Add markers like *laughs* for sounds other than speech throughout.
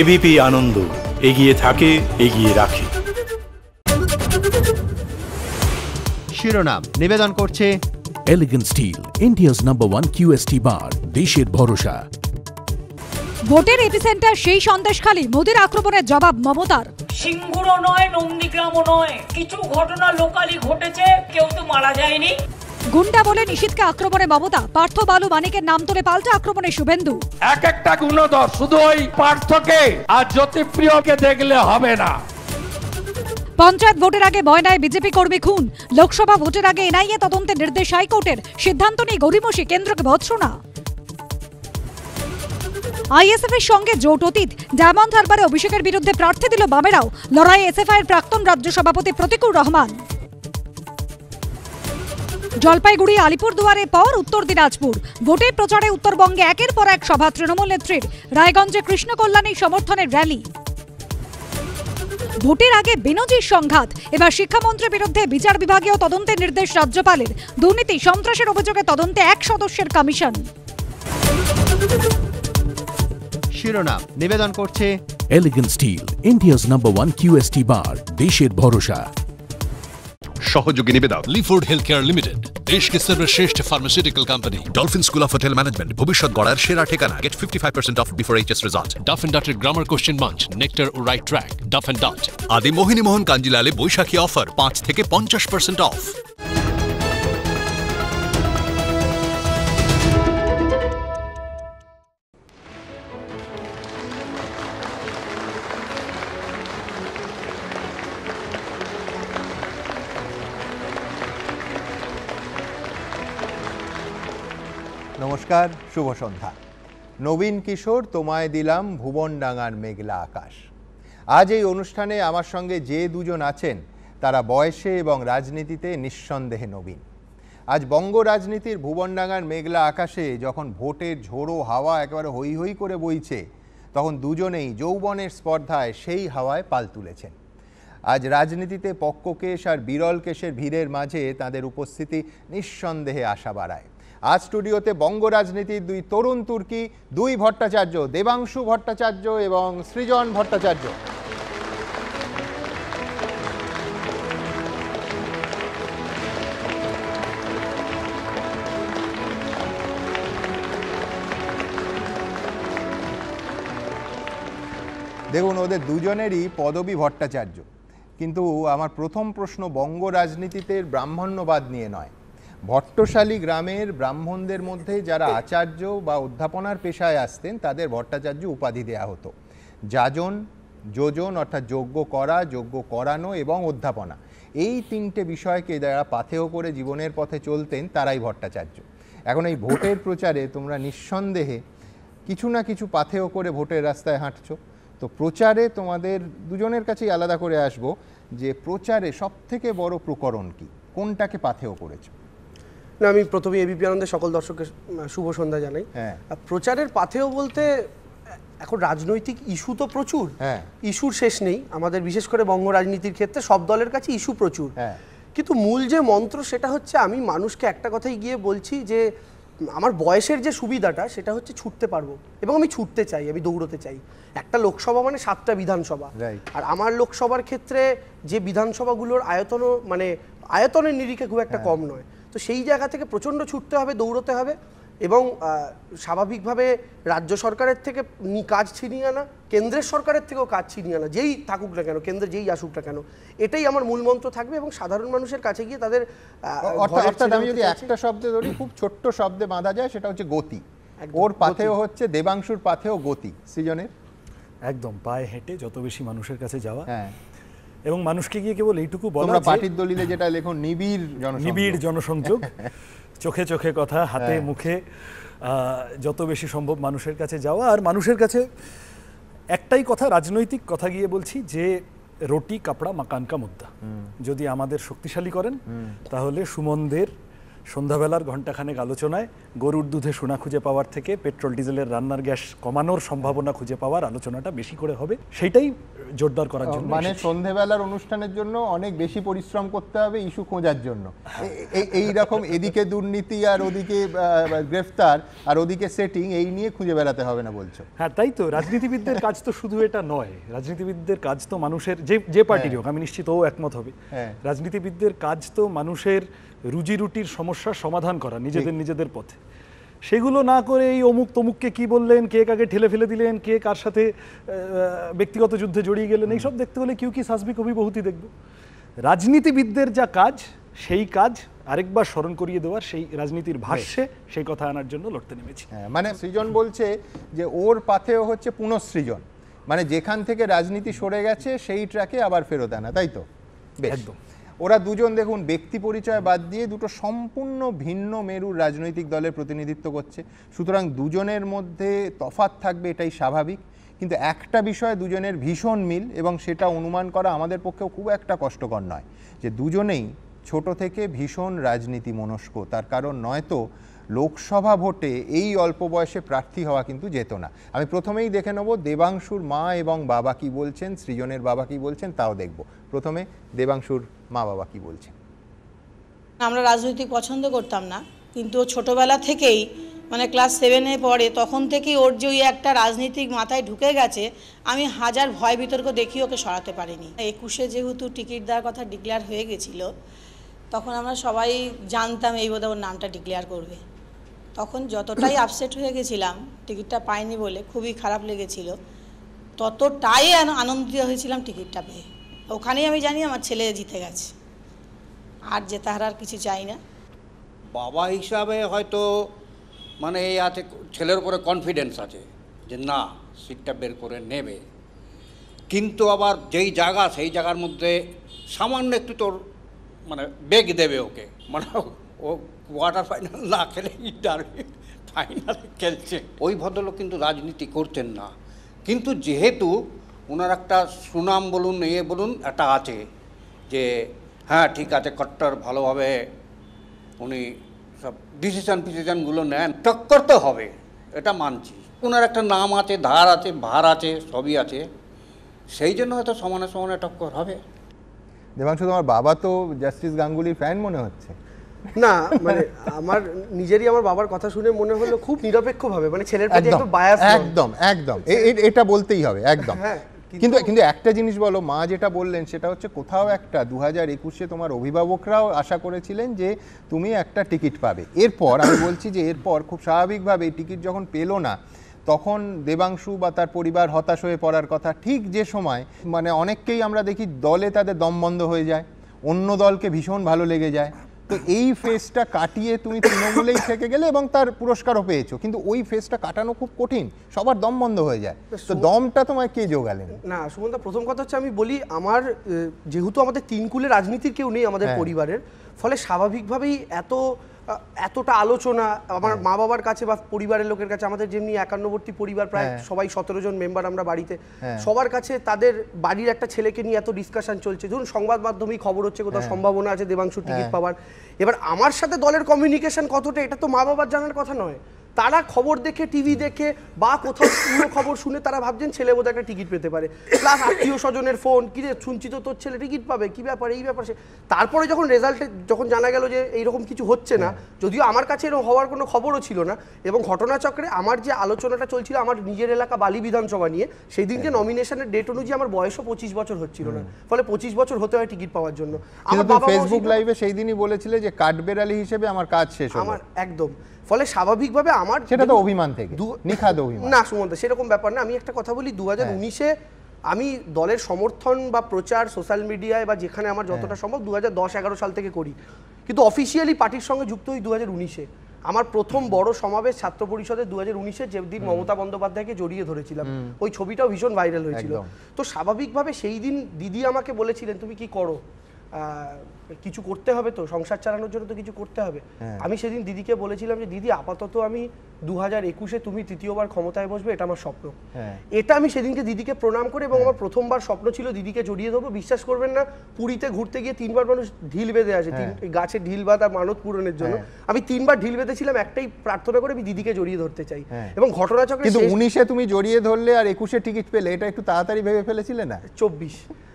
ABP আনন্দ এগিয়ে থাকে এগিয়ে রাখে শিরোনাম নিবেদন করছে elegant steel India's number one QST বার দেশের ভরসা ভোটের এপিসেন্টার সেই সন্দেশখালী মোদীর আক্রমণের জবাব মমতার সিঙ্গুরও নয় নন্দীগ্রামও নয় কিছু ঘটনা লোকালি ঘটেছে কেউ তো মারা যায়নি গুন্ডা বলে নিষিদ্ধকে আক্রমণে মমতা পার্থ বালু মানিকের নাম তুলে পাল্টা আক্রমণে শুভেন্দু এক একটা গুণধর শুধু ওই পার্থকে আর জ্যোতিপ্রিয়কে দেখলে হবে না পঞ্চায়েত ভোটের আগে ময়নায় বিজেপি কর্মী খুন লোকসভা ভোটের আগে এনআইএ তদন্তের নির্দেশ হাইকোর্টের সিদ্ধান্ত নিয়ে গরিমসি কেন্দ্রকে ভৎসনা আইএসএফ এর সঙ্গে জোট অতীত ডায়মন্ড হারবারে অভিষেকের বিরুদ্ধে প্রার্থী দিল বামেরাও লড়াই এসএফআই এর প্রাক্তন রাজ্য সভাপতি প্রতিকুর রহমান জলপাইগুড়ি আলিপুরদুয়ারের পর উত্তর দিনাজপুর ভোটের প্রচারে উত্তরবঙ্গে একের পর এক সভা তৃণমূল নেত্রীর রায়গঞ্জে কৃষ্ণ কল্যাণী সমর্থনের র্যালি ভোটের আগে বেনজির সংঘাত এবার শিক্ষামন্ত্রীর বিরুদ্ধে বিচার বিভাগীয় তদন্তের নির্দেশ রাজ্যপালের দুর্নীতি সন্ত্রাসের অভিযোগে তদন্তে এক সদস্যের কমিশন শিরোনাম নিবেদন করছে elegant steel India's number one QST বার দেশের ভরসা सहयोगी निवेदक लिफोर्ड हेल्थ লিমিটেড लिमिटेड देश के सर्वश्रेष्ठ pharmaceutical company Dolphin school of ভবিষ্যৎ গড়ার সেরা ঠিকানা शेरा ठिकाना get 55% off before HS result Duff and डटेड ग्रामर क्वेश्चन मंच nectar right track Duff and Dutt Adi Mohini Mohan কাঞ্জিলালে Baishakhi offer পাঁচ থেকে পঞ্চাশ পার্সেন্ট অফ নমস্কার শুভ সন্ধ্যা নবীন কিশোর তোমায় দিলাম ডাঙার মেঘলা আকাশ আজ এই অনুষ্ঠানে আমার সঙ্গে যে দুজন আছেন তারা বয়সে এবং রাজনীতিতে নিঃসন্দেহে নবীন আজ বঙ্গ রাজনীতির ভুবনডাঙার মেঘলা আকাশে যখন ভোটের ঝোড়ো হাওয়া একেবারে হৈ হৈ করে বইছে তখন দুজনেই যৌবনের স্পর্ধায় সেই হাওয়ায় পাল তুলেছেন আজ রাজনীতিতে পক্ককেশ আর বিরল কেশের ভিড়ের মাঝে তাদের উপস্থিতি নিঃসন্দেহে আশা বাড়ায় আজ স্টুডিওতে বঙ্গ রাজনীতির দুই তরুণ তুর্কি দুই ভট্টাচার্য দেবাংশু ভট্টাচার্য এবং সৃজন ভট্টাচার্য দেখুন ওদের দুজনেরই পদবী ভট্টাচার্য কিন্তু আমার প্রথম প্রশ্ন বঙ্গ রাজনীতিতে ব্রাহ্মণ্যবাদ নিয়ে নয় ভট্টশালী গ্রামের ব্রাহ্মণদের মধ্যে যারা আচার্য বা অধ্যাপনার পেশায় আসতেন তাদের ভট্টাচার্য উপাধি দেয়া হতো যাজন যোজন অর্থাৎ যোগ্য করা যোগ্য করানো এবং অধ্যাপনা এই তিনটে বিষয়কে যারা পাথেয় করে জীবনের পথে চলতেন তারাই ভট্টাচার্য এখন এই ভোটের প্রচারে তোমরা নিঃসন্দেহে কিছু না কিছু পাথেয় করে ভোটের রাস্তায় হাঁটছো তো প্রচারে তোমাদের দুজনের কাছেই আলাদা করে আসব যে প্রচারে সবথেকে বড় প্রকরণ কি কোনটাকে পাথেয় করেছো না আমি প্রথমে এবিপি আনন্দে সকল দর্শককে শুভ সন্ধ্যা জানাই হ্যাঁ। প্রচারের পাথেও বলতে এখন রাজনৈতিক ইস্যু তো প্রচুর হ্যাঁ। ইস্যুর শেষ নেই আমাদের বিশেষ করে বঙ্গ রাজনীতির ক্ষেত্রে সব দলের কাছে ইস্যু প্রচুর হ্যাঁ। কিন্তু মূল যে মন্ত্র সেটা হচ্ছে আমি মানুষকে একটা কথাই গিয়ে বলছি যে আমার বয়সের যে সুবিধাটা সেটা হচ্ছে ছুটতে পারবো এবং আমি ছুটতে চাই আমি দৌড়তে চাই একটা লোকসভা মানে সাতটা বিধানসভা আর আমার লোকসভার ক্ষেত্রে যে বিধানসভাগুলোর আয়তনও মানে আয়তনের নিরিখে খুব একটা কম নয় তো সেই জায়গা থেকে প্রচণ্ড ছুটতে হবে দৌড়তে হবে এবং স্বাভাবিকভাবে রাজ্য সরকারের থেকে কাজ ছিনিয়ে আনা কেন্দ্রের সরকারের থেকেও কাজ ছিনিয়ে আনা যেই থাকুক না কেন কেন্দ্রে যেই আসুক না কেন এটাই আমার মূল মন্ত্র থাকবে এবং সাধারণ মানুষের কাছে গিয়ে তাদের আমি যদি একটা শব্দে ধরি খুব ছোট্ট শব্দে বাঁধা যায় সেটা হচ্ছে গতি ওর পাথেও হচ্ছে দেবাংশুর পাথেও গতি সৃজনের একদম পায়ে হেঁটে যত বেশি মানুষের কাছে যাওয়া হ্যাঁ এবং মানুষকে গিয়ে কেবল এইটুকু বলা পার্টির দলিলে যেটা লেখো নিবিড় নিবিড় জনসংযোগ চোখে চোখে কথা হাতে হ্যাঁ। মুখে যত বেশি সম্ভব মানুষের কাছে যাওয়া আর মানুষের কাছে একটাই কথা রাজনৈতিক কথা গিয়ে বলছি যে রুটি কাপড়া মাকানকা মুদ্রা যদি আমাদের শক্তিশালী করেন তাহলে সুমনদের সন্ধ্যাবেলার ঘণ্টাখানেক আলোচনায় গরুর দুধে সোনা খুঁজে পাওয়ার থেকে পেট্রোল ডিজেলের রান্নার গ্যাস কমানোর সম্ভাবনা খুঁজে পাওয়ার আলোচনাটা বেশি করে হবে সেটাই জোরদার করার জন্য মানে সন্ধ্যাবেলার অনুষ্ঠানের জন্য অনেক বেশি পরিশ্রম করতে হবে ইস্যু খোঁজার জন্য এই রকম এদিকে দুর্নীতি আর ওদিকে গ্রেফতার আর ওদিকে সেটিং এই নিয়ে খুঁজে বেড়াতে হবে না বলছো হ্যাঁ তাই তো রাজনীতিবিদদের কাজ তো শুধু এটা নয় রাজনীতিবিদদের কাজ তো মানুষের যে যে হ্যাঁ। পার্টির হোক আমি নিশ্চিত ও একমত হবে হ্যাঁ। রাজনীতিবিদদের কাজ তো মানুষের রুজি রুটির সমস্যার সমাধান করা নিজেদের নিজেদের পথে সেগুলো না করে এই অমুক তমুককে কি বললেন কে কাকে ঠেলে ফেলে দিলেন কে কার সাথে ব্যক্তিগত যুদ্ধে জড়িয়ে গেলেন এইসব দেখতে হলে কিউ কি সাসবি কবি বহুতি দেখব রাজনীতিবিদদের যা কাজ সেই কাজ আরেকবার স্মরণ করিয়ে দেওয়ার সেই রাজনীতির হ্যাঁ। ভাষ্যে সেই কথা আনার জন্য লড়তে নেমেছি হ্যাঁ, মানে সৃজন বলছে যে ওর পাথেও হচ্ছে পুনঃসৃজন মানে যেখান থেকে রাজনীতি সরে গেছে সেই ট্র্যাকে আবার ফেরত আনা তাই তো একদম ওরা দুজন দেখুন ব্যক্তি পরিচয় বাদ দিয়ে দুটো সম্পূর্ণ ভিন্ন মেরুর রাজনৈতিক দলের প্রতিনিধিত্ব করছে সুতরাং দুজনের মধ্যে তফাত থাকবে এটাই স্বাভাবিক কিন্তু একটা বিষয় দুজনের ভীষণ মিল এবং সেটা অনুমান করা আমাদের পক্ষেও খুব একটা কষ্টকর নয় যে দুজনেই ছোট থেকে ভীষণ রাজনীতি মনস্ক তার কারণ নয়তো লোকসভা ভোটে এই অল্প বয়সে প্রার্থী হওয়া কিন্তু যেত না আমি প্রথমেই দেখে নেব দেবাংশুর মা এবং বাবা কি বলছেন সৃজনের বাবা কি বলছেন তাও দেখব প্রথমে দেবাংশুর মা বাবা কি বলছেন আমরা রাজনীতি পছন্দ করতাম না কিন্তু ছোটবেলা থেকেই মানে ক্লাস সেভেনে পড়ে তখন থেকেই ওর যে ওই একটা রাজনীতিক মাথায় ঢুকে গেছে আমি হাজার ভয় বিতর্ক দেখি ওকে সরাতে পারিনি একুশে যেহেতু টিকিট দেওয়ার কথা ডিক্লেয়ার হয়ে গেছিলো তখন আমরা সবাই জানতাম এই বোধহয় ওর নামটা ডিক্লেয়ার করবে তখন যতটাই আপসেট হয়ে গেছিলাম টিকিটটা পাইনি বলে খুবই খারাপ লেগেছিল ততটাই আনন্দিত হয়েছিলাম টিকিটটা পেয়ে ওখানেই আমি জানি আমার ছেলে জিতে গেছে আর জেতা আর কিছু চাই না বাবা হিসাবে হয়তো মানে এই আছে ছেলের উপরে কনফিডেন্স আছে যে না সিটটা বের করে নেবে কিন্তু আবার যেই জায়গা সেই জায়গার মধ্যে সামান্য একটু তোর মানে বেগ দেবে ওকে মানে ও কোয়ার্টার ফাইনাল না খেলে ইন্টারভিউ ফাইনাল খেলছে ওই ভদ্রলোক কিন্তু রাজনীতি করতেন না কিন্তু যেহেতু ওনার একটা সুনাম বলুন এ ইয়ে বলুন একটা আছে যে হ্যাঁ ঠিক আছে কট্টর ভালোভাবে উনি সব ডিসিশন ফিসিশনগুলো নেন টক্কর তো হবে এটা মানছি ওনার একটা নাম আছে ধার আছে ভার আছে সবই আছে সেই জন্য হয়তো সমানে সমানে টক্কর হবে দেবাংশু তোমার বাবা তো জাস্টিস গাঙ্গুলি ফ্যান মনে হচ্ছে না মানে আমার নিজেরই আমার বাবার কথা শুনে মনে হলো খুব নিরপেক্ষভাবে মানে ছেলের প্রতি একটু বায়াস একদম একদম এটা বলতেই হবে একদম হ্যাঁ, কিন্তু কিন্তু একটা জিনিস বলো মা যেটা বললেন সেটা হচ্ছে কোথাও একটা দু হাজার একুশে তোমার অভিভাবকরাও আশা করেছিলেন যে তুমি একটা টিকিট পাবে এরপর আমি বলছি যে এরপর খুব স্বাভাবিকভাবে টিকিট যখন পেলো না তখন দেবাংশু বা তার পরিবার হতাশ হয়ে পড়ার কথা ঠিক যে সময় মানে অনেককেই আমরা দেখি দলে তাদের দম বন্ধ হয়ে যায় অন্য দলকে ভীষণ ভালো লেগে যায় তো এই ফেজটা কাটিয়ে তুমি তৃণমূলেই থেকে গেলে এবং তার পুরস্কারও পেয়েছো কিন্তু ওই ফেজটা কাটানো খুব কঠিন সবার দম বন্ধ হয়ে যায় তো দমটা তোমায় কে জোগালেন না সুমনদা প্রথম কথা হচ্ছে আমি বলি আমার যেহেতু আমাদের তিনকুলে রাজনীতির কেউ নেই আমাদের হ্যাঁ। পরিবারের ফলে স্বাভাবিকভাবেই এত এতটা আলোচনা আমার হ্যাঁ। মা বাবার কাছে বা পরিবারের লোকের কাছে আমাদের যেমনি একান্নবর্তী পরিবার প্রায় হ্যাঁ। সবাই সতেরো জন মেম্বার আমরা বাড়িতে হ্যাঁ। সবার কাছে তাদের বাড়ির একটা ছেলেকে নিয়ে এত ডিসকাশন চলছে ধরুন সংবাদ মাধ্যমেই খবর হচ্ছে কোথাও সম্ভাবনা আছে দেবাংশু টিকিট পাওয়ার এবার আমার সাথে দলের কমিউনিকেশন কতটা এটা তো মা বাবার জানার কথা নয় তারা খবর দেখে টিভি দেখে বা কোথাও পুরো খবর শুনে তারা ভাবছেন ছেলে বোধ একটা টিকিট পেতে পারে প্লাস আত্মীয় স্বজনের ফোন কী রে শুনছি তো তোর ছেলে টিকিট পাবে কী ব্যাপার এই ব্যাপার সে তারপরে যখন রেজাল্টে যখন জানা গেল যে এইরকম কিছু হচ্ছে না হ্যাঁ। যদিও আমার কাছে এরকম হওয়ার কোনো খবরও ছিল না এবং ঘটনাচক্রে আমার যে আলোচনাটা চলছিল আমার নিজের এলাকা বালি বিধানসভা নিয়ে সেই দিনকে নমিনেশনের ডেট অনুযায়ী আমার বয়সও পঁচিশ বছর হচ্ছিল না হ্যাঁ। ফলে পঁচিশ বছর হতে হয় টিকিট পাওয়ার জন্য আমার ফেসবুক লাইভে সেই দিনই বলেছিলে যে কাঠবেড়ালি হিসেবে আমার কাজ শেষ আমার একদম ফলে স্বাভাবিকভাবে আমার সেটা তো অভিমান থেকে নিখাদ অভিমান না সুমন্ত সেরকম ব্যাপার না আমি একটা কথা বলি হ্যাঁ। দু হাজার উনিশে আমি দলের সমর্থন বা প্রচার সোশ্যাল মিডিয়ায় বা যেখানে আমার হ্যাঁ। যতটা সম্ভব দু হাজার দশ এগারো সাল থেকে করি কিন্তু অফিসিয়ালি পার্টির সঙ্গে যুক্ত হই দু হাজার উনিশে আমার প্রথম বড় সমাবেশ ছাত্র পরিষদে দু হাজার উনিশে যেদিন মমতা বন্দ্যোপাধ্যায়কে জড়িয়ে ধরেছিলাম ওই ছবিটাও ভীষণ ভাইরাল হয়েছিল তো স্বাভাবিকভাবে সেই দিন দিদি আমাকে বলেছিলেন তুমি কি করো কিছু করতে হবে তো সংসার চালানোর জন্য তো কিছু করতে হবে হ্যাঁ। আমি সেদিন দিদিকে বলেছিলাম যে দিদি আপাতত আমি দু হাজার একুশে তুমি তৃতীয়বার ক্ষমতায় বসবে এটা আমার স্বপ্ন হ্যাঁ। এটা আমি সেদিনকে দিদিকে প্রণাম করে এবং হ্যাঁ। আমার প্রথমবার স্বপ্ন ছিল দিদিকে জড়িয়ে দেবো বিশ্বাস করবেন না পুরীতে ঘুরতে গিয়ে তিনবার মানুষ ঢিল বেঁধে আসে গাছে ঢিল বাঁধা মানত পূরণের জন্য আমি তিনবার ঢিল বেঁধেছিলাম একটাই প্রার্থনা করে আমি দিদিকে জড়িয়ে ধরতে চাই এবং ঘটনাচক্রে উনিশে তুমি জড়িয়ে ধরলে আর একুশে টিকিট পেলে এটা একটু তাড়াতাড়ি ভেবে ফেলেছিলে না চব্বিশ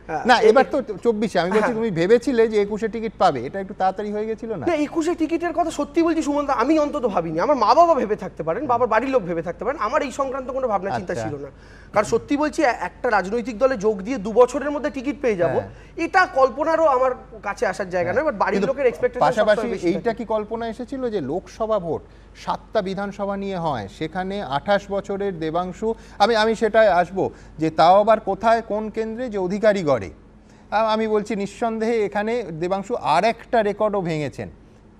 হ্যাঁ, না এবার তো চব্বিশে আমি বলছি হ্যাঁ। তুমি ভেবেছিলে যে একুশে টিকিট পাবে এটা একটু তাড়াতাড়ি হয়ে গেছিল না একুশে টিকিটের কথা সত্যি বলছি সুমন্ত আমি অন্তত ভাবিনি আমার মা বাবা ভেবে থাকতে পারেন বাবার বাড়ির লোক ভেবে থাকতে পারেন আমার এই সংক্রান্ত কোনো ভাবনা আচ্ছা। চিন্তা ছিল না কারণ সত্যি বলছি একটা রাজনৈতিক দলে যোগ দিয়ে দু বছরের মধ্যে টিকিট পেয়ে যাব হ্যাঁ। এটা কল্পনারও আমার কাছে আসার জায়গা নয় বাট বাড়ির লোকের এক্সপেক্টেশন পাশাপাশি এইটা কি কল্পনা এসেছিল যে লোকসভা ভোট সাতটা বিধানসভা নিয়ে হয় সেখানে আঠাশ বছরের দেবাংশু আমি আমি সেটায় আসব যে তাও আবার কোথায় কোন কেন্দ্রে যে অধিকারী গড়ে আমি বলছি নিঃসন্দেহে এখানে দেবাংশু আর একটা রেকর্ডও ভেঙেছেন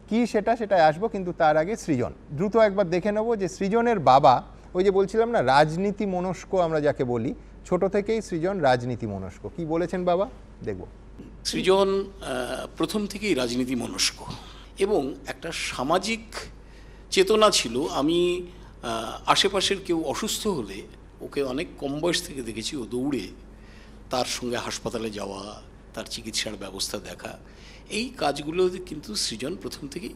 কি সেটা সেটায় আসবো কিন্তু তার আগে সৃজন দ্রুত একবার দেখে নেব যে সৃজনের বাবা ওই যে বলছিলাম না রাজনীতি মনস্ক আমরা যাকে বলি ছোট থেকেই সৃজন রাজনীতি মনস্ক কি বলেছেন বাবা দেখব সৃজন প্রথম থেকেই রাজনীতি মনস্ক এবং একটা সামাজিক চেতনা ছিল আমি আশেপাশের কেউ অসুস্থ হলে ওকে অনেক কম বয়স থেকে দেখেছি ও দৌড়ে তার সঙ্গে হাসপাতালে যাওয়া তার চিকিৎসার ব্যবস্থা দেখা এই কাজগুলো কিন্তু সৃজন প্রথম থেকেই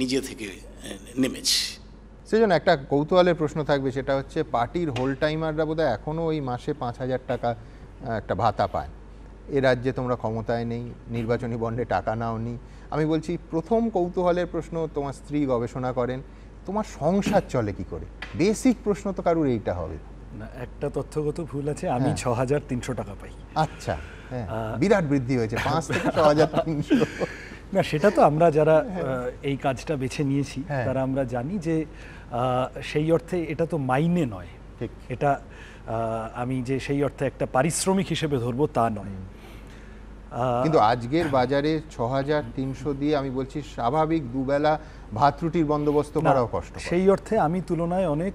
নিজে থেকে নেমেছে সেজন্য একটা কৌতূহলের প্রশ্ন থাকবে সেটা হচ্ছে পার্টির হোল টাইমাররা বোধহয় এখনও ওই মাসে পাঁচ হাজার টাকা একটা ভাতা পায় এ রাজ্যে তোমরা ক্ষমতায় নেই নির্বাচনী বন্ডে টাকা নাও নি আমি বলছি প্রথম কৌতূহলের প্রশ্ন তোমার স্ত্রী গবেষণা করেন তোমার সংসার চলে কি করে বেসিক প্রশ্ন তো কারুর এইটা হবে না একটা তথ্যগত ভুল আছে আমি হ্যাঁ। ছ হাজার তিনশো টাকা পাই আচ্ছা হ্যাঁ, বিরাট বৃদ্ধি হয়েছে পাঁচ থেকে ছ হাজার তিনশো *laughs* না সেটা তো আমরা যারা হ্যাঁ। এই কাজটা বেছে নিয়েছি তারা আমরা জানি যে সেই অর্থে এটা তো মাইনে নয় ঠিক এটা আমি যে সেই অর্থে একটা পারিশ্রমিক হিসেবে ধরবো তা নয় কিন্তু আজকের বাজারে ছ হাজার তিনশো দিয়ে আমি বলছি স্বাভাবিক দুবেলা ভাত রুটির বন্দোবস্ত করাও কষ্ট সেই অর্থে আমি তুলনায় অনেক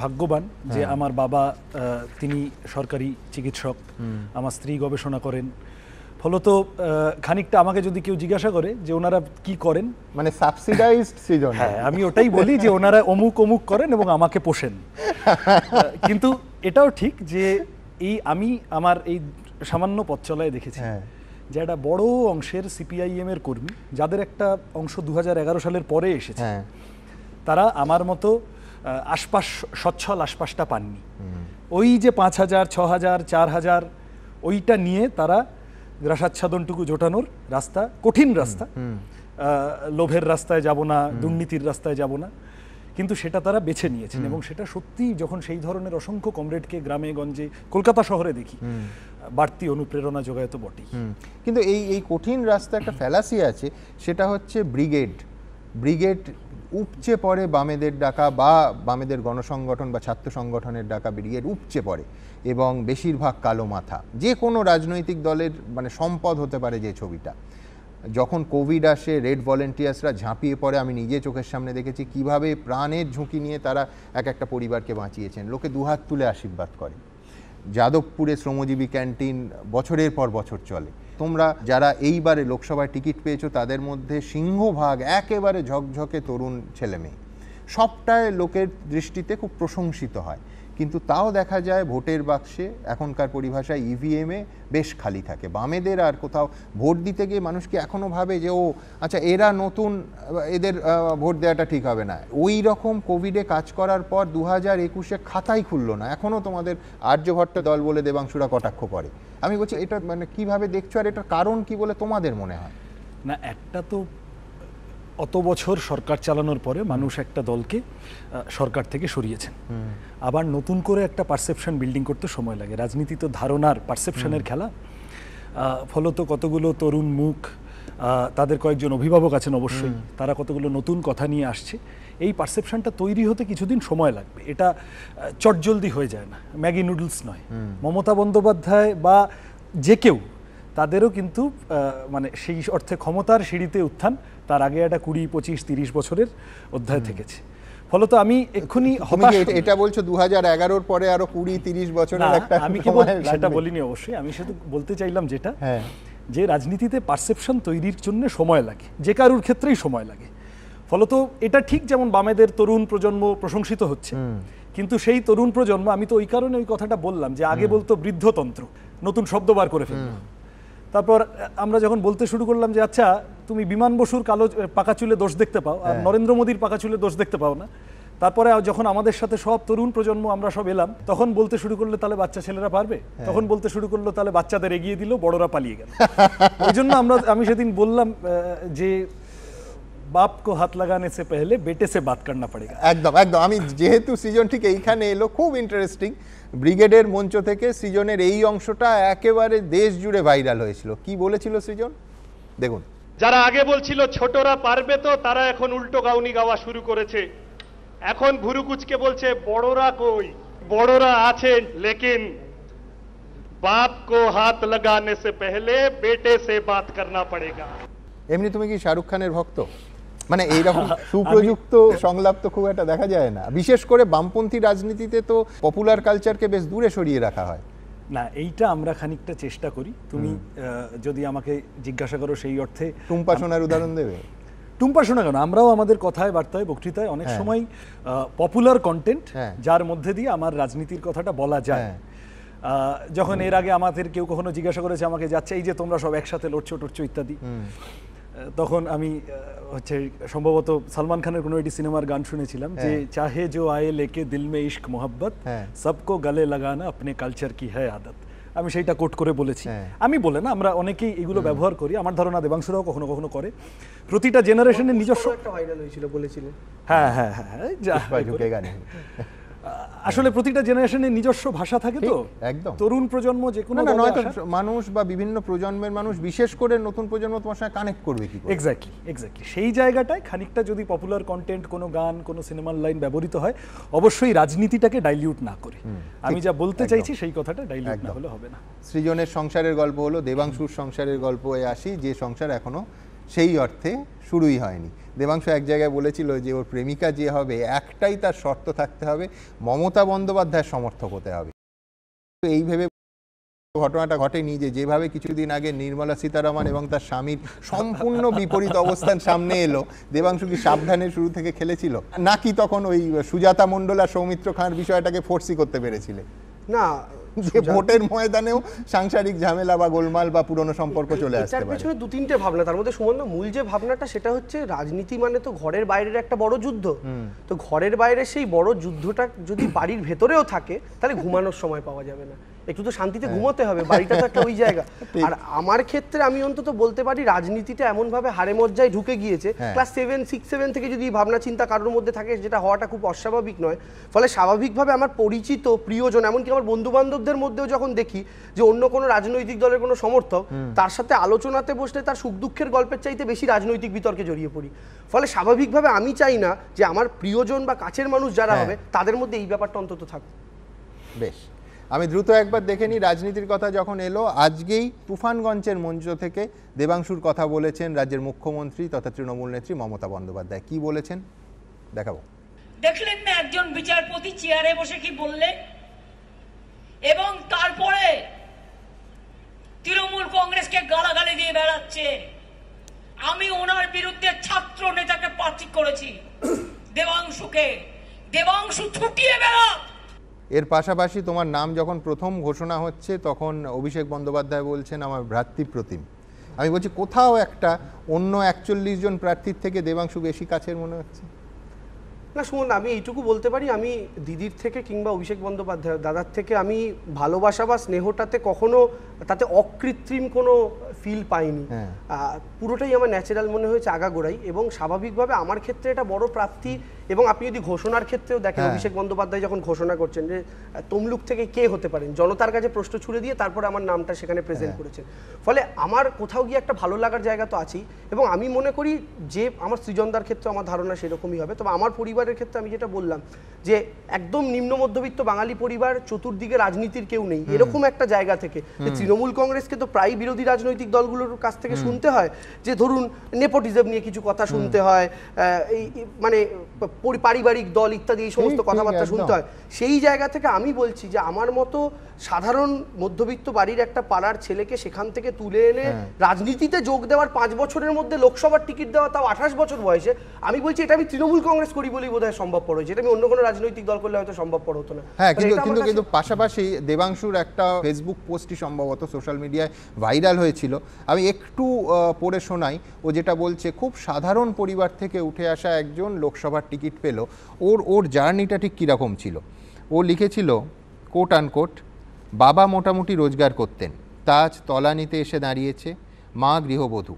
ভাগ্যবান যে হ্যাঁ। আমার বাবা তিনি সরকারি চিকিৎসক আমার স্ত্রী গবেষণা করেন ফলত খানিকটা আমাকে যদি কেউ জিজ্ঞাসা করে যে ওনারা কি করেন মানে সাবসিডাইজড সিজন হ্যাঁ আমি ওটাই বলি যে ওনারা অমুক অমুক করেন এবং আমাকে পোষেন কিন্তু এটাও ঠিক যে এই আমি আমার এই সামান্য পথ চলায় দেখেছি হ্যাঁ। যে একটা বড় অংশের সিপিআইএম এর কর্মী যাদের একটা অংশ দু সালের পরে এসেছে হ্যাঁ। তারা আমার মতো আশপাশ সচ্ছল আশপাশটা পাননি ওই যে পাঁচ হাজার ছ হাজার চার হাজার ওইটা নিয়ে তারা গ্রাসাচ্ছাদনটুকু জোটানোর রাস্তা কঠিন রাস্তা লোভের রাস্তায় যাব না দুর্নীতির রাস্তায় যাব না কিন্তু সেটা তারা বেছে নিয়েছেন এবং সেটা সত্যি যখন সেই ধরনের অসংখ্য কমরেডকে গ্রামে গঞ্জে কলকাতা শহরে দেখি বাড়তি অনুপ্রেরণা যোগায় তো বটেই কিন্তু এই এই কঠিন রাস্তা একটা ফ্যালাসি আছে সেটা হচ্ছে ব্রিগেড ব্রিগেড উপচে পড়ে বামেদের ডাকা বা বামেদের গণসংগঠন বা ছাত্র সংগঠনের ডাকা ব্রিগেড উপচে পড়ে এবং বেশিরভাগ কালো মাথা যে কোনো রাজনৈতিক দলের মানে সম্পদ হতে পারে যে ছবিটা যখন কোভিড আসে রেড ভলেন্টিয়ার্সরা ঝাঁপিয়ে পড়ে আমি নিজে চোখের সামনে দেখেছি কিভাবে প্রাণের ঝুঁকি নিয়ে তারা এক একটা পরিবারকে বাঁচিয়েছেন লোকে দুহাত তুলে আশীর্বাদ করে যাদবপুরে শ্রমজীবী ক্যান্টিন বছরের পর বছর চলে তোমরা যারা এইবারে লোকসভায় টিকিট পেয়েছো তাদের মধ্যে সিংহভাগ একেবারে ঝকঝকে তরুণ ছেলেমেয়ে সবটায় লোকের দৃষ্টিতে খুব প্রশংসিত হয় কিন্তু তাও দেখা যায় ভোটের বাক্সে এখনকার পরিভাষায় ইভিএমে e বেশ খালি থাকে বামেদের আর কোথাও ভোট দিতে গিয়ে মানুষকে এখনও ভাবে যে ও আচ্ছা এরা নতুন এদের ভোট দেওয়াটা ঠিক হবে না ওই রকম কোভিডে কাজ করার পর দু হাজার একুশে খাতাই খুললো না এখনও তোমাদের আর্যভট্ট দল বলে দেবাংশুরা কটাক্ষ করে আমি বলছি এটা মানে কীভাবে দেখছো আর এটার কারণ কি বলে তোমাদের মনে হয় না একটা তো অত বছর সরকার চালানোর পরে মানুষ একটা দলকে সরকার থেকে সরিয়েছেন আবার নতুন করে একটা পারসেপশন বিল্ডিং করতে সময় লাগে রাজনীতি তো ধারণার পারসেপশনের খেলা ফলত কতগুলো তরুণ মুখ তাদের কয়েকজন অভিভাবক আছেন অবশ্যই তারা কতগুলো নতুন কথা নিয়ে আসছে এই পারসেপশনটা তৈরি হতে কিছুদিন সময় লাগবে এটা চটজলদি হয়ে যায় না ম্যাগি নুডলস নয় মমতা বন্দ্যোপাধ্যায় বা যে কেউ তাদেরও কিন্তু মানে সেই অর্থে ক্ষমতার সিঁড়িতে উত্থান তার আগে একটা কুড়ি পঁচিশ তিরিশ বছরের অধ্যায় থেকেছে ফলত আমি এক্ষুনি এটা বলছো দু হাজার পরে আরো কুড়ি তিরিশ বছর আমি কি সেটা বলিনি অবশ্যই আমি সেটু বলতে চাইলাম যেটা হ্যাঁ। যে রাজনীতিতে পারসেপশন তৈরির জন্য সময় লাগে যে কারুর ক্ষেত্রেই সময় লাগে ফলত এটা ঠিক যেমন বামেদের তরুণ প্রজন্ম প্রশংসিত হচ্ছে কিন্তু সেই তরুণ প্রজন্ম আমি তো ওই কারণে ওই কথাটা বললাম যে আগে বলতো বৃদ্ধতন্ত্র নতুন শব্দ বার করে ফেলবো তারপর আমরা যখন বলতে শুরু করলাম যে আচ্ছা তুমি বিমান বসুর কালো পাকা চুলে দোষ দেখতে পাও আর হ্যাঁ। নরেন্দ্র মোদীর পাকা চুলে দোষ দেখতে পাও না তারপরে যখন আমাদের সাথে সব তরুণ প্রজন্ম আমরা সব এলাম তখন বলতে শুরু করলে তাহলে বাচ্চা ছেলেরা পারবে হ্যাঁ। তখন বলতে শুরু করলো তাহলে বাচ্চাদের এগিয়ে দিল বড়রা পালিয়ে গেল ওই জন্য আমরা আমি সেদিন বললাম যে বাপকে হাত লাগানে সে পেহলে বেটে সে বাত করনা পড়েগা একদম একদম আমি যেহেতু সিজন ঠিক এইখানে এলো খুব ইন্টারেস্টিং ব্রিগেডের মঞ্চ থেকে সৃজনের এই অংশটা একেবারে দেশ জুড়ে ভাইরাল হয়েছিল কি বলেছিল সৃজন দেখুন যারা আগে বলছিল ছোটরা পারবে তো তারা এখন উল্টো গাউনি গাওয়া শুরু করেছে এখন ভুরুকুচকে বলছে বড়রা কই বড়রা আছেন লেকিন বাপ কো হাত লাগানে সে পেহলে বেটে সে বাত করনা পড়েগা এমনি তুমি কি শাহরুখ খানের ভক্ত মানে এইরকম *laughs* সুপ্রযুক্ত সংলাপ তো খুব একটা দেখা যায় না বিশেষ করে বামপন্থী রাজনীতিতে তো পপুলার কালচারকে বেশ দূরে সরিয়ে রাখা হয় না এইটা আমরা খানিকটা চেষ্টা করি তুমি যদি আমাকে জিজ্ঞাসা করো সেই অর্থে টুম্পা উদাহরণ দেবে *laughs* টুম্পা শোনা কেন আমরাও আমাদের কথায় বার্তায় বক্তৃতায় অনেক হ্যাঁ। সময় পপুলার হ্যাঁ। কন্টেন্ট যার মধ্যে দিয়ে আমার রাজনীতির কথাটা বলা যায় হ্যাঁ। যখন এর আগে আমাদের কেউ কখনো জিজ্ঞাসা করেছে আমাকে যাচ্ছে এই যে তোমরা সব একসাথে লড়ছো টড়ছো ইত্যাদি তখন আমি হচ্ছে সম্ভবত সালমান খানের কোনো একটি সিনেমার গান শুনেছিলাম যে হ্যাঁ। চাহে জো আয়ে লেকে দিল মে ইশক মোহাব্বত হ্যাঁ। সবকো গলে লাগানা আপনি কালচার কি হ্যায় আদত আমি সেইটা কোট করে বলেছি হ্যাঁ। আমি বলে না আমরা অনেকেই এগুলো ব্যবহার করি আমার ধারণা দেবাংশুরাও কখনো কখনো করে প্রতিটা জেনারেশনের নিজস্ব একটা ভাইরাল হয়েছিল বলেছিলেন হ্যাঁ হ্যাঁ হ্যাঁ আসলে প্রতিটা জেনারেশনের নিজস্ব ভাষা থাকে তো একদম তরুণ প্রজন্ম যে কোনো নয়তো মানুষ বা বিভিন্ন প্রজন্মের মানুষ বিশেষ করে নতুন প্রজন্ম তোমার সঙ্গে কানেক্ট করবে কি এক্স্যাক্টলি এক্স্যাক্টলি সেই জায়গাটায় খানিকটা যদি পপুলার কন্টেন্ট কোনো গান কোনো সিনেমার লাইন ব্যবহৃত হয় অবশ্যই রাজনীতিটাকে ডাইলিউট না করে আমি যা বলতে চাইছি সেই কথাটা ডাইলিউট না হলে হবে না সৃজনের সংসারের গল্প হলো দেবাংশুর সংসারের গল্প এ আসি যে সংসার এখনো সেই অর্থে শুরুই হয়নি দেবাংশ এক জায়গায় বলেছিল যে ওর প্রেমিকা যে হবে একটাই তার শর্ত থাকতে হবে মমতা বন্দ্যোপাধ্যায়ের সমর্থক হতে হবে এই ভেবে ঘটনাটা ঘটেনি যে যেভাবে কিছুদিন আগে নির্মলা সীতারামন এবং তার স্বামীর সম্পূর্ণ বিপরীত অবস্থান সামনে এলো দেবাংশু কি সাবধানে শুরু থেকে খেলেছিল নাকি তখন ওই সুজাতা মণ্ডল আর সৌমিত্র খাঁর বিষয়টাকে ফোর্সি করতে পেরেছিলে না যে ভোটের ময়দানেও সাংসারিক ঝামেলা বা গোলমাল বা পুরনো সম্পর্ক চলে আসে পারে পিছনে দু তিনটে ভাবনা তার মধ্যে সুমন মূল যে ভাবনাটা সেটা হচ্ছে রাজনীতি মানে তো ঘরের বাইরের একটা বড় যুদ্ধ তো ঘরের বাইরে সেই বড় যুদ্ধটা যদি বাড়ির ভেতরেও থাকে তাহলে ঘুমানোর সময় পাওয়া যাবে না একটু তো শান্তিতে ঘুমোতে হবে বাড়িটা তো একটা ওই জায়গা *laughs* আর আমার ক্ষেত্রে আমি অন্তত বলতে পারি রাজনীতিটা এমনভাবে হারে মজ্জায় ঢুকে গিয়েছে ক্লাস সেভেন সিক্স সেভেন থেকে যদি ভাবনা চিন্তা কারোর মধ্যে থাকে যেটা হওয়াটা খুব অস্বাভাবিক নয় ফলে স্বাভাবিকভাবে আমার পরিচিত প্রিয়জন এমনকি আমার বন্ধু বান্ধবদের মধ্যেও যখন দেখি যে অন্য কোনো রাজনৈতিক দলের কোনো সমর্থক তার সাথে আলোচনাতে বসলে তার সুখ দুঃখের গল্পের চাইতে বেশি রাজনৈতিক বিতর্কে জড়িয়ে পড়ি ফলে স্বাভাবিকভাবে আমি চাই না যে আমার প্রিয়জন বা কাছের মানুষ যারা হ্যাঁ। হবে তাদের মধ্যে এই ব্যাপারটা অন্তত থাকুক বেশ আমি দ্রুত একবার দেখে নিই রাজনীতির কথা যখন এলো আজকেই তুফানগঞ্জের মঞ্চ থেকে দেবাংশুর কথা বলেছেন রাজ্যের মুখ্যমন্ত্রী তথা তৃণমূল নেত্রী মমতা বন্দ্যোপাধ্যায় কি বলেছেন দেখাবো দেখলেন না একজন বিচারপতি চেয়ারে বসে কি বললে এবং তারপরে তৃণমূল কংগ্রেসকে গালাগালি দিয়ে বেড়াচ্ছে আমি ওনার বিরুদ্ধে ছাত্র নেতাকে প্রার্থী করেছি দেবাংশুকে দেবাংশু ছুটিয়ে বেড়া এর পাশাপাশি তোমার নাম যখন প্রথম ঘোষণা হচ্ছে তখন অভিষেক বন্দ্যোপাধ্যায় বলছেন আমার ভ্রাতৃপ্রতিম আমি বলছি কোথাও একটা অন্য একচল্লিশ জন প্রার্থীর থেকে দেবাংশু বেশি কাছের মনে হচ্ছে না শুনুন আমি এইটুকু বলতে পারি আমি দিদির থেকে কিংবা অভিষেক বন্দ্যোপাধ্যায় দাদার থেকে আমি ভালোবাসা বা স্নেহটাতে কখনো তাতে অকৃত্রিম কোনো ফিল পাইনি হ্যাঁ। পুরোটাই আমার ন্যাচারাল মনে হয়েছে আগাগোড়াই এবং স্বাভাবিকভাবে আমার ক্ষেত্রে এটা বড় প্রাপ্তি এবং আপনি যদি ঘোষণার ক্ষেত্রেও দেখেন হ্যাঁ। অভিষেক বন্দ্যোপাধ্যায় যখন ঘোষণা করছেন যে তমলুক থেকে কে হতে পারেন জনতার কাছে প্রশ্ন ছুড়ে দিয়ে তারপরে আমার নামটা সেখানে প্রেজেন্ট হ্যাঁ। করেছেন ফলে আমার কোথাও গিয়ে একটা ভালো লাগার জায়গা তো আছেই এবং আমি মনে করি যে আমার সৃজনদার ক্ষেত্রে আমার ধারণা সেরকমই হবে তবে আমার পরিবারের ক্ষেত্রে আমি যেটা বললাম যে একদম নিম্ন মধ্যবিত্ত বাঙালি পরিবার চতুর্দিকে রাজনীতির কেউ নেই এরকম একটা জায়গা থেকে তৃণমূল কংগ্রেসকে তো প্রায় বিরোধী রাজনৈতিক দলগুলোর কাছ থেকে শুনতে হয় যে ধরুন নেপোটিজম নিয়ে কিছু কথা শুনতে হয় এই মানে পারিবারিক দল ইত্যাদি এই সমস্ত কথাবার্তা শুনতে হয় সেই জায়গা থেকে আমি বলছি যে আমার মতো সাধারণ মধ্যবিত্ত বাড়ির একটা পাড়ার ছেলেকে সেখান থেকে তুলে এনে হ্যাঁ। রাজনীতিতে যোগ দেওয়ার পাঁচ বছরের মধ্যে লোকসভার টিকিট দেওয়া তাও আঠাশ বছর বয়সে আমি বলছি এটা আমি তৃণমূল কংগ্রেস করি বলেই বোধ হয় সম্ভবপর হয়েছে এটা আমি অন্য কোনো রাজনৈতিক দল করলে হয়তো সম্ভবপর হতো না হ্যাঁ কিন্তু কিন্তু কিন্তু পাশাপাশি দেবাংশুর একটা ফেসবুক পোস্টই সম্ভবত সোশ্যাল মিডিয়ায় ভাইরাল হয়েছিল আমি একটু পড়ে শোনাই ও যেটা বলছে খুব সাধারণ পরিবার থেকে উঠে আসা একজন লোকসভার টিকিট পেল ওর ওর জার্নিটা ঠিক কীরকম ছিল ও লিখেছিল কোট আনকোট বাবা মোটামুটি রোজগার করতেন তাজ তলানিতে এসে দাঁড়িয়েছে মা গৃহবধূ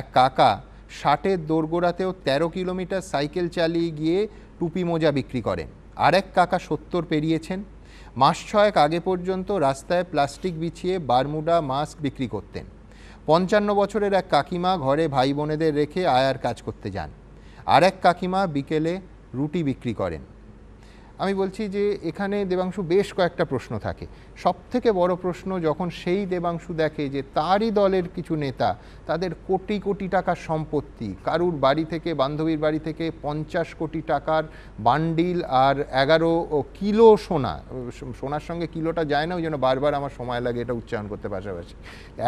এক কাকা ষাটের দোরগোড়াতেও ১৩ কিলোমিটার সাইকেল চালিয়ে গিয়ে টুপি মোজা বিক্রি করেন আরেক কাকা সত্তর পেরিয়েছেন মাস ছয়েক আগে পর্যন্ত রাস্তায় প্লাস্টিক বিছিয়ে বারমুডা মাস্ক বিক্রি করতেন পঞ্চান্ন বছরের এক কাকিমা ঘরে ভাই বোনেদের রেখে আয়ার কাজ করতে যান আরেক কাকিমা বিকেলে রুটি বিক্রি করেন আমি বলছি যে এখানে দেবাংশু বেশ কয়েকটা প্রশ্ন থাকে সব থেকে বড় প্রশ্ন যখন সেই দেবাংশু দেখে যে তারই দলের কিছু নেতা তাদের কোটি কোটি টাকার সম্পত্তি কারুর বাড়ি থেকে বান্ধবীর বাড়ি থেকে পঞ্চাশ কোটি টাকার বান্ডিল আর এগারো কিলো সোনা সোনার সঙ্গে কিলোটা যায় না ওই জন্য বারবার আমার সময় লাগে এটা উচ্চারণ করতে পাশাপাশি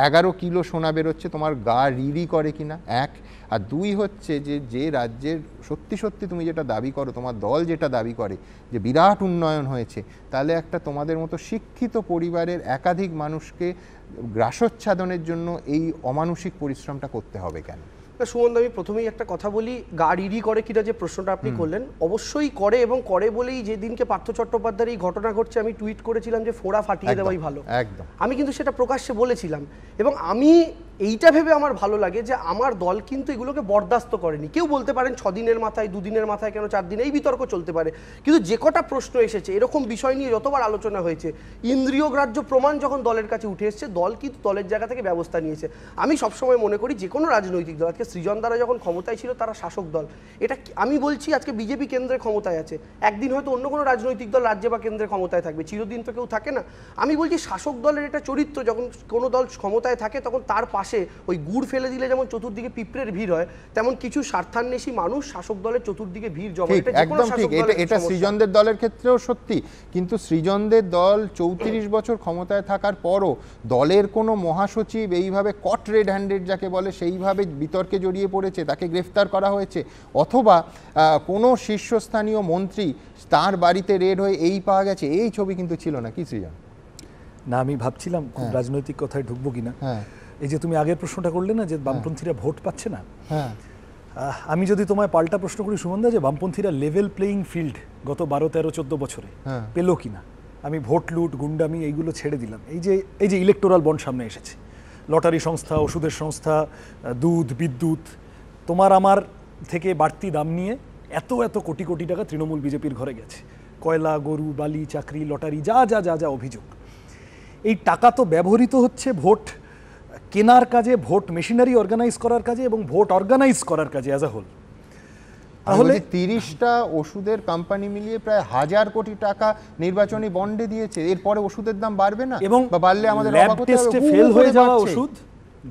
এগারো কিলো সোনা বেরোচ্ছে তোমার গা রিরি করে কিনা এক আর দুই হচ্ছে যে যে রাজ্যের সত্যি সত্যি তুমি যেটা দাবি করো তোমার দল যেটা দাবি করে যে বিরাট উন্নয়ন হয়েছে তাহলে একটা তোমাদের মতো শিক্ষিত পরিবারের একাধিক মানুষকে গ্রাসোচ্ছাদনের জন্য এই অমানসিক পরিশ্রমটা করতে হবে কেন সুমন আমি প্রথমেই একটা কথা বলি গাড়িরই করে কিনা যে প্রশ্নটা আপনি করলেন অবশ্যই করে এবং করে বলেই যেদিনকে পার্থ চট্টোপাধ্যায়ের এই ঘটনা ঘটছে আমি টুইট করেছিলাম যে ফোড়া ফাটিয়ে দেওয়াই ভালো আমি কিন্তু সেটা প্রকাশ্যে বলেছিলাম এবং আমি এইটা ভেবে আমার ভালো লাগে যে আমার দল কিন্তু এগুলোকে বরদাস্ত করেনি কেউ বলতে পারেন ছদিনের মাথায় দুদিনের মাথায় কেন চার দিন এই বিতর্ক চলতে পারে কিন্তু যে কটা প্রশ্ন এসেছে এরকম বিষয় নিয়ে যতবার আলোচনা হয়েছে গ্রাহ্য প্রমাণ যখন দলের কাছে উঠে এসছে দল কিন্তু দলের জায়গা থেকে ব্যবস্থা নিয়েছে আমি সবসময় মনে করি যে কোনো রাজনৈতিক দল আজকে সৃজন দ্বারা যখন ক্ষমতায় ছিল তারা শাসক দল এটা আমি বলছি আজকে বিজেপি কেন্দ্রে ক্ষমতায় আছে একদিন হয়তো অন্য কোনো রাজনৈতিক দল রাজ্যে বা কেন্দ্রে ক্ষমতায় থাকবে চিরদিন তো কেউ থাকে না আমি বলছি শাসক দলের এটা চরিত্র যখন কোনো দল ক্ষমতায় থাকে তখন তার পাশে পাশে ওই গুড় ফেলে দিলে যেমন চতুর্দিকে পিঁপড়ের ভিড় হয় তেমন কিছু স্বার্থান্বেষী মানুষ শাসক দলের চতুর্দিকে ভিড় জমা একদম ঠিক এটা এটা সৃজনদের দলের ক্ষেত্রেও সত্যি কিন্তু সৃজনদের দল চৌত্রিশ বছর ক্ষমতায় থাকার পরও দলের কোনো মহাসচিব এইভাবে কট রেড হ্যান্ডেড যাকে বলে সেইভাবে বিতর্কে জড়িয়ে পড়েছে তাকে গ্রেফতার করা হয়েছে অথবা কোনো শীর্ষস্থানীয় মন্ত্রী তার বাড়িতে রেড হয়ে এই পাওয়া গেছে এই ছবি কিন্তু ছিল না কি সৃজন না আমি ভাবছিলাম হ্যাঁ। রাজনৈতিক কথায় ঢুকবো কিনা হ্যাঁ এই যে তুমি আগের প্রশ্নটা করলে না যে হ্যাঁ। বামপন্থীরা ভোট পাচ্ছে না হ্যাঁ। আমি যদি তোমায় পাল্টা প্রশ্ন করি সুমনদা যে বামপন্থীরা লেভেল প্লেয়িং ফিল্ড গত বারো তেরো চোদ্দ বছরে হ্যাঁ। পেলো কিনা আমি ভোট লুট গুন্ডামি এইগুলো ছেড়ে দিলাম এই যে এই যে ইলেকটোরাল বন্ড সামনে এসেছে লটারি সংস্থা ওষুধের সংস্থা দুধ বিদ্যুৎ তোমার আমার থেকে বাড়তি দাম নিয়ে এত এত কোটি কোটি টাকা তৃণমূল বিজেপির ঘরে গেছে কয়লা গরু বালি চাকরি লটারি যা যা যা যা অভিযোগ এই টাকা তো ব্যবহৃত হচ্ছে ভোট কেনার কাজে ভোট মেশিনারি অর্গানাইজ করার কাজে এবং ভোট অর্গানাইজ করার কাজে অ্যাজ আ হোল তাহলে তিরিশটা ওষুধের কোম্পানি মিলিয়ে প্রায় হাজার কোটি টাকা নির্বাচনী বন্ডে দিয়েছে এরপরে ওষুধের দাম বাড়বে না এবং বাড়লে আমাদের ল্যাব টেস্টে ফেল হয়ে যাওয়া ওষুধ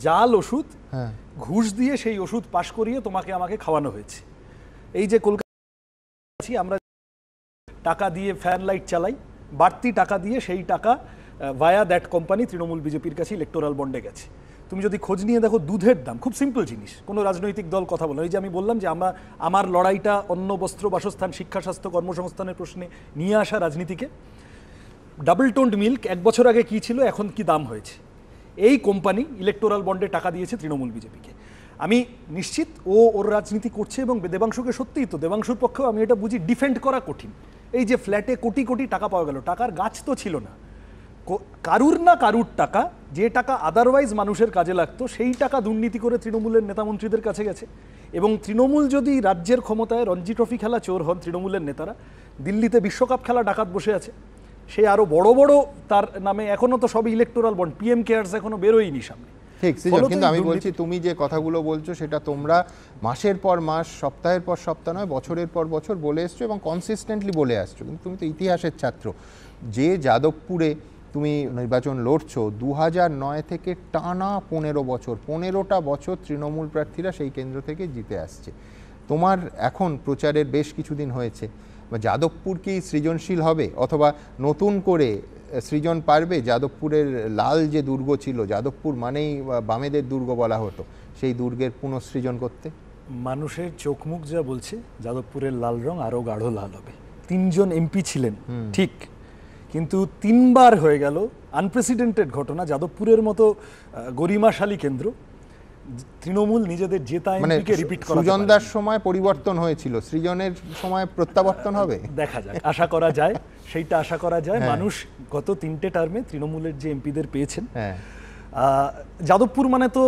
জাল ওষুধ হ্যাঁ। ঘুষ দিয়ে সেই ওষুধ পাশ করিয়ে তোমাকে আমাকে খাওয়ানো হয়েছে এই যে কলকাতা আমরা টাকা দিয়ে ফ্যান লাইট চালাই বাড়তি টাকা দিয়ে সেই টাকা ভায়া দ্যাট কোম্পানি তৃণমূল বিজেপির কাছে ইলেকটোরাল বন্ডে গেছে তুমি যদি খোঁজ নিয়ে দেখো দুধের দাম খুব সিম্পল জিনিস কোনো রাজনৈতিক দল কথা বলে এই যে আমি বললাম যে আমরা আমার লড়াইটা অন্ন বস্ত্র বাসস্থান শিক্ষা স্বাস্থ্য কর্মসংস্থানের প্রশ্নে নিয়ে আসা রাজনীতিকে ডাবল টোন্ড মিল্ক এক বছর আগে কী ছিল এখন কি দাম হয়েছে এই কোম্পানি ইলেকটোরাল বন্ডে টাকা দিয়েছে তৃণমূল বিজেপিকে আমি নিশ্চিত ও ওর রাজনীতি করছে এবং দেবাংশুকে সত্যিই তো দেবাংশুর পক্ষেও আমি এটা বুঝি ডিফেন্ড করা কঠিন এই যে ফ্ল্যাটে কোটি কোটি টাকা পাওয়া গেল টাকার গাছ তো ছিল না কারুর না কারুর টাকা যে টাকা আদারওয়াইজ মানুষের কাজে লাগতো সেই টাকা দুর্নীতি করে তৃণমূলের নেতামন্ত্রীদের কাছে গেছে এবং তৃণমূল যদি রাজ্যের ক্ষমতায় রঞ্জি ট্রফি খেলা চোর হন তৃণমূলের নেতারা দিল্লিতে বিশ্বকাপ খেলা ডাকাত বসে আছে সে আরও বড় বড় তার নামে এখনও তো সবই ইলেকটোরাল বন্ড পিএম কেয়ার্স এখনও বেরোয়নি সামনে ঠিক কিন্তু আমি বলছি তুমি যে কথাগুলো বলছো সেটা তোমরা মাসের পর মাস সপ্তাহের পর সপ্তাহ নয় বছরের পর বছর বলে এসছো এবং কনসিস্টেন্টলি বলে আসছো কিন্তু তুমি তো ইতিহাসের ছাত্র যে যাদবপুরে তুমি নির্বাচন লড়ছো দু নয় থেকে টানা পনেরো বছর পনেরোটা বছর তৃণমূল প্রার্থীরা সেই কেন্দ্র থেকে জিতে আসছে তোমার এখন প্রচারের বেশ কিছুদিন হয়েছে যাদবপুর কি সৃজনশীল হবে অথবা নতুন করে সৃজন পারবে যাদবপুরের লাল যে দুর্গ ছিল যাদবপুর মানেই বামেদের দুর্গ বলা হতো সেই দুর্গের পুনঃসৃজন করতে মানুষের চোখ মুখ যা বলছে যাদবপুরের লাল রং আরও গাঢ় লাল হবে তিনজন এমপি ছিলেন ঠিক কিন্তু তিনবার হয়ে গেল আনপ্রেসিডেন্টেড ঘটনা যাদবপুরের মতো গরিমাশালী কেন্দ্র তৃণমূল নিজেদের জেতা মানে এমপিকে রিপিট করা দাস সময় পরিবর্তন হয়েছিল সৃজনের সময় প্রত্যাবর্তন হবে দেখা যাক আশা করা যায় সেইটা আশা করা যায় হ্যাঁ। মানুষ গত তিনটে টার্মে তৃণমূলের যে এমপিদের পেয়েছেন হ্যাঁ। যাদবপুর মানে তো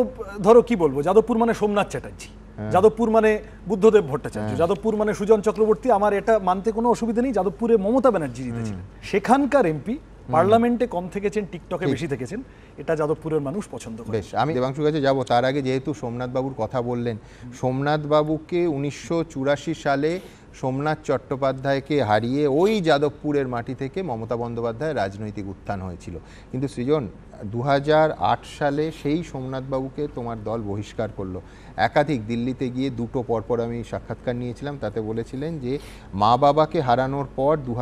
ধরো কি বলবো যাদবপুর মানে সোমনাথ চ্যাটার্জি হ্যাঁ। যাদবপুর মানে বুদ্ধদেব ভট্টাচার্য হ্যাঁ। যাদবপুর মানে সুজন চক্রবর্তী আমার এটা মানতে কোনো অসুবিধা নেই যাদবপুরে মমতা ব্যানার্জি জিতেছিলেন সেখানকার এমপি পার্লামেন্টে কম থেকেছেন টিকটকে বেশি থেকেছেন এটা যাদবপুরের মানুষ পছন্দ করে বেশ আমি দেবাংশুর কাছে যাব তার আগে যেহেতু সোমনাথ বাবুর কথা বললেন সোমনাথ বাবুকে উনিশশো সালে সোমনাথ চট্টোপাধ্যায়কে হারিয়ে ওই যাদবপুরের মাটি থেকে মমতা বন্দ্যোপাধ্যায় রাজনৈতিক উত্থান হয়েছিল কিন্তু সৃজন দু সালে সেই সোমনাথবাবুকে তোমার দল বহিষ্কার করলো একাধিক দিল্লিতে গিয়ে দুটো পরপর আমি সাক্ষাৎকার নিয়েছিলাম তাতে বলেছিলেন যে মা বাবাকে হারানোর পর দু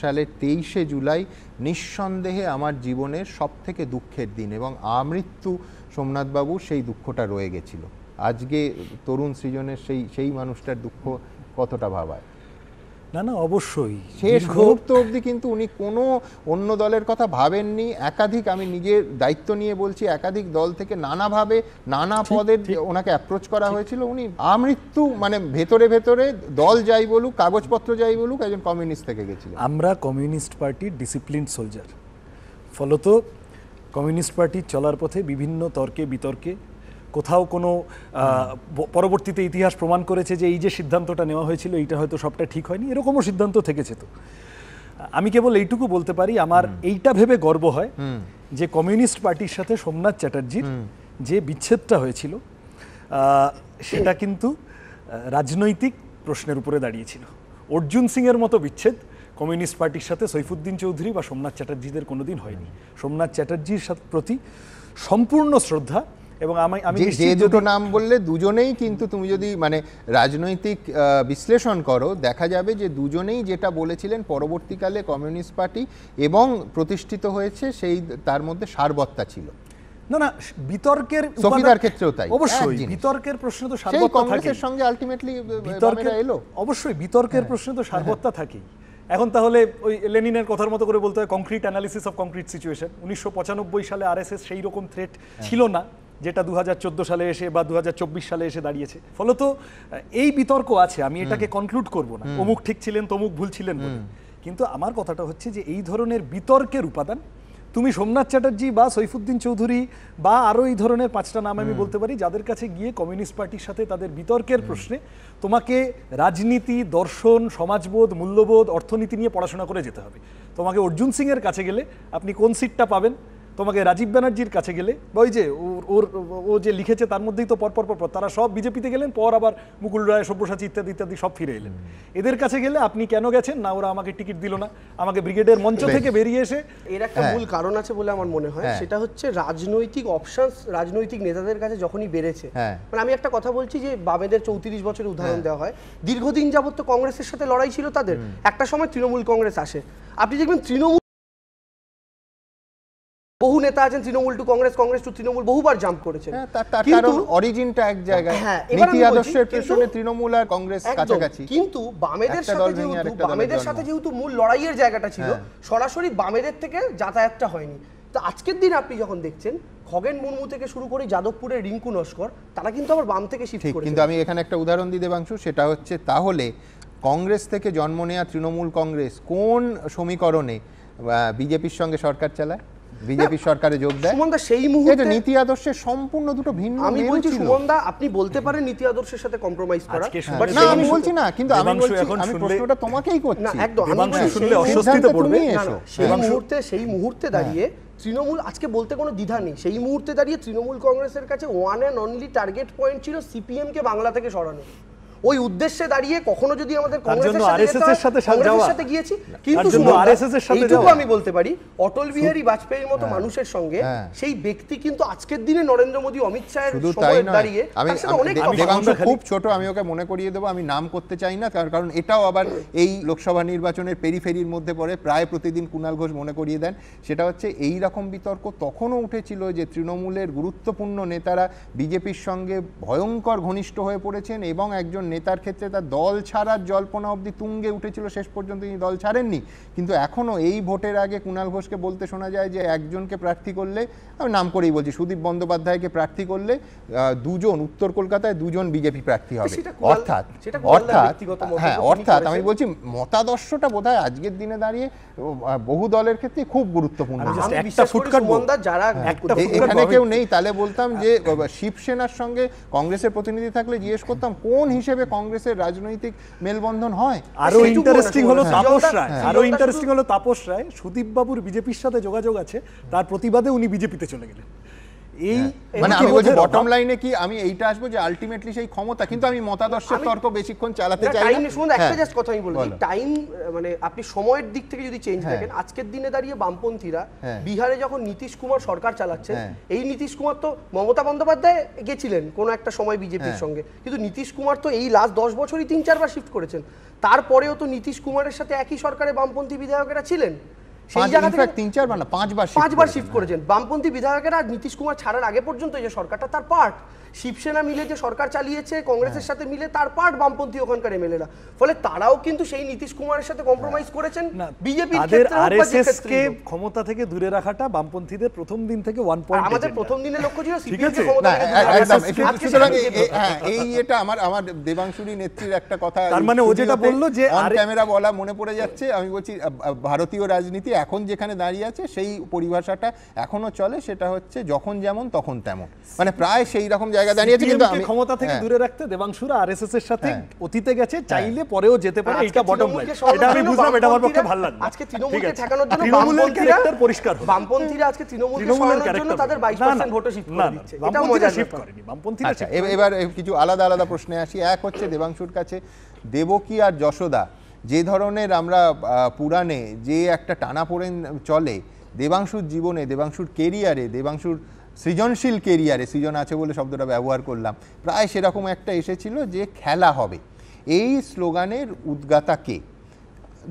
সালের তেইশে জুলাই নিঃসন্দেহে আমার জীবনের সবথেকে দুঃখের দিন এবং আমৃত্যু সোমনাথবাবু সেই দুঃখটা রয়ে গেছিল আজকে তরুণ সৃজনের সেই সেই মানুষটার দুঃখ কতটা ভাবায় না না অবশ্যই শেষ মুহূর্ত অবধি কিন্তু উনি কোনো অন্য দলের কথা ভাবেননি একাধিক আমি নিজের দায়িত্ব নিয়ে বলছি একাধিক দল থেকে নানাভাবে নানা পদের ওনাকে অ্যাপ্রোচ করা হয়েছিল উনি আমৃত্যু মানে ভেতরে ভেতরে দল যাই বলুক কাগজপত্র যাই বলুক একজন কমিউনিস্ট থেকে গেছিল আমরা কমিউনিস্ট পার্টির ডিসিপ্লিন সোলজার ফলত কমিউনিস্ট পার্টি চলার পথে বিভিন্ন তর্কে বিতর্কে কোথাও কোনো পরবর্তীতে ইতিহাস প্রমাণ করেছে যে এই যে সিদ্ধান্তটা নেওয়া হয়েছিল এইটা হয়তো সবটা ঠিক হয়নি এরকমও সিদ্ধান্ত থেকেছে তো আমি কেবল এইটুকু বলতে পারি আমার এইটা ভেবে গর্ব হয় যে কমিউনিস্ট পার্টির সাথে সোমনাথ চ্যাটার্জির যে বিচ্ছেদটা হয়েছিল সেটা কিন্তু রাজনৈতিক প্রশ্নের উপরে দাঁড়িয়েছিল অর্জুন সিংয়ের মতো বিচ্ছেদ কমিউনিস্ট পার্টির সাথে সৈফুদ্দিন চৌধুরী বা সোমনাথ চ্যাটার্জিদের কোনোদিন হয়নি সোমনাথ চ্যাটার্জির প্রতি সম্পূর্ণ শ্রদ্ধা এবং আমি যে দুটো নাম বললে দুজনেই কিন্তু তুমি যদি মানে রাজনৈতিক বিশ্লেষণ করো দেখা যাবে যে দুজনেই যেটা বলেছিলেন পরবর্তীকালে কমিউনিস্ট পার্টি এবং প্রতিষ্ঠিত হয়েছে সেই তার মধ্যে সারবত্তা ছিল না না বিতর্কের সফিদার ক্ষেত্রেও তাই অবশ্যই বিতর্কের প্রশ্ন তো সার্বত্তা থাকে সঙ্গে আলটিমেটলি বিতর্কের এলো অবশ্যই বিতর্কের হ্যাঁ। প্রশ্ন তো সার্বত্তা থাকেই এখন তাহলে ওই লেনিনের কথার মতো করে বলতে হয় concrete analysis of concrete situation উনিশশো সালে আরএসএস সেই রকম থ্রেট ছিল না যেটা দু সালে এসে বা দু সালে এসে দাঁড়িয়েছে ফলত এই বিতর্ক আছে আমি এটাকে কনক্লুড করব না অমুক ঠিক ছিলেন তমুক ভুল ছিলেন কিন্তু আমার কথাটা হচ্ছে যে এই ধরনের বিতর্কের উপাদান তুমি সোমনাথ চ্যাটার্জি বা সৈফুদ্দিন চৌধুরী বা আরও এই ধরনের পাঁচটা নাম আমি বলতে পারি যাদের কাছে গিয়ে কমিউনিস্ট পার্টির সাথে তাদের বিতর্কের প্রশ্নে তোমাকে রাজনীতি দর্শন সমাজবোধ মূল্যবোধ অর্থনীতি নিয়ে পড়াশোনা করে যেতে হবে তোমাকে অর্জুন সিংয়ের কাছে গেলে আপনি কোন সিটটা পাবেন তোমাকে রাজীব ব্যানার্জির কাছে গেলে বা ওই যে ওর ও যে লিখেছে তার মধ্যেই তো পরপর পরপর তারা সব বিজেপিতে গেলেন পর আবার মুকুল রায় সব্যসাচী ইত্যাদি ইত্যাদি সব ফিরে এলেন এদের কাছে গেলে আপনি কেন গেছেন না ওরা আমাকে টিকিট দিল না আমাকে ব্রিগেডের মঞ্চ থেকে বেরিয়ে এসে এর একটা হ্যাঁ। মূল কারণ আছে বলে আমার মনে হয় হ্যাঁ। সেটা হচ্ছে রাজনৈতিক অপশনস রাজনৈতিক নেতাদের কাছে যখনই বেড়েছে হ্যাঁ। মানে আমি একটা কথা বলছি যে বাবেদের চৌত্রিশ বছরের উদাহরণ দেওয়া হয় দীর্ঘদিন যাবত তো কংগ্রেসের সাথে লড়াই ছিল তাদের একটা সময় তৃণমূল কংগ্রেস আসে আপনি দেখবেন তৃণমূল বহু নেতা আছেন Trinamool to Congress Congress to Trinamool বহুবার জাম্প করেছেন হ্যাঁ, কিন্তু অরিজিনটা এক জায়গায় হ্যাঁ নীতি আদর্শের পেছনে তৃণমূল আর কংগ্রেস কাছাকাছি কিন্তু বামেদের সাথে যেহেতু বামেদের সাথে যেহেতু মূল লড়াইয়ের জায়গাটা ছিল হ্যাঁ। সরাসরি বামেদের থেকে যাতায়াতটা হয়নি তো আজকের দিন আপনি যখন দেখছেন খগেন মুর্মু থেকে শুরু করে যাদবপুরের রিঙ্কু নস্কর তারা কিন্তু আবার বাম থেকে শিফট করে কিন্তু আমি এখানে একটা উদাহরণ দিই দেবাংশু সেটা হচ্ছে তাহলে কংগ্রেস থেকে জন্ম নেয়া তৃণমূল কংগ্রেস কোন সমীকরণে বিজেপির সঙ্গে সরকার চালায় বিজেপি সরকারে যোগ দেয় সুমনদা সেই মুহূর্তে নীতি আদর্শের সম্পূর্ণ দুটো ভিন্ন আমি বলছি সুমনদা আপনি বলতে পারেন নীতি আদর্শের সাথে কম্প্রোমাইজ করা বাট না আমি বলছি না কিন্তু আমি বলছি আমি প্রশ্নটা তোমাকেই করছি না একদম আমি বলছি শুনলে অস্বস্তিতে পড়বে সেই মুহূর্তে সেই মুহূর্তে হ্যাঁ। দাঁড়িয়ে তৃণমূল আজকে বলতে কোনো দ্বিধা নেই সেই মুহূর্তে দাঁড়িয়ে তৃণমূল কংগ্রেসের কাছে one and only target point ছিল সিপিএমকে বাংলা থেকে সরানো ওই উদ্দেশ্যে দাঁড়িয়ে কখনো যদি আমাদের কংগ্রেসের সাথে কংগ্রেসের সাথে গিয়েছি কিন্তু এইটুকু আমি বলতে পারি অটল বিহারী বাজপেয়ীর মতো হ্যাঁ। মানুষের সঙ্গে হ্যাঁ। সেই ব্যক্তি কিন্তু আজকের দিনে নরেন্দ্র মোদী অমিত শাহের সময় দাঁড়িয়ে আমি খুব ছোট আমি ওকে মনে করিয়ে দেবো আমি নাম করতে চাই না তার কারণ এটাও আবার এই লোকসভা নির্বাচনের পেরিফেরির মধ্যে পড়ে প্রায় প্রতিদিন কুণাল ঘোষ মনে করিয়ে দেন সেটা হচ্ছে এই রকম বিতর্ক তখনও উঠেছিল যে তৃণমূলের গুরুত্বপূর্ণ নেতারা বিজেপির সঙ্গে ভয়ঙ্কর ঘনিষ্ঠ হয়ে পড়েছেন এবং একজন নেতার ক্ষেত্রে তার দল ছাড়ার জল্পনা অবধি তুঙ্গে উঠেছিল শেষ পর্যন্ত তিনি দল ছাড়েননি কিন্তু এখনও এই ভোটের আগে কুণাল ঘোষকে বলতে শোনা যায় যে একজনকে প্রার্থী করলে আমি নাম করেই বলছি সুদীপ বন্দ্যোপাধ্যায়কে প্রার্থী করলে দুজন উত্তর কলকাতায় দুজন বিজেপি প্রার্থী হবে অর্থাৎ অর্থাৎ হ্যাঁ অর্থাৎ আমি বলছি মতাদর্শটা বোধ আজকের দিনে দাঁড়িয়ে বহু দলের ক্ষেত্রে খুব গুরুত্বপূর্ণ হ্যাঁ, এখানে কেউ নেই তাহলে বলতাম যে শিবসেনার সঙ্গে কংগ্রেসের প্রতিনিধি থাকলে জিজ্ঞেস করতাম কোন হিসেবে হিসেবে কংগ্রেসের রাজনৈতিক মেলবন্ধন হয় আরো ইন্টারেস্টিং হলো তাপস রায় হ্যাঁ। আরো ইন্টারেস্টিং হলো তাপস রায় সুদীপ বাবুর বিজেপির সাথে যোগাযোগ আছে তার প্রতিবাদে উনি বিজেপিতে চলে গেলেন হ্যাঁ। এই মানে আমি বলছি বটম লাইনে কি আমি এইটা আসবো যে আলটিমেটলি সেই ক্ষমতা কিন্তু আমি মতাদর্শের তর্ক বেশিক্ষণ চালাতে চাই না শুনুন একটা হ্যাঁ, জাস্ট কথা আমি বলছি টাইম মানে আপনি সময়ের দিক থেকে যদি চেঞ্জ হ্যাঁ। দেখেন আজকের দিনে দাঁড়িয়ে বামপন্থীরা বিহারে যখন নীতিশ কুমার সরকার চালাচ্ছে এই নীতিশ কুমার তো মমতা বন্দ্যোপাধ্যায় গেছিলেন কোনো একটা সময় বিজেপির সঙ্গে কিন্তু নীতিশ কুমার তো এই লাস্ট দশ বছরই তিন চারবার শিফট করেছেন তারপরেও তো নীতিশ কুমারের সাথে একই সরকারে বামপন্থী বিধায়কেরা ছিলেন হ্যাঁ। বামপন্থী বিধায়কেরা নীতিশ কুমার ছাড়ার আগে পর্যন্ত যে সরকারটা তার পার্ট শিবসেনা মিলে যে সরকার চালিয়েছে কংগ্রেসের হ্যাঁ। সাথে মিলে তার পার্ট বামপন্থী ওখানকার ফলে তারাও কিন্তু সেই নীতিশ কুমারের সাথে কম্প্রোমাইজ হ্যাঁ। করেছেন বিজেপি ক্ষমতা থেকে দূরে রাখাটা বামপন্থীদের প্রথম দিন থেকে ওয়ান পয়েন্ট আমাদের প্রথম দিনের লক্ষ্য ছিল এই এটা আমার আমার দেবাংশুরি নেত্রীর একটা কথা তার মানে ও যেটা বললো যে ক্যামেরা বলা মনে পড়ে যাচ্ছে আমি বলছি ভারতীয় রাজনীতি এখন যেখানে দাঁড়িয়ে আছে সেই পরিভাষাটা এখনো চলে সেটা হচ্ছে যখন যেমন তখন তেমন মানে প্রায় সেই রকম জায়গা দাঁড়িয়ে আছে কিন্তু ক্ষমতা থেকে হ্যাঁ। দূরে রাখতে দেবাংশুরা আরএসএস এর সাথে হ্যাঁ। অতীতে গেছে হ্যাঁ। চাইলে পরেও যেতে পারে এটা বটম লাইন এটা আমি বুঝলাম এটা আমার পক্ষে ভালো লাগবে আজকে তৃণমূলকে ঠেকানোর জন্য তৃণমূলের ক্যারেক্টার পরিষ্কার বামপন্থীরা আজকে তৃণমূলের সরানোর জন্য তাদের 22% ভোটে শিফট করে দিচ্ছে এটা মজা শিফট করেনি বামপন্থীরা আচ্ছা, এবার কিছু আলাদা আলাদা প্রশ্নে আসি এক হচ্ছে দেবাংশুর কাছে দেবকী আর যশোদা যে ধরনের আমরা পুরাণে যে একটা পড়ে চলে দেবাংশুর জীবনে দেবাংশুর কেরিয়ারে দেবাংশুর সৃজনশীল কেরিয়ারে সৃজন আছে বলে শব্দটা ব্যবহার করলাম প্রায় সেরকম একটা এসেছিল যে খেলা হবে এই স্লোগানের উদ্গাতা কে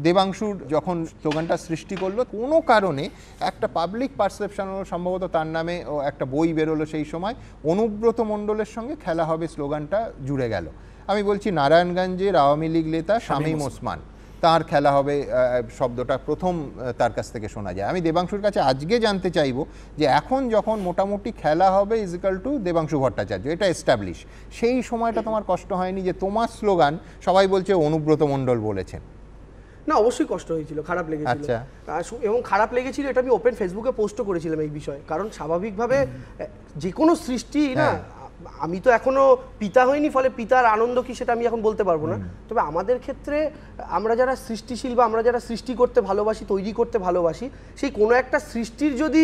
দেবাংশুর যখন স্লোগানটা সৃষ্টি করলো কোনো কারণে একটা পাবলিক পারসেপশন হলো সম্ভবত তার নামে একটা বই বেরোলো সেই সময় অনুব্রত মণ্ডলের সঙ্গে খেলা হবে স্লোগানটা জুড়ে গেল আমি বলছি নারায়ণগঞ্জের আওয়ামী লীগ নেতা শামীম ওসমান তার খেলা হবে শব্দটা প্রথম তার কাছ থেকে শোনা যায় আমি দেবাংশুর কাছে আজকে জানতে চাইব যে এখন যখন মোটামুটি খেলা হবে ইজিক্যাল টু দেবাংশু ভট্টাচার্য এটা এস্টাবলিশ সেই সময়টা তোমার কষ্ট হয়নি যে তোমার স্লোগান সবাই বলছে অনুব্রত মণ্ডল বলেছেন না অবশ্যই কষ্ট হয়েছিল খারাপ লেগেছিল আচ্ছা। এবং খারাপ লেগেছিল এটা আমি ওপেন ফেসবুকে পোস্ট করেছিলাম এই বিষয়ে কারণ স্বাভাবিকভাবে যে কোনো সৃষ্টি না হ্যাঁ। আমি তো এখনো পিতা হইনি ফলে পিতার আনন্দ কি সেটা আমি এখন বলতে পারবো না তবে আমাদের ক্ষেত্রে আমরা যারা সৃষ্টিশীল বা আমরা যারা সৃষ্টি করতে ভালোবাসি তৈরি করতে ভালোবাসি সেই কোনো একটা সৃষ্টির যদি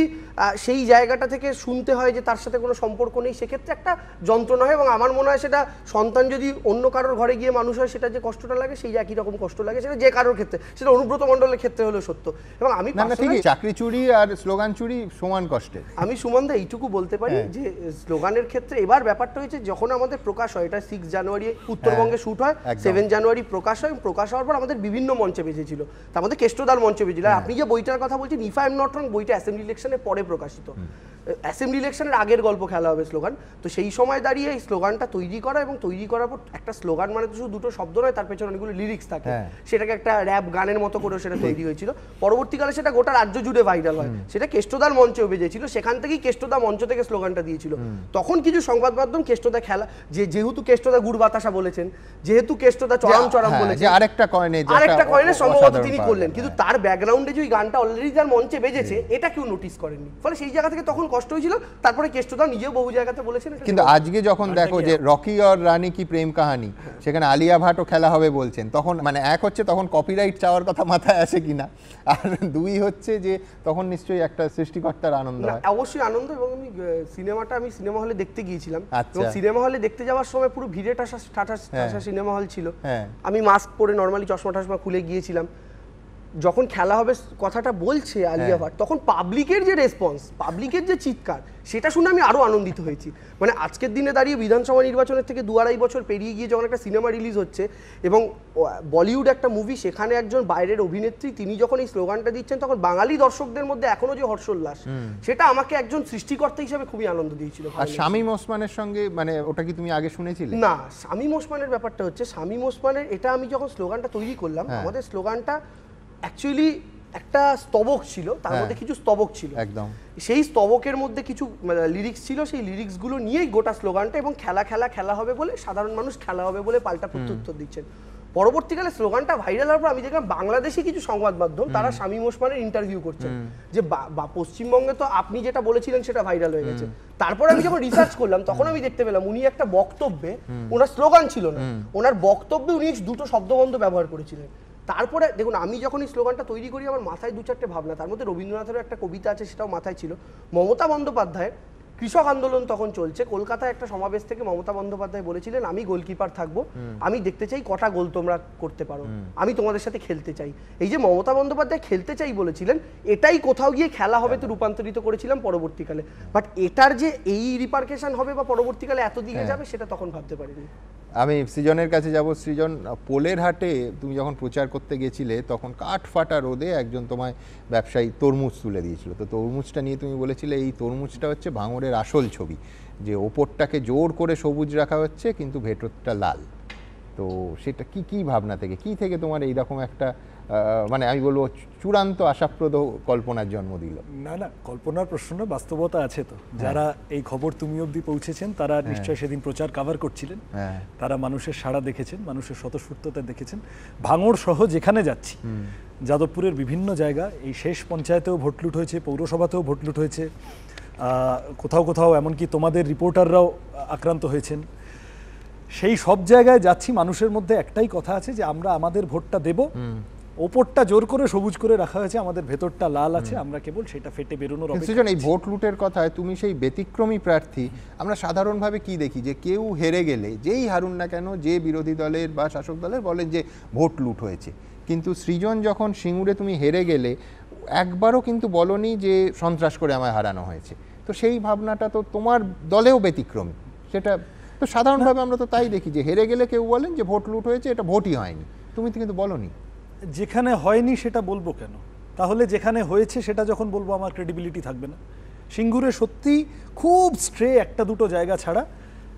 সেই জায়গাটা থেকে শুনতে হয় যে তার সাথে কোনো সম্পর্ক নেই সেক্ষেত্রে একটা যন্ত্রণা হয় এবং আমার মনে হয় সেটা সন্তান যদি অন্য কারোর ঘরে গিয়ে মানুষ হয় সেটা যে কষ্টটা লাগে সেই একই রকম কষ্ট লাগে সেটা যে কারোর ক্ষেত্রে সেটা অনুব্রত মণ্ডলের ক্ষেত্রে হলো সত্য এবং আমি চাকরি চুরি আর স্লোগান চুরি সমান কষ্টে আমি সুমনদা এইটুকু বলতে পারি হ্যাঁ। যে স্লোগানের ক্ষেত্রে এবার মজার ব্যাপারটা হয়েছে যখন আমাদের প্রকাশ হয় এটা সিক্স জানুয়ারি উত্তরবঙ্গে শ্যুট হ্যাঁ, হয় সেভেন জানুয়ারি প্রকাশ হয় প্রকাশ হওয়ার পর আমাদের বিভিন্ন মঞ্চে বেঁচেছিল তার মধ্যে কেষ্টদার মঞ্চে বেজেছিল হ্যাঁ। আপনি যে বইটার কথা বলছেন if I am not wrong বইটা অ্যাসেম্বলি ইলেকশনের পরে প্রকাশিত অ্যাসেম্বলি ইলেকশনের আগের গল্প খেলা হবে স্লোগান তো সেই সময় দাঁড়িয়ে এই স্লোগানটা তৈরি করা এবং তৈরি করার পর একটা স্লোগান মানে তো শুধু দুটো শব্দ নয় তার পেছনে অনেকগুলো লিরিক্স থাকে হ্যাঁ। সেটাকে একটা র্যাপ গানের মতো করেও সেটা তৈরি হয়েছিল পরবর্তীকালে সেটা গোটা রাজ্য জুড়ে ভাইরাল হয় সেটা কেষ্টদার মঞ্চে বেজেছিল সেখান থেকেই কেষ্টদা মঞ্চ থেকে স্লোগানটা দিয়েছিল তখন কিছু সংবাদ মাধ্যম কেষ্টদা খেলা যে যেহেতু কেষ্টদা গুড় বাতাসা বলেছেন যেহেতু কেষ্টদা চরম চরম হ্যাঁ, বলেছেন আরেকটা কয়েনে আরেকটা কয়েনে সম্ভবত তিনি করলেন কিন্তু হ্যাঁ। তার ব্যাকগ্রাউন্ডে যে ওই গানটা অলরেডি তার মঞ্চে বেজেছে এটা কেউ নোটিস করেনি ফলে সেই জায়গা থেকে তখন কষ্ট হয়েছিল তারপরে কেষ্টদা নিজেও বহু জায়গাতে বলেছেন কিন্তু আজকে যখন দেখো যে রকি আর রানী কি প্রেম কাহানি সেখানে আলিয়া ভাটও খেলা হবে বলছেন তখন মানে এক হচ্ছে তখন কপিরাইট চাওয়ার কথা মাথায় আসে কিনা আর দুই হচ্ছে যে তখন নিশ্চয়ই একটা সৃষ্টিকর্তার আনন্দ হয় অবশ্যই আনন্দ এবং আমি সিনেমাটা আমি সিনেমা হলে দেখতে গিয়েছিলাম আচ্ছা। সিনেমা হলে দেখতে যাওয়ার সময় পুরো ভিড়ে ঠাসা ঠাসা হ্যাঁ। সিনেমা হল ছিল হ্যাঁ। আমি মাস্ক পরে নর্মালি চশমা টশমা খুলে গিয়েছিলাম যখন খেলা হবে কথাটা বলছে আলিয়া হ্যাঁ। ভাট তখন পাবলিকের যে রেসপন্স পাবলিকের যে চিৎকার সেটা শুনে আমি আরও আনন্দিত হয়েছি মানে আজকের দিনে দাঁড়িয়ে বিধানসভা নির্বাচনের থেকে দু আড়াই বছর পেরিয়ে গিয়ে যখন একটা সিনেমা রিলিজ হচ্ছে এবং বলিউড একটা মুভি সেখানে একজন বাইরের অভিনেত্রী তিনি যখন এই স্লোগানটা দিচ্ছেন তখন বাঙালি দর্শকদের মধ্যে এখনও যে হর্ষোল্লাস সেটা আমাকে একজন সৃষ্টিকর্তা হিসেবে খুবই আনন্দ দিয়েছিল আর শামীম ওসমানের সঙ্গে মানে ওটা কি তুমি আগে শুনেছিলে না শামীম ওসমানের ব্যাপারটা হচ্ছে শামীম ওসমানের এটা আমি যখন স্লোগানটা তৈরি করলাম হ্যাঁ। আমাদের স্লোগানটা অ্যাকচুয়ালি একটা স্তবক ছিল তার হ্যাঁ। মধ্যে কিছু স্তবক ছিল একদম সেই স্তবকের মধ্যে কিছু লিরিক্স ছিল সেই লিরিক্স গুলো নিয়েই গোটা স্লোগানটা এবং খেলা খেলা খেলা হবে বলে সাধারণ মানুষ খেলা হবে বলে পাল্টা প্রত্যুত্তর দিচ্ছেন পরবর্তীকালে স্লোগানটা ভাইরাল হওয়ার পর আমি দেখলাম বাংলাদেশে কিছু সংবাদ মাধ্যম তারা স্বামী মোসমানের ইন্টারভিউ করছে যে বা পশ্চিমবঙ্গে তো আপনি যেটা বলেছিলেন সেটা ভাইরাল হয়ে গেছে তারপর আমি যখন রিসার্চ করলাম তখন আমি দেখতে পেলাম উনি একটা বক্তব্যে ওনার স্লোগান ছিল না ওনার বক্তব্যে উনি দুটো শব্দবন্ধ ব্যবহার করেছিলেন তারপরে দেখুন আমি যখন এই স্লোগানটা তৈরি করি আমার মাথায় দু চারটে ভাবনা তার মধ্যে রবীন্দ্রনাথেরও একটা কবিতা আছে সেটাও মাথায় ছিল মমতা বন্দ্যোপাধ্যায় কৃষক আন্দোলন তখন চলছে কলকাতায় একটা সমাবেশ থেকে মমতা বন্দ্যোপাধ্যায় বলেছিলেন আমি গোলকিপার থাকবো আমি দেখতে চাই কটা গোল তোমরা করতে পারো আমি তোমাদের সাথে খেলতে চাই এই যে মমতা বন্দ্যোপাধ্যায় খেলতে চাই বলেছিলেন এটাই কোথাও গিয়ে খেলা হবে তো রূপান্তরিত করেছিলাম পরবর্তীকালে বাট এটার যে এই রিপার্কেশন হবে বা পরবর্তীকালে এত দিকে হ্যাঁ। যাবে সেটা তখন ভাবতে পারিনি আমি সৃজনের কাছে যাব সৃজন পোলের হাটে তুমি যখন প্রচার করতে গেছিলে তখন কাঠ ফাটা রোদে একজন তোমায় ব্যবসায়ী তরমুজ তুলে দিয়েছিল তো তরমুজটা নিয়ে তুমি বলেছিলে এই তরমুজটা হচ্ছে ভাঙরের আসল ছবি যে ওপরটাকে জোর করে সবুজ রাখা হচ্ছে কিন্তু ভেতরটা লাল তো সেটা কি কি ভাবনা থেকে কি থেকে তোমার এইরকম একটা মানে আমি বলবো চূড়ান্ত আশাপ্রদ কল্পনার জন্ম দিল না না কল্পনার প্রশ্ন বাস্তবতা আছে তো হ্যাঁ। যারা এই খবর তুমি অবধি পৌঁছেছেন তারা হ্যাঁ। নিশ্চয় সেদিন প্রচার কাভার করছিলেন হ্যাঁ। তারা মানুষের সাড়া দেখেছেন মানুষের স্বতঃস্ফূর্ততা দেখেছেন ভাঙড় সহ যেখানে যাচ্ছি যাদবপুরের বিভিন্ন জায়গা এই শেষ পঞ্চায়েতেও ভোটলুট হয়েছে পৌরসভাতেও ভোটলুট হয়েছে কোথাও কোথাও এমনকি তোমাদের রিপোর্টাররাও আক্রান্ত হয়েছেন সেই সব জায়গায় যাচ্ছি মানুষের মধ্যে একটাই কথা আছে যে আমরা আমাদের ভোটটা দেব ওপরটা জোর করে সবুজ করে রাখা হয়েছে আমাদের ভেতরটা লাল আছে আমরা কেবল সেটা ফেটে বেরোনোর অপেক্ষা এই ভোট লুটের কথায় তুমি সেই ব্যতিক্রমী প্রার্থী আমরা সাধারণভাবে কি দেখি যে কেউ হেরে গেলে যেই হারুন না কেন যে বিরোধী দলের বা শাসক দলের বলেন যে ভোট লুট হয়েছে কিন্তু সৃজন যখন সিঙ্গুরে তুমি হেরে গেলে একবারও কিন্তু বলনি যে সন্ত্রাস করে আমায় হারানো হয়েছে তো সেই ভাবনাটা তো তোমার দলেও ব্যতিক্রমী সেটা তো সাধারণভাবে আমরা তো তাই দেখি যে হেরে গেলে কেউ বলেন যে ভোট লুট হয়েছে এটা ভোটই হয়নি তুমি কিন্তু বলনি যেখানে হয়নি সেটা বলবো কেন তাহলে যেখানে হয়েছে সেটা যখন বলবো আমার ক্রেডিবিলিটি থাকবে না সিঙ্গুরে সত্যি খুব স্ট্রে একটা দুটো জায়গা ছাড়া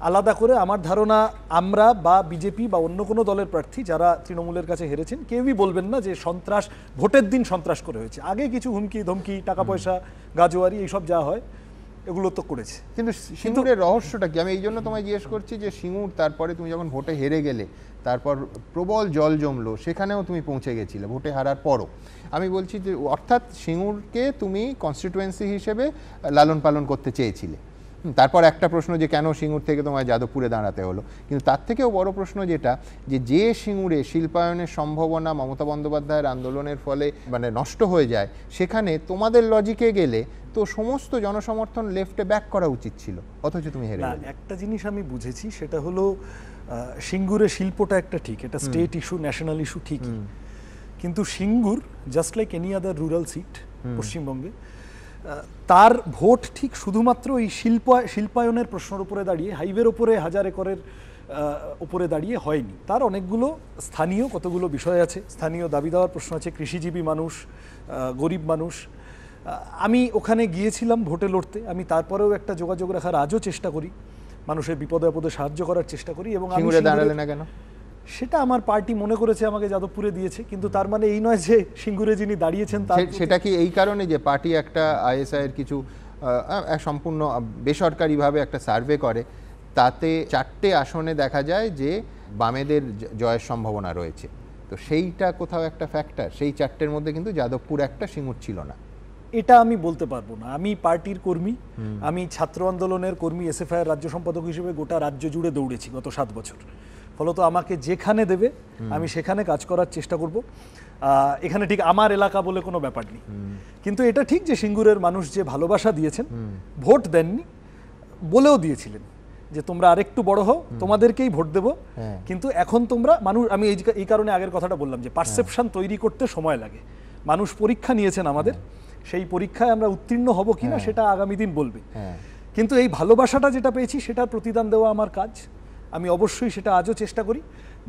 আলাদা করে আমার ধারণা আমরা বা বিজেপি বা অন্য কোনো দলের প্রার্থী যারা তৃণমূলের কাছে হেরেছেন কেউই বলবেন না যে সন্ত্রাস ভোটের দিন সন্ত্রাস করে হয়েছে আগে কিছু হুমকি ধমকি টাকা পয়সা গাজোয়ারি এইসব যা হয় এগুলো তো করেছে কিন্তু সিঙ্গুরের রহস্যটা কি আমি এই জন্য তোমায় জিজ্ঞেস করছি যে সিঙ্গুর তারপরে তুমি যখন ভোটে হেরে গেলে তারপর প্রবল জল জমলো সেখানেও তুমি পৌঁছে গেছিলে ভোটে হারার পরও আমি বলছি যে অর্থাৎ সিঙ্গুরকে তুমি কনস্টিটুয়েন্সি হিসেবে লালন পালন করতে চেয়েছিলে তারপর একটা প্রশ্ন যে কেন সিঙ্গুর থেকে তোমায় যাদবপুরে দাঁড়াতে হলো কিন্তু তার থেকেও বড় প্রশ্ন যেটা যে যে সিঙ্গুরে শিল্পায়নের সম্ভাবনা মমতা বন্দ্যোপাধ্যায়ের আন্দোলনের ফলে মানে নষ্ট হয়ে যায় সেখানে তোমাদের লজিকে গেলে তো সমস্ত জনসমর্থন লেফটে ব্যাক করা উচিত ছিল অথচ তুমি হেরে একটা জিনিস আমি বুঝেছি সেটা হলো সিঙ্গুরে শিল্পটা একটা ঠিক এটা স্টেট ইস্যু ন্যাশনাল ইস্যু ঠিকই কিন্তু Singur just like any other rural seat পশ্চিমবঙ্গে তার ভোট ঠিক শুধুমাত্র এই শিল্প শিল্পায়নের প্রশ্নের উপরে দাঁড়িয়ে হাইওয়ের উপরে হাজার একরের উপরে দাঁড়িয়ে হয়নি তার অনেকগুলো স্থানীয় কতগুলো বিষয় আছে স্থানীয় দাবি দেওয়ার প্রশ্ন আছে কৃষিজীবী মানুষ গরিব মানুষ আমি ওখানে গিয়েছিলাম ভোটে লড়তে আমি তারপরেও একটা যোগাযোগ রাখার আজও চেষ্টা করি মানুষের বিপদে আপদে সাহায্য করার চেষ্টা করি এবং আমি দাঁড়ালে না কেন সেটা আমার পার্টি মনে করেছে আমাকে যাদবপুরে দিয়েছে কিন্তু তার মানে এই নয় যে সিঙ্গুরে যিনি দাঁড়িয়েছেন সেটা কি এই কারণে যে পার্টি একটা আইএসআই এর কিছু সম্পূর্ণ বেসরকারিভাবে একটা সার্ভে করে তাতে চারটে আসনে দেখা যায় যে বামেদের জয়ের সম্ভাবনা রয়েছে তো সেইটা কোথাও একটা ফ্যাক্টর সেই চারটের মধ্যে কিন্তু যাদবপুর একটা সিঙ্গুর ছিল না এটা আমি বলতে পারবো না আমি পার্টির কর্মী আমি ছাত্র আন্দোলনের কর্মী এসএফআই রাজ্য সম্পাদক হিসেবে গোটা রাজ্য জুড়ে দৌড়েছি গত সাত বছর ফলত আমাকে যেখানে দেবে আমি সেখানে কাজ করার চেষ্টা করব এখানে ঠিক আমার এলাকা বলে কোনো ব্যাপার নেই কিন্তু এটা ঠিক যে সিঙ্গুরের মানুষ যে ভালোবাসা দিয়েছেন ভোট দেননি বলেও দিয়েছিলেন যে তোমরা আরেকটু বড় হও তোমাদেরকেই ভোট দেব হ্যাঁ। কিন্তু এখন তোমরা মানুষ আমি এই কারণে আগের কথাটা বললাম যে পারসেপশন হ্যাঁ। তৈরি করতে সময় লাগে মানুষ পরীক্ষা নিয়েছেন আমাদের হ্যাঁ। সেই পরীক্ষায় আমরা উত্তীর্ণ হব কিনা সেটা আগামী দিন বলবে কিন্তু এই ভালোবাসাটা যেটা পেয়েছি সেটার প্রতিদান দেওয়া আমার কাজ আমি অবশ্যই সেটা আজও চেষ্টা করি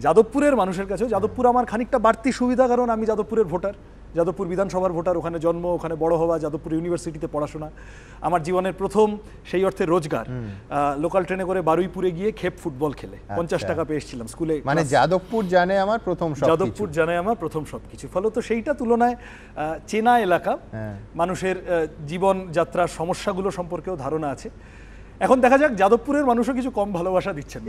যাদবপুরের মানুষের কাছে যাদবপুর আমার খানিকটা বাড়তি সুবিধা কারণ আমি যাদবপুরের ভোটার যাদবপুর বিধানসভার ভোটার ওখানে জন্ম ওখানে বড় হওয়া যাদবপুর ইউনিভার্সিটিতে পড়াশোনা আমার জীবনের প্রথম সেই অর্থে রোজগার লোকাল ট্রেনে করে বারুইপুরে গিয়ে খেপ ফুটবল খেলে আচ্ছা। পঞ্চাশ টাকা পেয়ে এসেছিলাম স্কুলে মানে যাদবপুর জানে আমার প্রথম যাদবপুর জানে আমার প্রথম সব কিছু ফলত সেইটা তুলনায় চেনা এলাকা হ্যাঁ। মানুষের জীবনযাত্রার সমস্যাগুলো সম্পর্কেও ধারণা আছে এখন দেখা যাক যাদবপুরের মানুষও কিছু কম ভালোবাসা দিচ্ছেন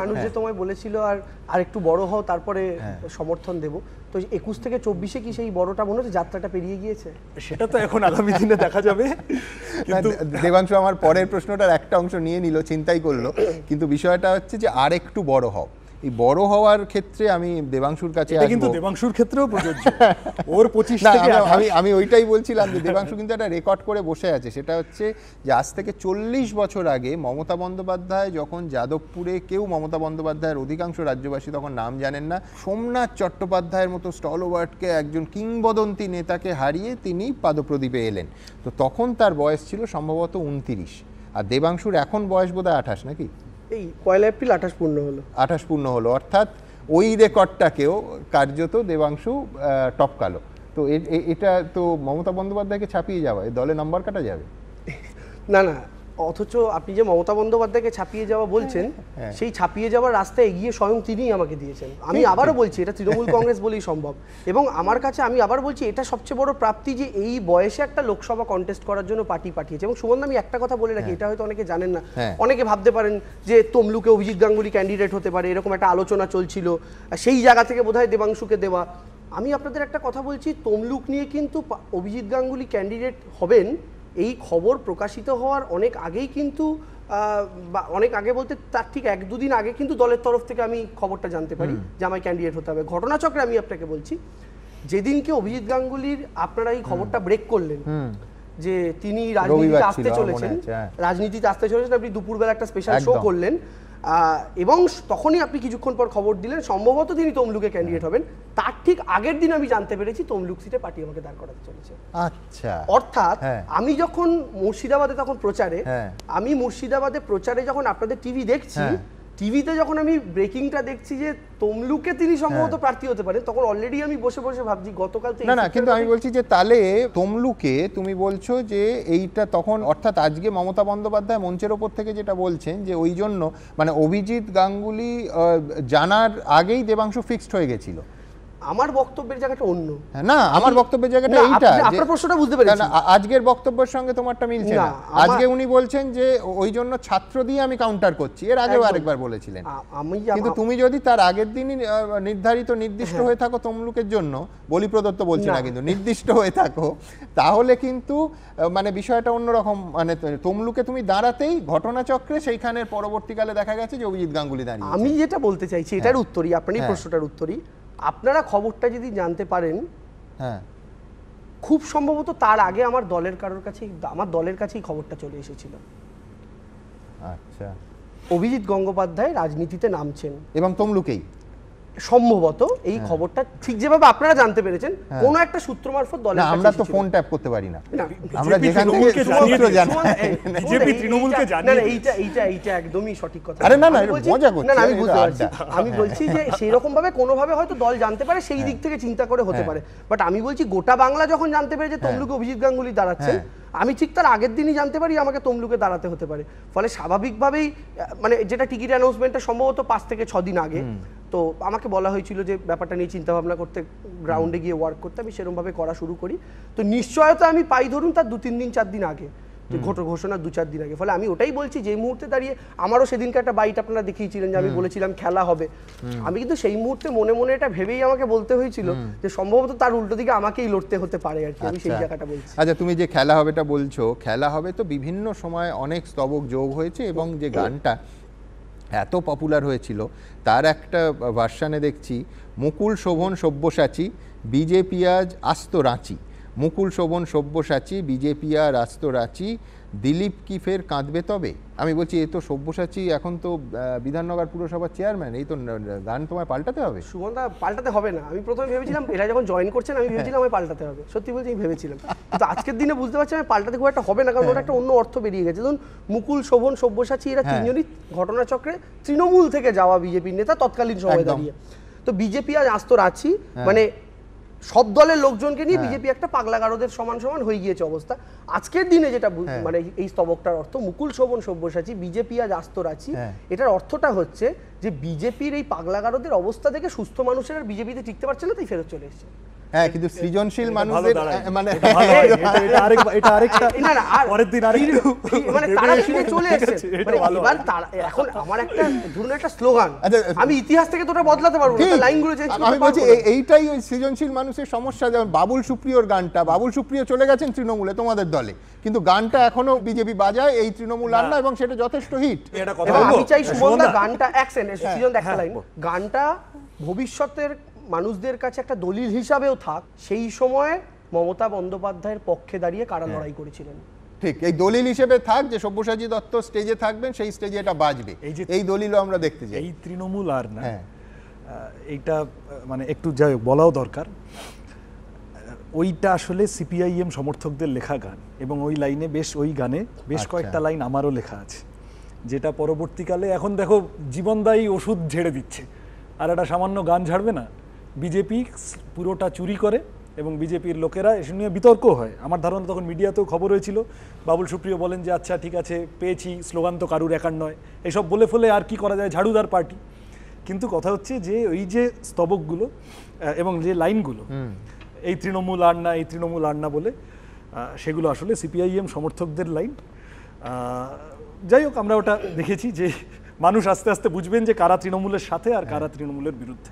মানুষ যে হ্যাঁ। তোমায় বলেছিল আর আর একটু বড় হও তারপরে হ্যাঁ। সমর্থন দেব তো একুশ থেকে চব্বিশে কি সেই বড়টা মনে হচ্ছে যাত্রাটা পেরিয়ে গিয়েছে সেটা তো এখন আগামী দিনে দেখা যাবে *laughs* দেবাংশু আমার পরের প্রশ্নটার একটা অংশ নিয়ে নিল চিন্তাই করলো কিন্তু বিষয়টা হচ্ছে যে আর একটু বড় হও এই বড় হওয়ার ক্ষেত্রে আমি দেবাংশুর কাছে আসব কিন্তু দেবাংশুর ক্ষেত্রেও প্রযোজ্য *laughs* ওর 25 থেকে আমি আমি ওইটাই বলছিলাম যে দেবাংশু কিন্তু একটা রেকর্ড করে বসে আছে সেটা হচ্ছে যে আজ থেকে 40 বছর আগে মমতা বন্দ্যোপাধ্যায় যখন যাদবপুরে কেউ মমতা বন্দ্যোপাধ্যায়ের অধিকাংশ রাজ্যবাসী তখন নাম জানেন না সোমনাথ চট্টোপাধ্যায়ের মতো স্টলওয়ার্ডকে একজন কিংবদন্তি নেতাকে হারিয়ে তিনি পাদপ্রদীপে এলেন তো তখন তার বয়স ছিল সম্ভবত উনতিরিশ আর দেবাংশুর এখন বয়স বোধহয় আঠাশ নাকি এই পয়লা এপ্রিল আঠাশ পূর্ণ হলো আঠাশ পূর্ণ হলো অর্থাৎ ওই রেকর্ডটাকেও কার্যত দেবাংশু টপকালো তো এটা তো মমতা বন্দ্যোপাধ্যায়কে ছাপিয়ে যাওয়া দলে নাম্বার কাটা যাবে না না অথচ আপনি যে মমতা বন্দ্যোপাধ্যায়কে ছাপিয়ে যাওয়া হ্যাঁ, বলছেন হ্যাঁ, হ্যাঁ। সেই ছাপিয়ে যাওয়ার রাস্তা এগিয়ে স্বয়ং তিনিই আমাকে দিয়েছেন আমি আবারও বলছি এটা তৃণমূল কংগ্রেস বলেই সম্ভব এবং আমার কাছে আমি আবার বলছি এটা সবচেয়ে বড় প্রাপ্তি যে এই বয়সে একটা লোকসভা কন্টেস্ট করার জন্য পার্টি পাঠিয়েছে এবং সুমন আমি একটা কথা বলে রাখি এটা হয়তো অনেকে জানেন না অনেকে ভাবতে পারেন যে তমলুকে অভিজিৎ গাঙ্গুলি ক্যান্ডিডেট হতে পারে এরকম একটা আলোচনা চলছিল সেই জায়গা থেকে বোধহয় দেবাংশুকে দেওয়া আমি আপনাদের একটা কথা বলছি তমলুক নিয়ে কিন্তু অভিজিৎ গাঙ্গুলি ক্যান্ডিডেট হবেন এই খবর প্রকাশিত হওয়ার অনেক আগেই কিন্তু অনেক আগে বলতে তার ঠিক এক দুদিন আগে কিন্তু দলের তরফ থেকে আমি খবরটা জানতে পারি যে আমায় ক্যান্ডিডেট হতে হবে ঘটনাচক্রে আমি আপনাকে বলছি যেদিনকে অভিজিৎ গাঙ্গুলির আপনারা এই খবরটা ব্রেক করলেন যে তিনি রাজনীতিতে আসতে চলেছেন হ্যাঁ। রাজনীতিতে আসতে চলেছেন আপনি দুপুরবেলা একটা স্পেশাল শো করলেন এবং তখনই আপনি কিছুক্ষণ পর খবর দিলেন সম্ভবত তিনি তমলুকে ক্যান্ডিডেট হবেন তার ঠিক আগের দিন আমি জানতে পেরেছি তমলুক সিটে পার্টি আমাকে দাঁড় করাতে চলেছে আচ্ছা অর্থাৎ হ্যাঁ। আমি যখন মুর্শিদাবাদে তখন প্রচারে হ্যাঁ। আমি মুর্শিদাবাদে প্রচারে যখন আপনাদের টিভি দেখছি হ্যাঁ। টিভিতে যখন আমি ব্রেকিংটা দেখছি যে তমলুকে তিনি হ্যাঁ। সম্ভবত প্রার্থী হতে পারেন তখন অলরেডি আমি বসে বসে ভাবছি গতকাল না না কিন্তু আমি বলছি যে তালে তমলুকে তুমি বলছো যে এইটা তখন অর্থাৎ আজকে মমতা বন্দ্যোপাধ্যায় মঞ্চের ওপর থেকে যেটা বলছেন যে ওই জন্য মানে অভিজিৎ গাঙ্গুলি জানার আগেই দেবাংশ ফিক্সড হয়ে গেছিল আমার বক্তব্যের জায়গাটা অন্য হ্যাঁ, না আমার বক্তব্যের জায়গাটা এইটা আপনার প্রশ্নটা বুঝতে পেরেছি না আজকের বক্তব্যের সঙ্গে তোমারটা মিলছে না আজকে উনি বলছেন যে ওই জন্য ছাত্র দিয়ে আমি কাউন্টার করছি এর আগেও আরেকবার বলেছিলেন আমি কিন্তু তুমি যদি তার আগের দিনই নির্ধারিত নির্দিষ্ট হ্যাঁ। হয়ে থাকো তমলুকের জন্য বলি প্রদত্ত বলছি না কিন্তু নির্দিষ্ট হয়ে থাকো তাহলে কিন্তু মানে বিষয়টা অন্যরকম মানে তমলুকে তুমি দাঁড়াতেই ঘটনাচক্রে সেইখানের পরবর্তীকালে দেখা গেছে যে অভিজিৎ গাঙ্গুলি দাঁড়িয়ে আমি যেটা বলতে চাইছি এটার হ্যাঁ। উত্তরই আপনারই প্রশ্নটার উত্তরই আপনারা খবরটা যদি জানতে পারেন হ্যাঁ খুব সম্ভবত তার আগে আমার দলের কারোর কাছে আমার দলের কাছেই খবরটা চলে এসেছিল আচ্ছা অভিজিৎ গঙ্গোপাধ্যায় রাজনীতিতে নামছেন এবং তমলুকেই সম্ভবত এই হ্যাঁ। খবরটা ঠিক যেভাবে আপনারা জানতে পেরেছেন হ্যাঁ। কোন একটা সূত্র মারফত দলের আমরা তো ফোন ট্যাপ করতে পারি না আমরা যেখান থেকে সূত্র জানি বিজেপি তৃণমূলকে জানি না এইটা এইটা এইটা একদমই সঠিক কথা আরে না না মজা করছি না আমি বুঝতে পারছি আমি বলছি যে হ্যাঁ। সেই রকম ভাবে কোনো ভাবে হয়তো দল জানতে পারে সেই দিক থেকে চিন্তা করে হতে পারে বাট আমি বলছি গোটা বাংলা যখন জানতে পেরেছে তমলুকে অভিজিৎ গাঙ্গুলি দাঁড়াচ্ছে আমি ঠিক তার আগের দিনই জানতে পারি আমাকে তমলুকে দাঁড়াতে হতে পারে ফলে স্বাভাবিকভাবেই মানে যেটা টিকিট অ্যানাউন্সমেন্টটা সম্ভবত পাঁচ থেকে ছদিন আগে তো আমাকে বলা হয়েছিল যে ব্যাপারটা নিয়ে চিন্তাভাবনা করতে গ্রাউন্ডে গিয়ে ওয়ার্ক করতে আমি সেরমভাবে করা শুরু করি তো নিশ্চয়তা আমি পাই ধরুন তার দু তিন দিন চার দিন আগে ঘোষণা দু চার দিন আগে ফলে আমি ওটাই বলছি যে মুহূর্তে দাঁড়িয়ে আমারও সেদিনকে একটা বাইট আপনারা দেখিয়েছিলেন যে আমি বলেছিলাম খেলা হবে আমি কিন্তু সেই মুহূর্তে মনে মনে এটা ভেবেই আমাকে বলতে হয়েছিল যে সম্ভবত তার উল্টো দিকে আমাকেই লড়তে হতে পারে আর কি আমি সেই আচ্ছা। জায়গাটা বলছি আচ্ছা তুমি যে খেলা হবে এটা বলছো খেলা হবে তো বিভিন্ন সময় অনেক স্তবক যোগ হয়েছে এবং যে গানটা এত পপুলার হয়েছিল তার একটা ভার্সানে দেখছি মুকুল শোভন সব্যসাচী বিজেপি আজ আস্ত রাঁচি মুকুল শোভন সব্যসাচী বিজেপি আর রাস্তরাচি দিলীপ কি ফের কাঁদবে তবে আমি বলছি এ তো সব্যসাচী এখন তো বিধাননগর পুরসভার চেয়ারম্যান এই তো গান তোমায় পাল্টাতে হবে সুমনদা পাল্টাতে হবে না আমি প্রথমে ভেবেছিলাম এরা যখন জয়েন করছেন আমি ভেবেছিলাম আমি পাল্টাতে হবে সত্যি বলছি আমি ভেবেছিলাম কিন্তু আজকের দিনে বুঝতে পারছি আমি পাল্টাতে খুব একটা হবে না কারণ ওটা একটা অন্য অর্থ বেরিয়ে গেছে ধরুন মুকুল শোভন সব্যসাচী এরা হ্যাঁ। তিনজনই ঘটনাচক্রে তৃণমূল থেকে যাওয়া বিজেপির নেতা তৎকালীন সময় দাঁড়িয়ে তো বিজেপি আজ আস্তর আছি মানে সব দলের লোকজনকে নিয়ে হ্যাঁ। বিজেপি একটা পাগলাগারদের সমান সমান হয়ে গিয়েছে অবস্থা আজকের দিনে যেটা হ্যাঁ। মানে এই স্তবকটার অর্থ মুকুল শোভন সব্যসাচী বিজেপি আজ আস্তর রাচি হ্যাঁ। এটার অর্থটা হচ্ছে যে বিজেপির এই পাগলাগারদের অবস্থা দেখে সুস্থ মানুষের আর বিজেপিতে টিকতে পারছে না তাই ফেরত চলে এসছে হ্যাঁ কিন্তু সৃজনশীল মানুষের মানে এটা আরেকটা পরের দিন মানে তারা ফিরে চলে এসেছে মানে এবার এখন আমার একটা ধরুন একটা স্লোগান আচ্ছা, আচ্ছা। আমি ইতিহাস থেকে তোটা বদলাতে পারবো না চেঞ্জ আমি বলছি এইটাই সৃজনশীল মানুষের সমস্যা যেমন বাবুল সুপ্রিয়র গানটা বাবুল সুপ্রিয় চলে গেছেন তৃণমূলে তোমাদের দলে কিন্তু গানটা এখনো বিজেপি বাজায় এই তৃণমূল আন্না এবং সেটা যথেষ্ট হিট আমি চাই সুমনদা গানটা সিজন হ্যাঁ, দেখা হ্যাঁ। গানটা ভবিষ্যতের মানুষদের কাছে একটা দলিল হিসাবেও থাক সেই সময় মমতা বন্দ্যোপাধ্যায়ের পক্ষে দাঁড়িয়ে কারা হ্যাঁ। লড়াই করেছিলেন ঠিক এই দলিল হিসেবে থাক যে সব্যসাচী দত্ত স্টেজে থাকবেন সেই স্টেজে এটা বাজবে এই দলিলও আমরা দেখতে চাই এই তৃণমূল আর না এইটা মানে একটু যাই বলাও দরকার ওইটা আসলে সিপিআইএম সমর্থকদের লেখা গান এবং ওই লাইনে বেশ ওই গানে বেশ আচ্ছা। কয়েকটা লাইন আমারও লেখা আছে যেটা পরবর্তীকালে এখন দেখো জীবনদায়ী ওষুধ ঝেড়ে দিচ্ছে আর একটা সামান্য গান ঝাড়বে না বিজেপি পুরোটা চুরি করে এবং বিজেপির লোকেরা এসে নিয়ে বিতর্ক হয় আমার ধারণা তখন মিডিয়াতেও খবর হয়েছিল বাবুল সুপ্রিয় বলেন যে আচ্ছা ঠিক আছে পেয়েছি স্লোগান তো কারুর একার নয় এসব বলে ফলে আর কি করা যায় ঝাড়ুদার পার্টি কিন্তু কথা হচ্ছে যে ওই যে স্তবকগুলো এবং যে লাইনগুলো এই তৃণমূল আর না এই তৃণমূল আর না বলে সেগুলো আসলে সিপিআইএম সমর্থকদের লাইন যাই হোক আমরা ওটা দেখেছি যে মানুষ আস্তে আস্তে বুঝবেন যে কারা তৃণমূলের সাথে আর কারা তৃণমূলের বিরুদ্ধে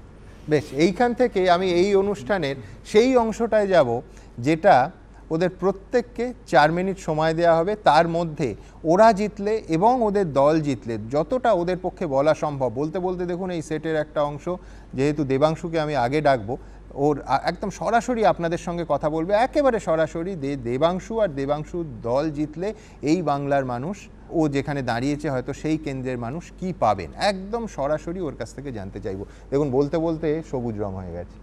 বেশ এইখান থেকে আমি এই অনুষ্ঠানের সেই অংশটায় যাব যেটা ওদের প্রত্যেককে চার মিনিট সময় দেওয়া হবে তার মধ্যে ওরা জিতলে এবং ওদের দল জিতলে যতটা ওদের পক্ষে বলা সম্ভব বলতে বলতে দেখুন এই সেটের একটা অংশ যেহেতু দেবাংশুকে আমি আগে ডাকবো ওর একদম সরাসরি আপনাদের সঙ্গে কথা বলবে একেবারে সরাসরি দে দেবাংশু আর দেবাংশু দল জিতলে এই বাংলার মানুষ ও যেখানে দাঁড়িয়েছে হয়তো সেই কেন্দ্রের মানুষ কি পাবেন একদম সরাসরি ওর কাছ থেকে জানতে চাইব দেখুন বলতে বলতে সবুজ রং হয়ে গেছে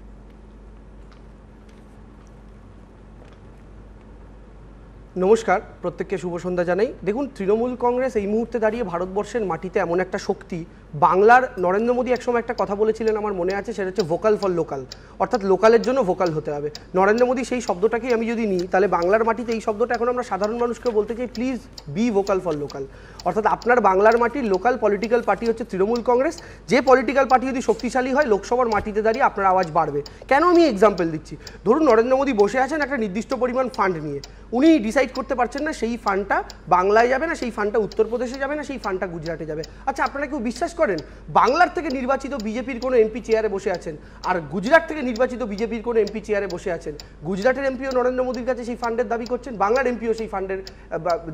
নমস্কার প্রত্যেককে শুভ সন্ধ্যা জানাই দেখুন তৃণমূল কংগ্রেস এই মুহূর্তে দাঁড়িয়ে ভারতবর্ষের মাটিতে এমন একটা শক্তি বাংলার নরেন্দ্র মোদী একসময় একটা কথা বলেছিলেন আমার মনে আছে সেটা হচ্ছে ভোকাল ফর লোকাল অর্থাৎ লোকালের জন্য ভোকাল হতে হবে নরেন্দ্র মোদী সেই শব্দটাকেই আমি যদি নিই তাহলে বাংলার মাটিতে এই শব্দটা এখন আমরা সাধারণ মানুষকে বলতে চাই please be vocal for local অর্থাৎ আপনার বাংলার মাটির লোকাল পলিটিক্যাল পার্টি হচ্ছে তৃণমূল কংগ্রেস যে পলিটিক্যাল পার্টি যদি শক্তিশালী হয় লোকসভার মাটিতে দাঁড়িয়ে আপনার আওয়াজ বাড়বে কেন আমি এক্সাম্পল দিচ্ছি ধরুন নরেন্দ্র মোদী বসে আছেন একটা নির্দিষ্ট পরিমাণ ফান্ড নিয়ে উনি ডিসাইড ডিসাইড করতে পারছেন না সেই ফান্ডটা বাংলায় যাবে না সেই ফান্ডটা উত্তরপ্রদেশে যাবে না সেই ফান্ডটা গুজরাটে যাবে আচ্ছা আপনারা কেউ বিশ্বাস করেন বাংলার থেকে নির্বাচিত বিজেপির কোনো এমপি চেয়ারে বসে আছেন আর গুজরাট থেকে নির্বাচিত বিজেপির কোনো এমপি চেয়ারে বসে আছেন গুজরাটের এমপিও নরেন্দ্র মোদীর কাছে সেই ফান্ডের দাবি করছেন বাংলার এমপিও সেই ফান্ডের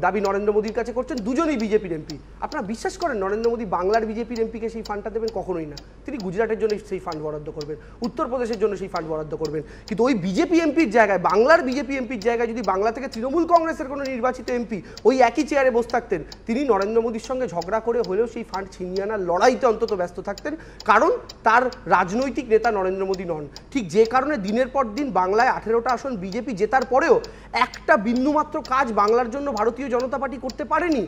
দাবি নরেন্দ্র মোদীর কাছে করছেন দুজনেই বিজেপির এমপি আপনারা বিশ্বাস করেন নরেন্দ্র মোদী বাংলার বিজেপির এমপিকে সেই ফান্ডটা দেবেন কখনোই না তিনি গুজরাটের জন্য সেই ফান্ড বরাদ্দ করবেন উত্তরপ্রদেশের জন্য সেই ফান্ড বরাদ্দ করবেন কিন্তু ওই বিজেপি এমপির জায়গায় বাংলার বিজেপি এমপির জায়গায় যদি বাংলা থেকে তৃণমূল কংগ্রেসের কোনো নির্বাচিত এমপি ওই একই চেয়ারে বসে থাকতেন তিনি নরেন্দ্র মোদীর সঙ্গে ঝগড়া করে হলেও সেই ফান্ড ছিনিয়ে আনার লড়াইতে অন্তত ব্যস্ত থাকতেন কারণ তার রাজনৈতিক নেতা নরেন্দ্র মোদী নন ঠিক যে কারণে দিনের পর দিন বাংলায় আঠেরোটা আসন বিজেপি জেতার পরেও একটা বিন্দুমাত্র কাজ বাংলার জন্য ভারতীয় জনতা পার্টি করতে পারেনি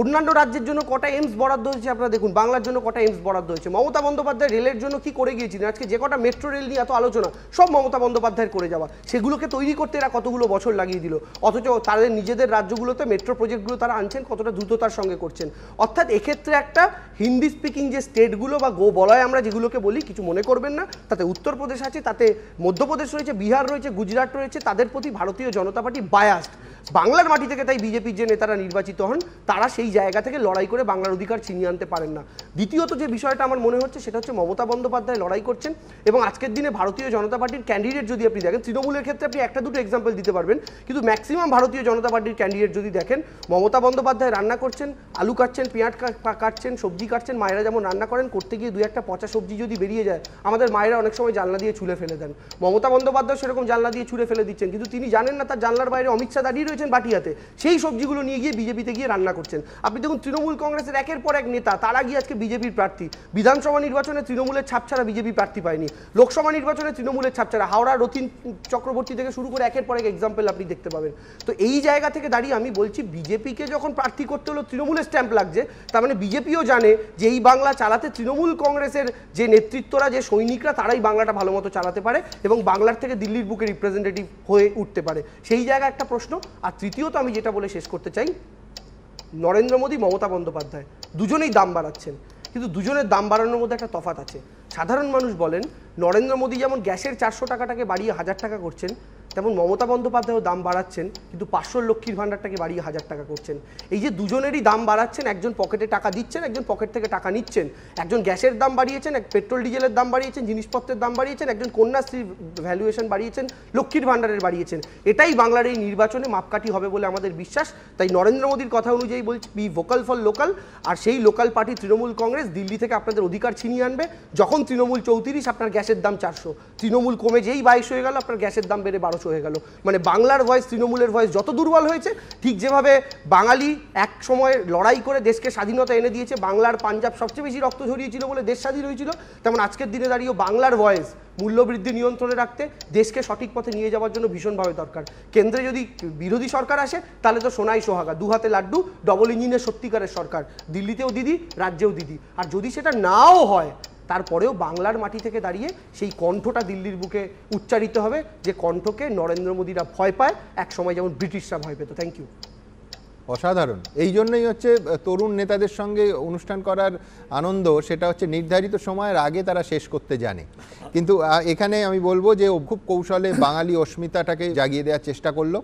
অন্যান্য রাজ্যের জন্য কটা এমস বরাদ্দ হয়েছে আপনারা দেখুন বাংলার জন্য কটা এমস বরাদ্দ হয়েছে মমতা বন্দ্যোপাধ্যায় রেলের জন্য কি করে গিয়েছিলেন আজকে যে কটা মেট্রো রেল নিয়ে এত আলোচনা সব মমতা বন্দ্যোপাধ্যায়ের করে যাওয়া সেগুলোকে তৈরি করতে এরা কতগুলো বছর লাগিয়ে দিল অথচ তাদের নিজেদের রাজ্যগুলোতে মেট্রো প্রজেক্টগুলো তারা আনছেন কতটা দ্রুততার সঙ্গে করছেন অর্থাৎ এক্ষেত্রে একটা হিন্দি স্পিকিং যে স্টেটগুলো বা গো বলয় আমরা যেগুলোকে বলি কিছু মনে করবেন না তাতে উত্তরপ্রদেশ আছে তাতে মধ্যপ্রদেশ রয়েছে বিহার রয়েছে গুজরাট রয়েছে তাদের প্রতি ভারতীয় জনতা পার্টি বায়াস্ট বাংলার মাটি থেকে তাই বিজেপির যে নেতারা নির্বাচিত হন তারা সেই জায়গা থেকে লড়াই করে বাংলার অধিকার ছিনিয়ে আনতে পারেন না দ্বিতীয়ত যে বিষয়টা আমার মনে হচ্ছে সেটা হচ্ছে মমতা বন্দ্যোপাধ্যায় লড়াই করছেন এবং আজকের দিনে ভারতীয় জনতা পার্টির ক্যান্ডিডেট যদি আপনি দেখেন তৃণমূলের ক্ষেত্রে আপনি একটা দুটো এক্সাম্পল দিতে পারবেন কিন্তু ম্যাক্সিমাম ভারতীয় জনতা পার্টির ক্যান্ডিডেট যদি দেখেন মমতা বন্দ্যোপাধ্যায় রান্না করছেন আলু কাটছেন পেঁয়াজ কাটছেন সবজি সবজি কাটছেন মায়েরা যেমন রান্না করেন করতে গিয়ে দু একটা পচা সবজি যদি বেরিয়ে যায় আমাদের মায়েরা অনেক সময় জানলা দিয়ে ছুলে ফেলে দেন মমতা বন্দ্যোপাধ্যায় সেরকম জানলা দিয়ে ছুঁড়ে ফেলে দিচ্ছেন কিন্তু তিনি জানেন না তার জানলার বাইরে অমিত শাহ দাঁড়িয়ে রয়েছেন বাটিয়াতে সেই সবজিগুলো নিয়ে গিয়ে বিজেপিতে গিয়ে রান্না করছেন আপনি দেখুন তৃণমূল কংগ্রেসের একের পর এক নেতা তারা গিয়ে আজকে বিজেপির প্রার্থী বিধানসভা নির্বাচনে তৃণমূলের ছাপ ছাড়া বিজেপি প্রার্থী পায়নি লোকসভা নির্বাচনে তৃণমূলের ছাপ ছাড়া হাওড়া রতিন চক্রবর্তী থেকে শুরু করে একের পর এক এক্সাম্পল আপনি দেখতে পাবেন তো এই জায়গা থেকে দাঁড়িয়ে আমি বলছি বিজেপিকে যখন প্রার্থী করতে হলো তৃণমূলের স্ট্যাম্প লাগছে তার মানে বিজেপিও জানে যে এই বাংলা চালাতে তৃণমূল কংগ্রেসের যে নেতৃত্বরা যে সৈনিকরা তারাই বাংলাটা ভালো মতো চালাতে পারে এবং বাংলার থেকে দিল্লির বুকে রিপ্রেজেন্টেটিভ হয়ে উঠতে পারে সেই জায়গা একটা প্রশ্ন আর তৃতীয়ত আমি যেটা বলে শেষ করতে চাই নরেন্দ্র মোদী মমতা বন্দ্যোপাধ্যায় দুজনেই দাম বাড়াচ্ছেন কিন্তু দুজনের দাম বাড়ানোর মধ্যে একটা তফাত আছে সাধারণ মানুষ বলেন নরেন্দ্র মোদী যেমন গ্যাসের চারশো টাকাটাকে বাড়িয়ে হাজার টাকা করছেন তেমন মমতা বন্দ্যোপাধ্যায়ও দাম বাড়াচ্ছেন কিন্তু পাঁচশো লক্ষ্মীর ভাণ্ডারটাকে বাড়িয়ে হাজার টাকা করছেন এই যে দুজনেরই দাম বাড়াচ্ছেন একজন পকেটে টাকা দিচ্ছেন একজন পকেট থেকে টাকা নিচ্ছেন একজন গ্যাসের দাম বাড়িয়েছেন এক পেট্রোল ডিজেলের দাম বাড়িয়েছেন জিনিসপত্রের দাম বাড়িয়েছেন একজন কন্যাশ্রীর ভ্যালুয়েশন বাড়িয়েছেন লক্ষ্মীর ভাণ্ডারের বাড়িয়েছেন এটাই বাংলার এই নির্বাচনে মাপকাঠি হবে বলে আমাদের বিশ্বাস তাই নরেন্দ্র মোদীর কথা অনুযায়ী বলছি বি ভোকাল ফর লোকাল আর সেই local party Trinamool Congress Delhi থেকে আপনাদের অধিকার ছিনিয়ে আনবে যখন তৃণমূল চৌত্রিশ আপনার গ্যাসের দাম চারশো তৃণমূল কমে যেই বাইশ হয়ে গেল আপনার গ্যাসের দাম বেড়ে বারোশো হয়ে গেল মানে বাংলার ভয়েস তৃণমূলের ভয়েস যত দুর্বল হয়েছে ঠিক যেভাবে বাঙালি এক সময় লড়াই করে দেশকে স্বাধীনতা এনে দিয়েছে বাংলার পাঞ্জাব সবচেয়ে বেশি রক্ত ঝরিয়েছিল বলে দেশ স্বাধীন হয়েছিল তেমন আজকের দিনে দাঁড়িয়েও বাংলার ভয়েস মূল্যবৃদ্ধি নিয়ন্ত্রণে রাখতে দেশকে সঠিক পথে নিয়ে যাওয়ার জন্য ভীষণভাবে দরকার কেন্দ্রে যদি বিরোধী সরকার আসে তাহলে তো সোনাই সোহাগা দু হাতে লাড্ডু ডবল ইঞ্জিনের সত্যিকারের সরকার দিল্লিতেও দিদি রাজ্যেও দিদি আর যদি সেটা নাও হয় তারপরেও বাংলার মাটি থেকে দাঁড়িয়ে সেই কণ্ঠটা দিল্লির বুকে উচ্চারিত হবে যে কণ্ঠকে নরেন্দ্র মোদীরা ভয় পায় এক সময় যেমন ব্রিটিশরা ভয় পেত থ্যাংক ইউ অসাধারণ এই জন্যই হচ্ছে তরুণ নেতাদের সঙ্গে অনুষ্ঠান করার আনন্দ সেটা হচ্ছে নির্ধারিত সময়ের আগে তারা শেষ করতে জানে কিন্তু এখানে আমি বলবো যে খুব কৌশলে বাঙালি অস্মিতাটাকে জাগিয়ে দেওয়ার চেষ্টা করলো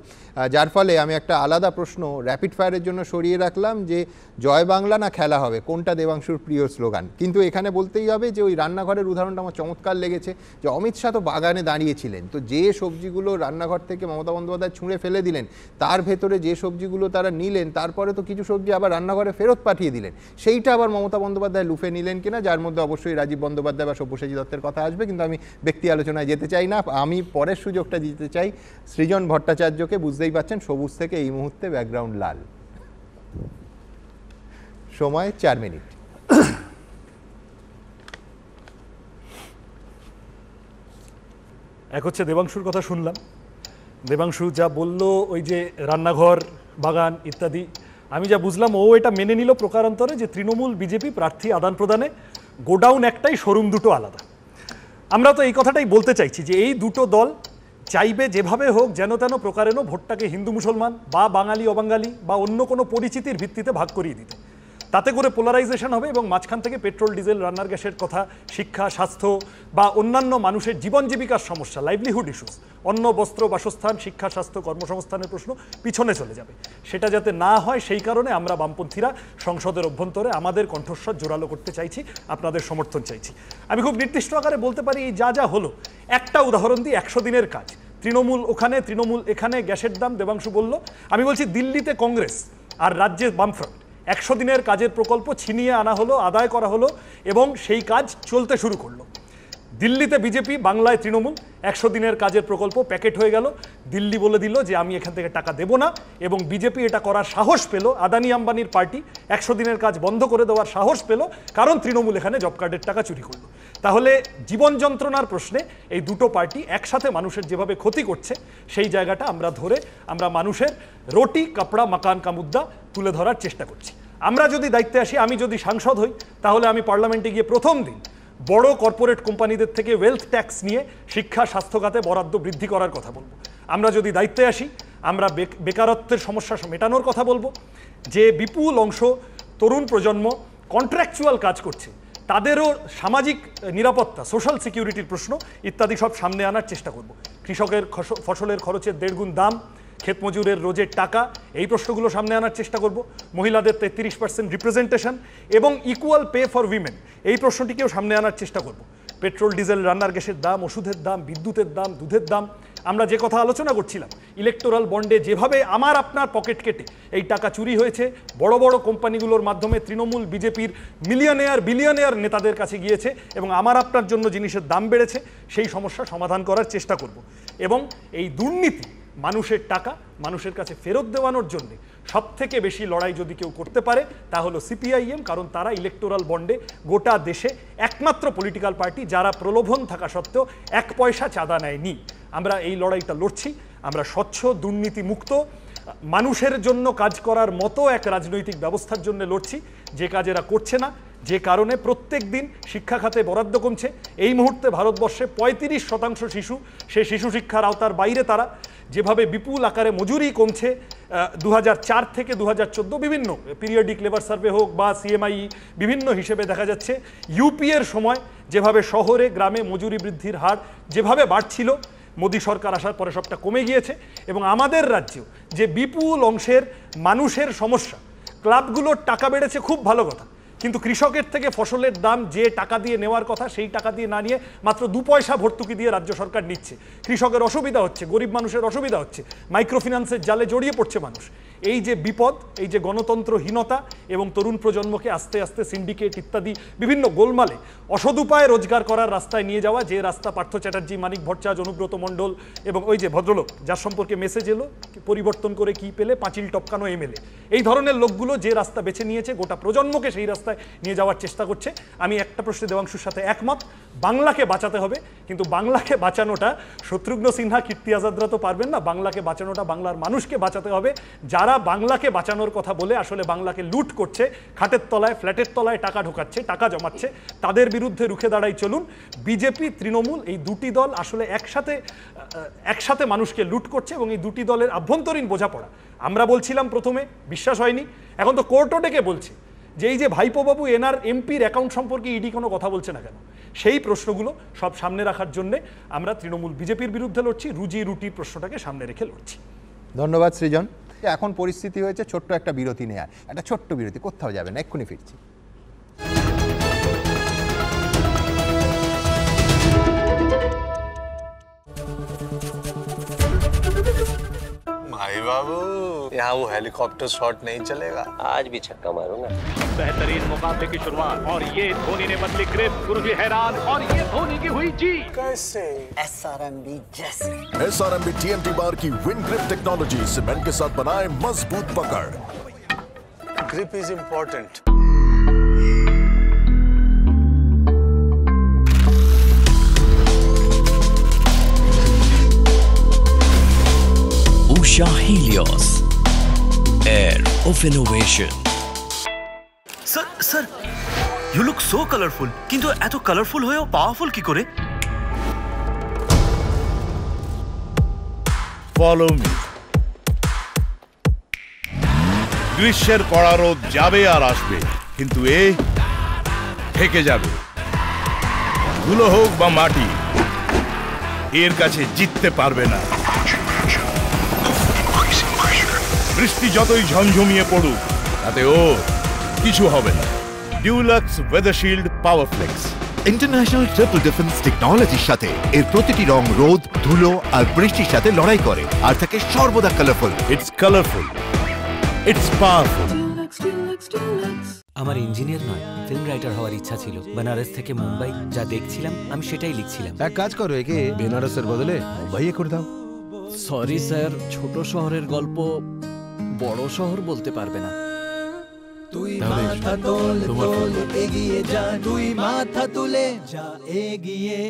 যার ফলে আমি একটা আলাদা প্রশ্ন র্যাপিড ফায়ারের জন্য সরিয়ে রাখলাম যে জয় বাংলা না খেলা হবে কোনটা দেবাংশুর প্রিয় স্লোগান কিন্তু এখানে বলতেই হবে যে ওই রান্নাঘরের উদাহরণটা আমার চমৎকার লেগেছে যে অমিত শাহ তো বাগানে দাঁড়িয়েছিলেন তো যে সবজিগুলো রান্নাঘর থেকে মমতা বন্দ্যোপাধ্যায় ছুঁড়ে ফেলে দিলেন তার ভেতরে যে সবজিগুলো তারা নিলেন তারপরে তো কিছু সবজি আবার রান্নাঘরে ফেরত পাঠিয়ে দিলেন সেইটা আবার মমতা বন্দ্যোপাধ্যায় লুফে নিলেন কিনা যার মধ্যে অবশ্যই রাজীব বন্দ্যোপাধ্যায় বা সব্যসাচী দত্তের কথা আসবে কিন্তু আমি ব্যক্তি আলোচনায় যেতে চাই না আমি পরের সুযোগটা দিতে চাই সৃজন ভট্টাচার্যকে বুঝতেই পাচ্ছেন সবুজ থেকে এই মুহূর্তে ব্যাকগ্রাউন্ড লাল সময় চার মিনিট এক হচ্ছে দেবাংশুর কথা শুনলাম দেবাংশু যা বলল ওই যে রান্নাঘর বাগান ইত্যাদি আমি যা বুঝলাম ও এটা মেনে নিল প্রকারান্তরে যে তৃণমূল বিজেপি প্রার্থী আদান প্রদানে গোডাউন একটাই শোরুম দুটো আলাদা আমরা তো এই কথাটাই বলতে চাইছি যে এই দুটো দল চাইবে যেভাবে হোক যেন তেন প্রকারেন ভোটটাকে হিন্দু মুসলমান বা বাঙালি অবাঙালি বা অন্য কোনো পরিচিতির ভিত্তিতে ভাগ করিয়ে দিতে তাতে করে পোলারাইজেশন হবে এবং মাঝখান থেকে পেট্রোল ডিজেল রান্নার গ্যাসের কথা শিক্ষা স্বাস্থ্য বা অন্যান্য মানুষের জীবন জীবিকার সমস্যা লাইভলিহুড ইস্যুস অন্য বস্ত্র বাসস্থান শিক্ষা স্বাস্থ্য কর্মসংস্থানের প্রশ্ন পিছনে চলে যাবে সেটা যাতে না হয় সেই কারণে আমরা বামপন্থীরা সংসদের অভ্যন্তরে আমাদের কণ্ঠস্বর জোরালো করতে চাইছি আপনাদের সমর্থন চাইছি আমি খুব নির্দিষ্ট আকারে বলতে পারি যা যা হলো একটা উদাহরণ দিই একশো দিনের কাজ তৃণমূল ওখানে তৃণমূল এখানে গ্যাসের দাম দেবাংশু বলল আমি বলছি দিল্লিতে কংগ্রেস আর রাজ্যে বামফ্রন্ট একশো দিনের কাজের প্রকল্প ছিনিয়ে আনা হলো আদায় করা হলো এবং সেই কাজ চলতে শুরু করলো দিল্লিতে বিজেপি বাংলায় তৃণমূল একশো দিনের কাজের প্রকল্প প্যাকেট হয়ে গেল দিল্লি বলে দিল যে আমি এখান থেকে টাকা দেব না এবং বিজেপি এটা করার সাহস পেল আদানি আম্বানির পার্টি একশো দিনের কাজ বন্ধ করে দেওয়ার সাহস পেল কারণ তৃণমূল এখানে জব কার্ডের টাকা চুরি করল তাহলে জীবন যন্ত্রণার প্রশ্নে এই দুটো পার্টি একসাথে মানুষের যেভাবে ক্ষতি করছে সেই জায়গাটা আমরা ধরে আমরা মানুষের রোটি কাপড়া মাকান কামুদ্দা তুলে ধরার চেষ্টা করছি আমরা যদি দায়িত্বে আসি আমি যদি সাংসদ হই তাহলে আমি পার্লামেন্টে গিয়ে প্রথম দিন বড় কর্পোরেট কোম্পানিদের থেকে ওয়েলথ ট্যাক্স নিয়ে শিক্ষা স্বাস্থ্য খাতে বরাদ্দ বৃদ্ধি করার কথা বলবো আমরা যদি দায়িত্বে আসি আমরা বেকারত্বের সমস্যা মেটানোর কথা বলবো যে বিপুল অংশ তরুণ প্রজন্ম কন্ট্রাকচুয়াল কাজ করছে তাদেরও সামাজিক নিরাপত্তা সোশ্যাল সিকিউরিটির প্রশ্ন ইত্যাদি সব সামনে আনার চেষ্টা করব কৃষকের ফসলের খরচের দেড়গুণ দাম ক্ষেতমজুরের মজুরের রোজের টাকা এই প্রশ্নগুলো সামনে আনার চেষ্টা করব মহিলাদের তেত্রিশ পার্সেন্ট রিপ্রেজেন্টেশন এবং ইকুয়াল পে ফর উইমেন এই প্রশ্নটিকেও সামনে আনার চেষ্টা করব পেট্রোল ডিজেল রান্নার গ্যাসের দাম ওষুধের দাম বিদ্যুতের দাম দুধের দাম আমরা যে কথা আলোচনা করছিলাম ইলেকট্রাল বন্ডে যেভাবে আমার আপনার পকেট কেটে এই টাকা চুরি হয়েছে বড় বড় কোম্পানিগুলোর মাধ্যমে তৃণমূল বিজেপির মিলিয়নেয়ার বিলিয়নেয়ার নেতাদের কাছে গিয়েছে এবং আমার আপনার জন্য জিনিসের দাম বেড়েছে সেই সমস্যা সমাধান করার চেষ্টা করব এবং এই দুর্নীতি মানুষের টাকা মানুষের কাছে ফেরত দেওয়ানোর জন্য সব থেকে বেশি লড়াই যদি কেউ করতে পারে তা হলো সিপিআইএম কারণ তারা ইলেকটোরাল বন্ডে গোটা দেশে একমাত্র পলিটিক্যাল পার্টি যারা প্রলোভন থাকা সত্ত্বেও এক পয়সা চাঁদা নেয়নি আমরা এই লড়াইটা লড়ছি আমরা স্বচ্ছ দুর্নীতিমুক্ত মানুষের জন্য কাজ করার মতো এক রাজনৈতিক ব্যবস্থার জন্য লড়ছি যে কাজ এরা করছে না যে কারণে প্রত্যেক দিন শিক্ষা খাতে বরাদ্দ কমছে এই মুহূর্তে ভারতবর্ষে পঁয়ত্রিশ শতাংশ শিশু সে শিশু শিক্ষার আওতার বাইরে তারা যেভাবে বিপুল আকারে মজুরি কমছে দু থেকে দু বিভিন্ন পিরিয়ডিক লেবার সার্ভে হোক বা সিএমআই বিভিন্ন হিসেবে দেখা যাচ্ছে ইউপিএর সময় যেভাবে শহরে গ্রামে মজুরি বৃদ্ধির হার যেভাবে বাড়ছিল মোদী সরকার আসার পরে সবটা কমে গিয়েছে এবং আমাদের রাজ্যেও যে বিপুল অংশের মানুষের সমস্যা ক্লাবগুলোর টাকা বেড়েছে খুব ভালো কথা কিন্তু কৃষকের থেকে ফসলের দাম যে টাকা দিয়ে নেওয়ার কথা সেই টাকা দিয়ে না নিয়ে মাত্র দু পয়সা ভর্তুকি দিয়ে রাজ্য সরকার নিচ্ছে কৃষকের অসুবিধা হচ্ছে গরিব মানুষের অসুবিধা হচ্ছে মাইক্রোফিন্যান্সের জালে জড়িয়ে পড়ছে মানুষ এই যে বিপদ এই যে গণতন্ত্রহীনতা এবং তরুণ প্রজন্মকে আস্তে আস্তে সিন্ডিকেট ইত্যাদি বিভিন্ন গোলমালে অসদ উপায়ে রোজগার করার রাস্তায় নিয়ে যাওয়া যে রাস্তা পার্থ চ্যাটার্জি মানিক ভট্টাচ অনুব্রত মণ্ডল এবং ওই যে ভদ্রলোক যার সম্পর্কে মেসেজ এলো পরিবর্তন করে কি পেলে পাঁচিল টপকানো এমএলএ এই ধরনের লোকগুলো যে রাস্তা বেছে নিয়েছে গোটা প্রজন্মকে সেই রাস্তায় নিয়ে যাওয়ার চেষ্টা করছে আমি একটা প্রশ্নে দেবাংশুর সাথে একমত বাংলাকে বাঁচাতে হবে কিন্তু বাংলাকে বাঁচানোটা শত্রুঘ্ন সিনহা কীর্তি আজাদরা তো পারবেন না বাংলাকে বাঁচানোটা বাংলার মানুষকে বাঁচাতে হবে যারা যারা বাংলাকে বাঁচানোর কথা বলে আসলে বাংলাকে লুট করছে খাটের তলায় ফ্ল্যাটের তলায় টাকা ঢোকাচ্ছে টাকা জমাচ্ছে তাদের বিরুদ্ধে রুখে দাঁড়াই চলুন বিজেপি তৃণমূল এই দুটি দল আসলে একসাথে একসাথে মানুষকে লুট করছে এবং এই দুটি দলের আভ্যন্তরীণ বোঝাপড়া আমরা বলছিলাম প্রথমে বিশ্বাস হয়নি এখন তো কোর্টও ডেকে বলছে যে এই যে ভাইপোবাবু এনার এমপির অ্যাকাউন্ট সম্পর্কে ইডি কোনো কথা বলছে না কেন সেই প্রশ্নগুলো সব সামনে রাখার জন্যে আমরা তৃণমূল বিজেপির বিরুদ্ধে লড়ছি রুজি রুটি প্রশ্নটাকে সামনে রেখে লড়ছি ধন্যবাদ সৃজন যে এখন পরিস্থিতি হয়েছে ছোট্ট একটা বিরতি নেওয়ার একটা ছোট্ট বিরতি কোথাও যাবে না এক্ষুনি ফিরছি बाबू यहाँ वो हेलीकॉप्टर शॉट नहीं चलेगा आज भी छक्का मारूंगा बेहतरीन मुकाबले की शुरुआत और ये धोनी ने बदली ग्रिप जी हैरान और ये धोनी की हुई जी कैसे एस आर एम बी जैसे S R M B T M T bar की विन ग्रिप टेक्नोलॉजी सीमेंट के साथ बनाए मजबूत पकड़ grip is important Shah Helios. Air of innovation. Sir sir you look so colourful কিন্তু এত কালারফুল হয়েও পাওয়ারফুল কি করে ফলো মি গ্রীষ্মের কড়া রোদ যাবে আর আসবে কিন্তু এ থেকে যাবে ধুলো হোক বা মাটি এর কাছে জিততে পারবে না বৃষ্টি যতই ঝমঝমিয়ে পড়ুক তাতে ও কিছু হবে না Dulux Weathershield power flex international triple defence টেকনোলজির সাথে এর প্রতিটি রং রোদ ধুলো আর বৃষ্টির সাথে লড়াই করে আর থাকে সর্বদা colourful it's colourful it's powerful আমার ইঞ্জিনিয়ার নয় ফিল্ম রাইটার হওয়ার ইচ্ছা ছিল বেনারস থেকে মুম্বাই যা দেখছিলাম আমি সেটাই লিখছিলাম এক কাজ করো একে বেনারসের বদলে মুম্বাইয়ে করে দাও সরি স্যার ছোট শহরের গল্প বড় শহর বলতে পারবে না তুই মাথা তোল তোল এগিয়ে যা তুই মাথা তুলে যা এগিয়ে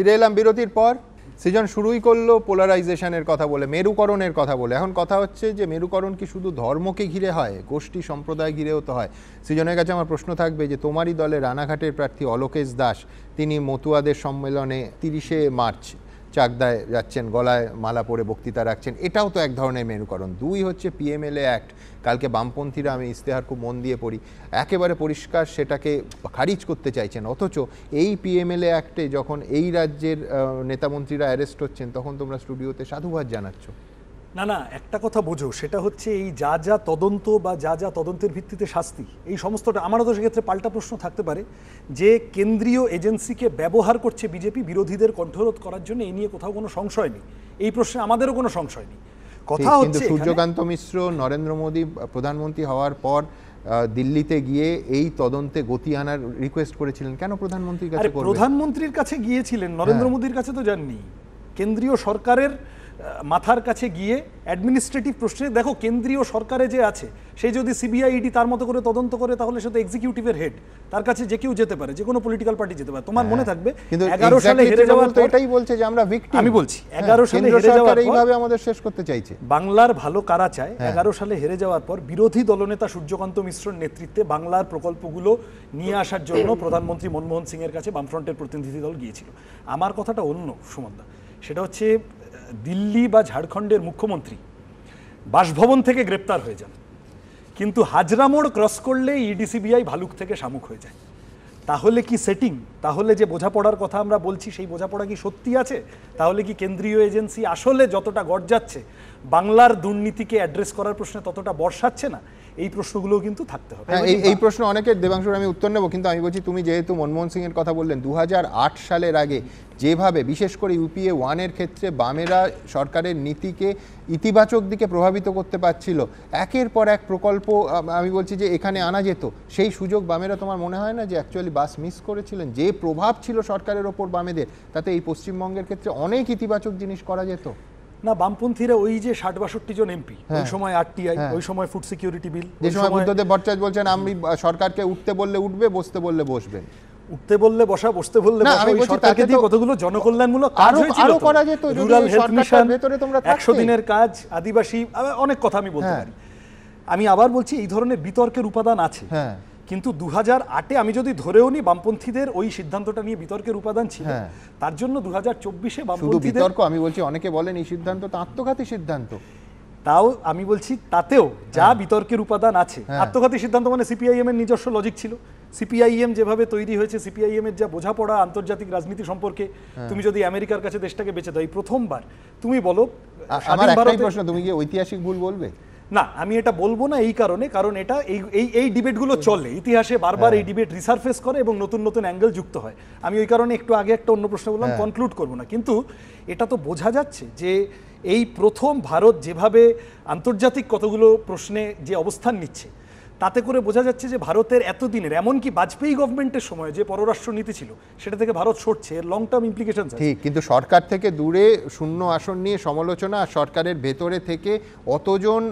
ফিরে এলাম বিরতির পর সৃজন শুরুই করলো পোলারাইজেশনের কথা বলে মেরুকরণের কথা বলে এখন কথা হচ্ছে যে মেরুকরণ কি শুধু ধর্মকে ঘিরে হয় গোষ্ঠী সম্প্রদায় ঘিরেও তো হয় সৃজনের কাছে আমার প্রশ্ন থাকবে যে তোমারই দলে রানাঘাটের প্রার্থী অলোকেশ দাস তিনি মতুয়াদের সম্মেলনে তিরিশে মার্চ চাকদায় যাচ্ছেন গলায় মালা পরে বক্তৃতা রাখছেন এটাও তো এক ধরনের মেরুকরণ দুই হচ্ছে পিএমএলএ অ্যাক্ট কালকে বামপন্থীরা আমি ইশতেহার খুব মন দিয়ে পড়ি একেবারে পরিষ্কার সেটাকে খারিজ করতে চাইছেন অথচ এই পিএমএলএ অ্যাক্টে যখন এই রাজ্যের নেতামন্ত্রীরা অ্যারেস্ট হচ্ছেন তখন তোমরা স্টুডিওতে সাধুবাদ জানাচ্ছ না না একটা কথা বোঝো সেটা হচ্ছে এই যা যা তদন্ত বা যা যা তদন্তের ভিত্তিতে শাস্তি এই সমস্তটা আমারও তো সেক্ষেত্রে পাল্টা প্রশ্ন থাকতে পারে যে কেন্দ্রীয় এজেন্সিকে ব্যবহার করছে বিজেপি বিরোধীদের কণ্ঠরোধ করার জন্য এই নিয়ে কোথাও কোনো সংশয় নেই এই প্রশ্নে আমাদেরও কোনো সংশয় নেই কথা হচ্ছে সূর্যকান্ত মিশ্র নরেন্দ্র মোদী প্রধানমন্ত্রী হওয়ার পর দিল্লিতে গিয়ে এই তদন্তে গতি আনার রিকোয়েস্ট করেছিলেন কেন প্রধানমন্ত্রীর কাছে প্রধানমন্ত্রীর কাছে গিয়েছিলেন নরেন্দ্র হ্যাঁ। মোদীর কাছে তো যাননি কেন্দ্রীয় সরকারের মাথার কাছে গিয়ে অ্যাডমিনিস্ট্রেটিভ প্রশ্নে দেখো কেন্দ্রীয় সরকারে যে আছে সে যদি সিবিআই ইডি e তার মতো করে তদন্ত করে তাহলে সে তো এক্সিকিউটিভের হেড তার কাছে যে কেউ যেতে পারে যে কোনো পলিটিক্যাল পার্টি যেতে পারে তোমার হ্যাঁ, মনে থাকবে এগারো সালে হেরে যাওয়ার তো এটাই বলছে যে আমরা ভিক্টিম আমি বলছি হ্যাঁ, এগারো সালে হেরে যাওয়ার এইভাবে আমাদের শেষ করতে চাইছে বাংলার ভালো কারা চায় হ্যাঁ। এগারো সালে হেরে যাওয়ার পর বিরোধী দলনেতা সূর্যকান্ত মিশ্রর নেতৃত্বে বাংলার প্রকল্পগুলো নিয়ে আসার জন্য প্রধানমন্ত্রী মনমোহন সিংয়ের কাছে বামফ্রন্টের প্রতিনিধি দল গিয়েছিল আমার কথাটা অন্য সুমন্দা সেটা হচ্ছে দিল্লি বা ঝাড়খণ্ডের মুখ্যমন্ত্রী বাসভবন থেকে গ্রেপ্তার হয়ে যান কিন্তু হাজরা মোড় ক্রস করলে ইডিসিবিআই ভালুক থেকে শামুক হয়ে যায় তাহলে কি সেটিং তাহলে যে বোঝাপড়ার কথা আমরা বলছি সেই বোঝাপড়া কি সত্যি আছে তাহলে কি কেন্দ্রীয় এজেন্সি আসলে যতটা গড় যাচ্ছে বাংলার দুর্নীতিকে অ্যাড্রেস করার প্রশ্নে ততটা বর্ষাচ্ছে না এই প্রশ্নগুলো কিন্তু থাকতে হবে হ্যাঁ এই প্রশ্ন অনেকের দেবাংশুর আমি উত্তর নেব কিন্তু আমি বলছি তুমি যেহেতু মনমোহন সিংয়ের কথা বললেন দু সালের আগে যেভাবে বিশেষ করে ইউপিএ ওয়ানের ক্ষেত্রে বামেরা সরকারের নীতিকে ইতিবাচক দিকে প্রভাবিত করতে পারছিল একের পর এক প্রকল্প আমি বলছি যে এখানে আনা যেত সেই সুযোগ বামেরা তোমার মনে হয় না যে অ্যাকচুয়ালি বাস মিস করেছিলেন যে প্রভাব ছিল সরকারের ওপর বামেদের তাতে এই পশ্চিমবঙ্গের ক্ষেত্রে অনেক ইতিবাচক জিনিস করা যেত না বামপন্থীরা ওই যে ষাট বাষট্টি জন এমপি ওই হ্যাঁ। সময় আরটিআই হ্যাঁ। ওই সময় ফুড সিকিউরিটি বিল ওই সময় বুদ্ধদেব ভট্টাচার্য বলছেন আমি সরকারকে উঠতে বললে উঠবে বসতে বললে বসবেন উঠতে বললে বসা বসতে বললে তাকে দিয়ে কতগুলো জনকল্যাণমূলক কাজ হয়েছিল আরো করা যেত রুরাল হেলথ মিশন ভেতরে তোমরা 100 দিনের কাজ আদিবাসী অনেক কথা আমি বলতে হ্যাঁ। পারি আমি আবার বলছি এই ধরনের বিতর্কের উপাদান আছে হ্যাঁ কিন্তু দু হাজার আটে আমি যদি ধরেও নি বামপন্থীদের ওই সিদ্ধান্তটা নিয়ে বিতর্কের উপাদান ছিল হ্যাঁ। তার জন্য দু হাজার চব্বিশে বামপন্থীদের বিতর্ক আমি বলছি অনেকে বলেন এই সিদ্ধান্ত তো আত্মঘাতী সিদ্ধান্ত তাও আমি বলছি তাতেও যা হ্যাঁ। বিতর্কের উপাদান আছে হ্যাঁ। আত্মঘাতী সিদ্ধান্ত মানে সিপিআইএম এর নিজস্ব লজিক ছিল সিপিআইএম যেভাবে তৈরি হয়েছে সিপিআইএম এর যা বোঝাপড়া আন্তর্জাতিক রাজনীতি সম্পর্কে তুমি যদি আমেরিকার কাছে দেশটাকে বেঁচে দাও এই প্রথমবার তুমি বলো আমার একটাই প্রশ্ন তুমি কি ঐতিহাসিক ভুল বলবে না আমি এটা বলবো না এই কারণে কারণ এটা এই এই এই ডিবেটগুলো চলে ইতিহাসে বারবার এই হ্যাঁ। ডিবেট রিসার্ফেস করে এবং নতুন নতুন অ্যাঙ্গেল যুক্ত হয় আমি ওই কারণে একটু আগে একটা অন্য প্রশ্ন বললাম কনক্লুড হ্যাঁ। করবো না কিন্তু এটা তো বোঝা যাচ্ছে যে এই প্রথম ভারত যেভাবে আন্তর্জাতিক কতগুলো প্রশ্নে যে অবস্থান নিচ্ছে তাতে করে বোঝা যাচ্ছে যে ভারতের এতদিনের এমনকি বাজপেয়ী গভর্নমেন্টের সময় যে পররাষ্ট্র নীতি ছিল সেটা থেকে ভারত সরছে এর লং টার্ম ইমপ্লিকেশন ঠিক কিন্তু সরকার থেকে দূরে শূন্য আসন নিয়ে সমালোচনা আর সরকারের ভেতরে থেকে অতজন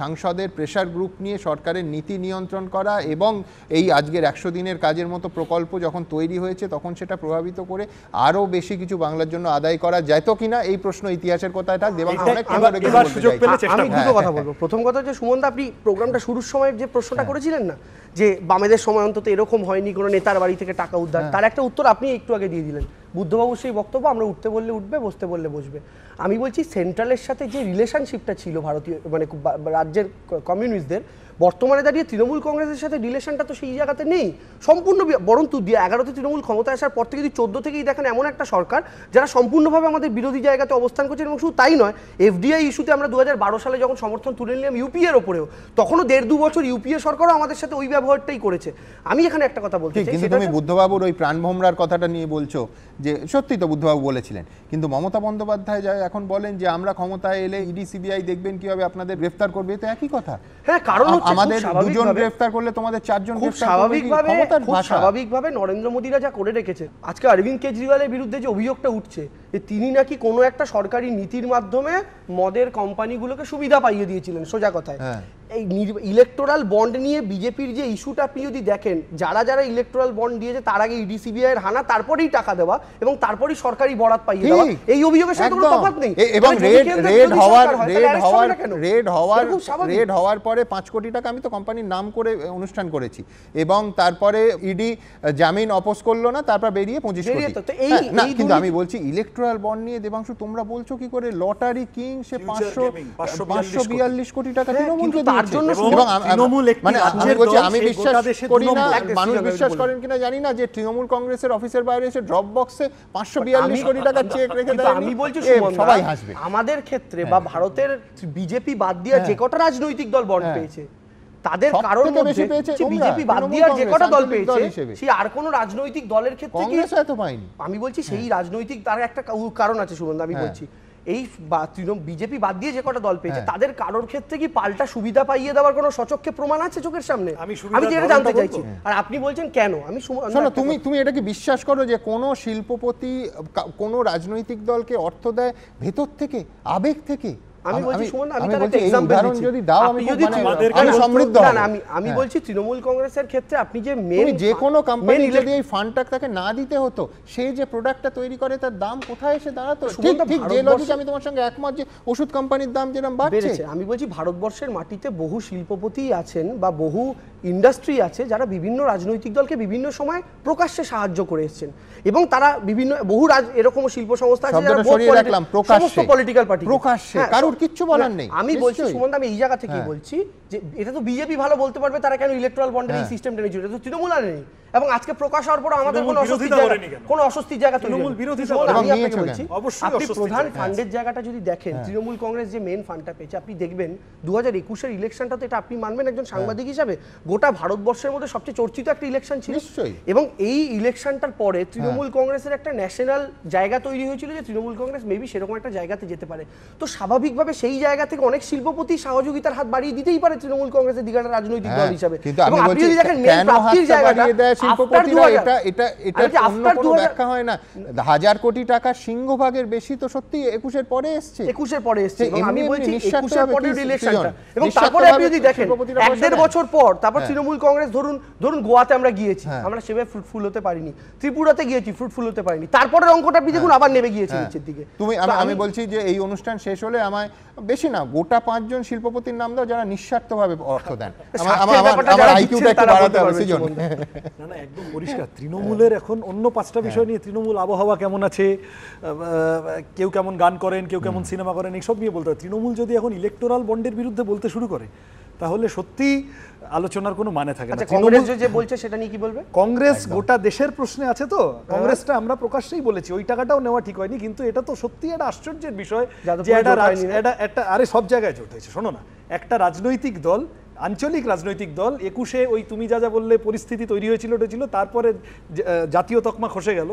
সাংসদের প্রেশার গ্রুপ নিয়ে সরকারের নীতি নিয়ন্ত্রণ করা এবং এই আজকের একশো দিনের কাজের মতো প্রকল্প যখন তৈরি হয়েছে তখন সেটা প্রভাবিত করে আরও বেশি কিছু বাংলার জন্য আদায় করা যেত কিনা এই প্রশ্ন ইতিহাসের কথায় দেবাংশ হ্যাঁ, অনেক হ্যাঁ, হ্যাঁ, কথা বলবো প্রথম কথা হচ্ছে সুমন্ত আপনি প্রোগ্রামটা শুরুর সময় সাহেব যে প্রশ্নটা হ্যাঁ। করেছিলেন না যে বামেদের সময় অন্তত এরকম হয়নি কোনো নেতার বাড়ি থেকে টাকা উদ্ধার হ্যাঁ। তার একটা উত্তর আপনি একটু আগে দিয়ে দিলেন বুদ্ধবাবু সেই বক্তব্য আমরা উঠতে বললে উঠবে বসতে বললে বসবে আমি বলছি সেন্ট্রালের সাথে যে রিলেশনশিপটা ছিল ভারতীয় মানে রাজ্যের কমিউনিস্টদের বর্তমানে দাঁড়িয়ে তৃণমূল কংগ্রেসের সাথে রিলেশনটা তো সেই জায়গাতে নেই সম্পূর্ণ বরং তু দিয়ে এগারোতে তৃণমূল ক্ষমতায় আসার পর থেকে যদি চোদ্দ থেকেই দেখেন এমন একটা সরকার যারা সম্পূর্ণভাবে আমাদের বিরোধী জায়গাতে অবস্থান করছেন এবং শুধু তাই নয় এফডিআই ইস্যুতে আমরা দু সালে যখন সমর্থন তুলে নিলাম ইউপিএর ওপরেও তখনও দেড় দু বছর ইউপিএ সরকারও আমাদের সাথে ওই ব্যবহারটাই করেছে আমি এখানে একটা কথা বলছি কিন্তু তুমি বুদ্ধবাবুর ওই প্রাণভোমরার কথাটা নিয়ে বলছো যে সত্যি তো বুদ্ধবাবু বলেছিলেন কিন্তু মমতা বন্দ্যোপাধ্যায় যা এখন বলেন যে আমরা ক্ষমতায় এলে ইডি সিবিআই দেখবেন কিভাবে আপনাদের গ্রেফতার করবে তো একই কথা হ্যাঁ কারণ আমাদের দুজন গ্রেফতার করলে তোমাদের চারজন খুব স্বাভাবিকভাবে খুব স্বাভাবিকভাবে নরেন্দ্র মোদীরা যা করে রেখেছে আজকে অরবিন্দ কেজরিওয়ালের বিরুদ্ধে যে অভিযোগটা উঠছে যে তিনি নাকি কোনো একটা সরকারি নীতির মাধ্যমে মদের কোম্পানিগুলোকে সুবিধা পাইয়ে দিয়েছিলেন সোজা কথায় হ্যাঁ। এই ইলেকট্রাল বন্ড নিয়ে বিজেপির যে ইস্যুটা আপনি যদি দেখেন যারা যারা ইলেকট্রাল বন্ড দিয়েছে তার আগে ইডি e সিবিআই এর হানা তারপরেই টাকা দেওয়া এবং তারপরেই সরকারি বরাদ পাইয়ে দেওয়া এই অভিযোগের সাথে কোনো তফাৎ নেই এবং রেড রেড হওয়ার রেড হওয়ার রেড হওয়ার রেড হওয়ার পরে পাঁচ কোটি টাকা আমি তো কোম্পানির নাম করে অনুষ্ঠান করেছি এবং তারপরে ইডি e জামিন অপোজ করলো না তারপর বেরিয়ে পঁচিশ কোটি হ্যাঁ, না কিন্তু আমি বলছি ইলেকট্রাল বন্ড নিয়ে দেবাংশু তোমরা বলছো কি করে লটারি কিং সে পাঁচশো পাঁচশো বিয়াল্লিশ কোটি টাকা হ্যাঁ, তৃণমূলকে মানে আমি বিশ্বাস করি না মানুষ বিশ্বাস করেন কিনা জানি না যে তৃণমূল কংগ্রেসের অফিসের বাইরে এসে ড্রপ বক্সে পাঁচশো বিয়াল্লিশ কোটি টাকা চেক রেখে দেয় আমি বলছি সবাই হাসবে আমাদের ক্ষেত্রে বা হ্যাঁ। ভারতের বিজেপি বাদ দিয়ে হ্যাঁ। যে কটা রাজনৈতিক দল বন্ড হ্যাঁ। পেয়েছে তাদের কারণ বেশি পেয়েছে বিজেপি বাদ দিয়ে যে কটা দল পেয়েছে সেই আর কোন রাজনৈতিক দলের ক্ষেত্রে কি আমি বলছি সেই রাজনৈতিক তার একটা কারণ আছে সুগন্ধ আমি বলছি এই তৃণমূল বিজেপি বাদ দিয়ে যে কটা দল পেয়েছে হ্যাঁ। তাদের কারোর ক্ষেত্রে কি পাল্টা সুবিধা পাইয়ে দেওয়ার কোনো সচক্ষে প্রমাণ আছে চোখের সামনে আমি যেটা জানতে চাইছি আর আপনি বলছেন কেন আমি তুমি তুমি এটা কি বিশ্বাস করো যে কোনো শিল্পপতি কোনো রাজনৈতিক দলকে অর্থ দেয় ভেতর থেকে আবেগ থেকে আমি বলছি তৃণমূল কংগ্রেসের ক্ষেত্রে আপনি যে মেন যে কোনো কোম্পানি যদি এই ফান্ডটা তাকে না দিতে হতো সেই যে প্রোডাক্টটা তৈরি করে তার দাম কোথায় এসে দাঁড়াতো ঠিক ঠিক যে লজিক আমি তোমার সঙ্গে একমত যে ওষুধ কোম্পানির দাম যেরকম বাড়ছে আমি বলছি ভারতবর্ষের মাটিতে বহু শিল্পপতি আছেন বা বহু ইন্ডাস্ট্রি আছে যারা বিভিন্ন রাজনৈতিক দলকে বিভিন্ন সময় প্রকাশ্যে সাহায্য করে এসেছেন এবং তারা বিভিন্ন বহু এরকম শিল্প সংস্থা আছে যারা পলিটিক্যাল পার্টি প্রকাশ্যে কিচ্ছু বলার নেই আমি বলছি সুমন আমি এই জায়গা হ্যাঁ। বলছি যে এটা তো বিজেপি ভালো বলতে পারবে তারা কেন ইলেকট্রাল বন্ডের এই সিস্টেমটা হ্যাঁ। তৃণমূল আর নেই এবং আজকে প্রকাশ হওয়ার পর আমাদের কোনো কোনো অস্বস্তির জায়গা তৃণমূল বিরোধী আপনি প্রধান ফান্ডের হ্যাঁ। জায়গাটা যদি দেখেন তৃণমূল কংগ্রেস যে মেন ফান্ডটা পেয়েছে আপনি দেখবেন দু হাজার একুশের ইলেকশনটা তো এটা আপনি মানবেন একজন সাংবাদিক হিসাবে গোটা ভারতবর্ষের মধ্যে সবচেয়ে চর্চিত একটা ইলেকশন ছিল এবং এই ইলেকশনটার পরে তৃণমূল কংগ্রেসের একটা ন্যাশনাল জায়গা তৈরি হয়েছিল যে তৃণমূল কংগ্রেস মেবি সেরকম একটা জায়গাতে যেতে পারে তো স্বাভাবিক স্বাভাবিকভাবে সেই জায়গা থেকে অনেক শিল্পপতি সহযোগিতার হাত বাড়িয়ে দিতেই পারে তৃণমূল কংগ্রেসের দিঘাটা রাজনৈতিক হ্যাঁ, দল হিসাবে কিন্তু আমি বলছি কেন হাত বাড়িয়ে দেয় এটা এটা এটা অন্য কোনো ব্যাখ্যা হয় না হাজার কোটি টাকা সিংহভাগের বেশি তো সত্যি একুশের পরে এসছে একুশের পরে এসছে আমি বলছি একুশের পরে ইলেকশনটা এবং তারপরে আপনি যদি দেখেন এক দেড় বছর পর তারপর হ্যাঁ। তৃণমূল কংগ্রেস ধরুন ধরুন গোয়াতে আমরা গিয়েছি হ্যাঁ। আমরা সেভাবে ফ্রুটফুল হতে পারিনি ত্রিপুরাতে গিয়েছি ফ্রুটফুল হতে পারিনি তারপরে অঙ্কটা আপনি দেখুন আবার নেমে গিয়েছে নিচের দিকে তুমি আমি বলছি যে এই অনুষ্ঠান শেষ হলে আমায় বেশি না গোটা পাঁচজন শিল্পপতির নাম দাও যারা নিঃস্বার্থভাবে অর্থ দেন একদম পরিষ্কার তৃণমূলের এখন অন্য পাঁচটা হ্যাঁ। বিষয় নিয়ে তৃণমূল আবহাওয়া কেমন আছে কেউ কেমন গান করেন কেউ কেমন সিনেমা করেন এইসব নিয়ে বলতে হয় তৃণমূল যদি এখন ইলেকটোরাল বন্ডের বিরুদ্ধে বলতে শুরু করে তাহলে সত্যি আলোচনার কোনো মানে থাকে না আচ্ছা, কংগ্রেস যে বলছে সেটা নিয়ে কি বলবে কংগ্রেস গোটা দেশের প্রশ্নে আছে তো হ্যাঁ। কংগ্রেসটা আমরা প্রকাশ্যেই বলেছি ওই টাকাটাও নেওয়া ঠিক হয়নি কিন্তু এটা তো সত্যি একটা আশ্চর্যের বিষয় যে একটা একটা আরে সব জায়গায় জোট হয়েছে শোনো না একটা রাজনৈতিক দল আঞ্চলিক রাজনৈতিক দল একুশে ওই তুমি যা যা বললে পরিস্থিতি তৈরি হয়েছিল ওটা ছিল তারপরে জাতীয় তকমা খসে গেল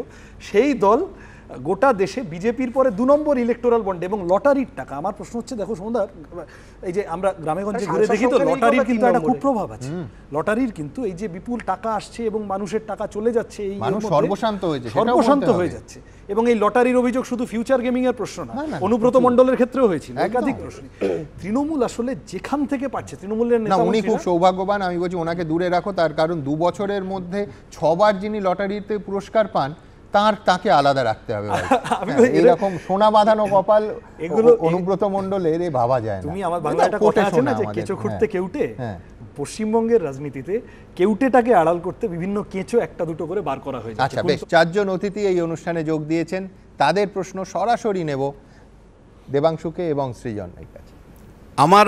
সেই দল গোটা দেশে বিজেপির পরে দু নম্বর ইলেকটোরাল বন্ড এবং লটারির টাকা আমার প্রশ্ন হচ্ছে দেখো সুন্দর এই যে আমরা গ্রামে গঞ্জে ঘুরে দেখি তো লটারির কিন্তু একটা কুপ্রভাব আছে লটারির কিন্তু এই যে বিপুল টাকা আসছে এবং মানুষের টাকা চলে যাচ্ছে এই সর্বশান্ত হয়েছে সর্বশান্ত হয়ে যাচ্ছে এবং এই লটারির অভিযোগ শুধু ফিউচার গেমিং এর প্রশ্ন না অনুব্রত মন্ডলের ক্ষেত্রেও হয়েছিল একাধিক প্রশ্ন তৃণমূল আসলে যেখান থেকে পাচ্ছে তৃণমূলের নেতা উনি খুব সৌভাগ্যবান আমি বলছি ওনাকে দূরে রাখো তার কারণ দু বছরের মধ্যে ছবার যিনি লটারিতে পুরস্কার পান তার তাকে আলাদা রাখতে হবে *laughs* হ্যাঁ, এরকম সোনা বাঁধানো কপাল এগুলো অনুব্রত মণ্ডলের এ ভাবা যায় তুমি আমার বাংলা একটা কথা আছে না যে কেঁচো হ্যাঁ, খুঁটতে কেউটে হ্যাঁ। পশ্চিমবঙ্গের রাজনীতিতে কেউটেটাকে আড়াল করতে বিভিন্ন কেঁচো একটা দুটো করে বার করা হয়েছে আচ্ছা বেশ চারজন অতিথি এই অনুষ্ঠানে যোগ দিয়েছেন তাদের প্রশ্ন সরাসরি নেব দেবাংশুকে এবং সৃজন কাছে আমার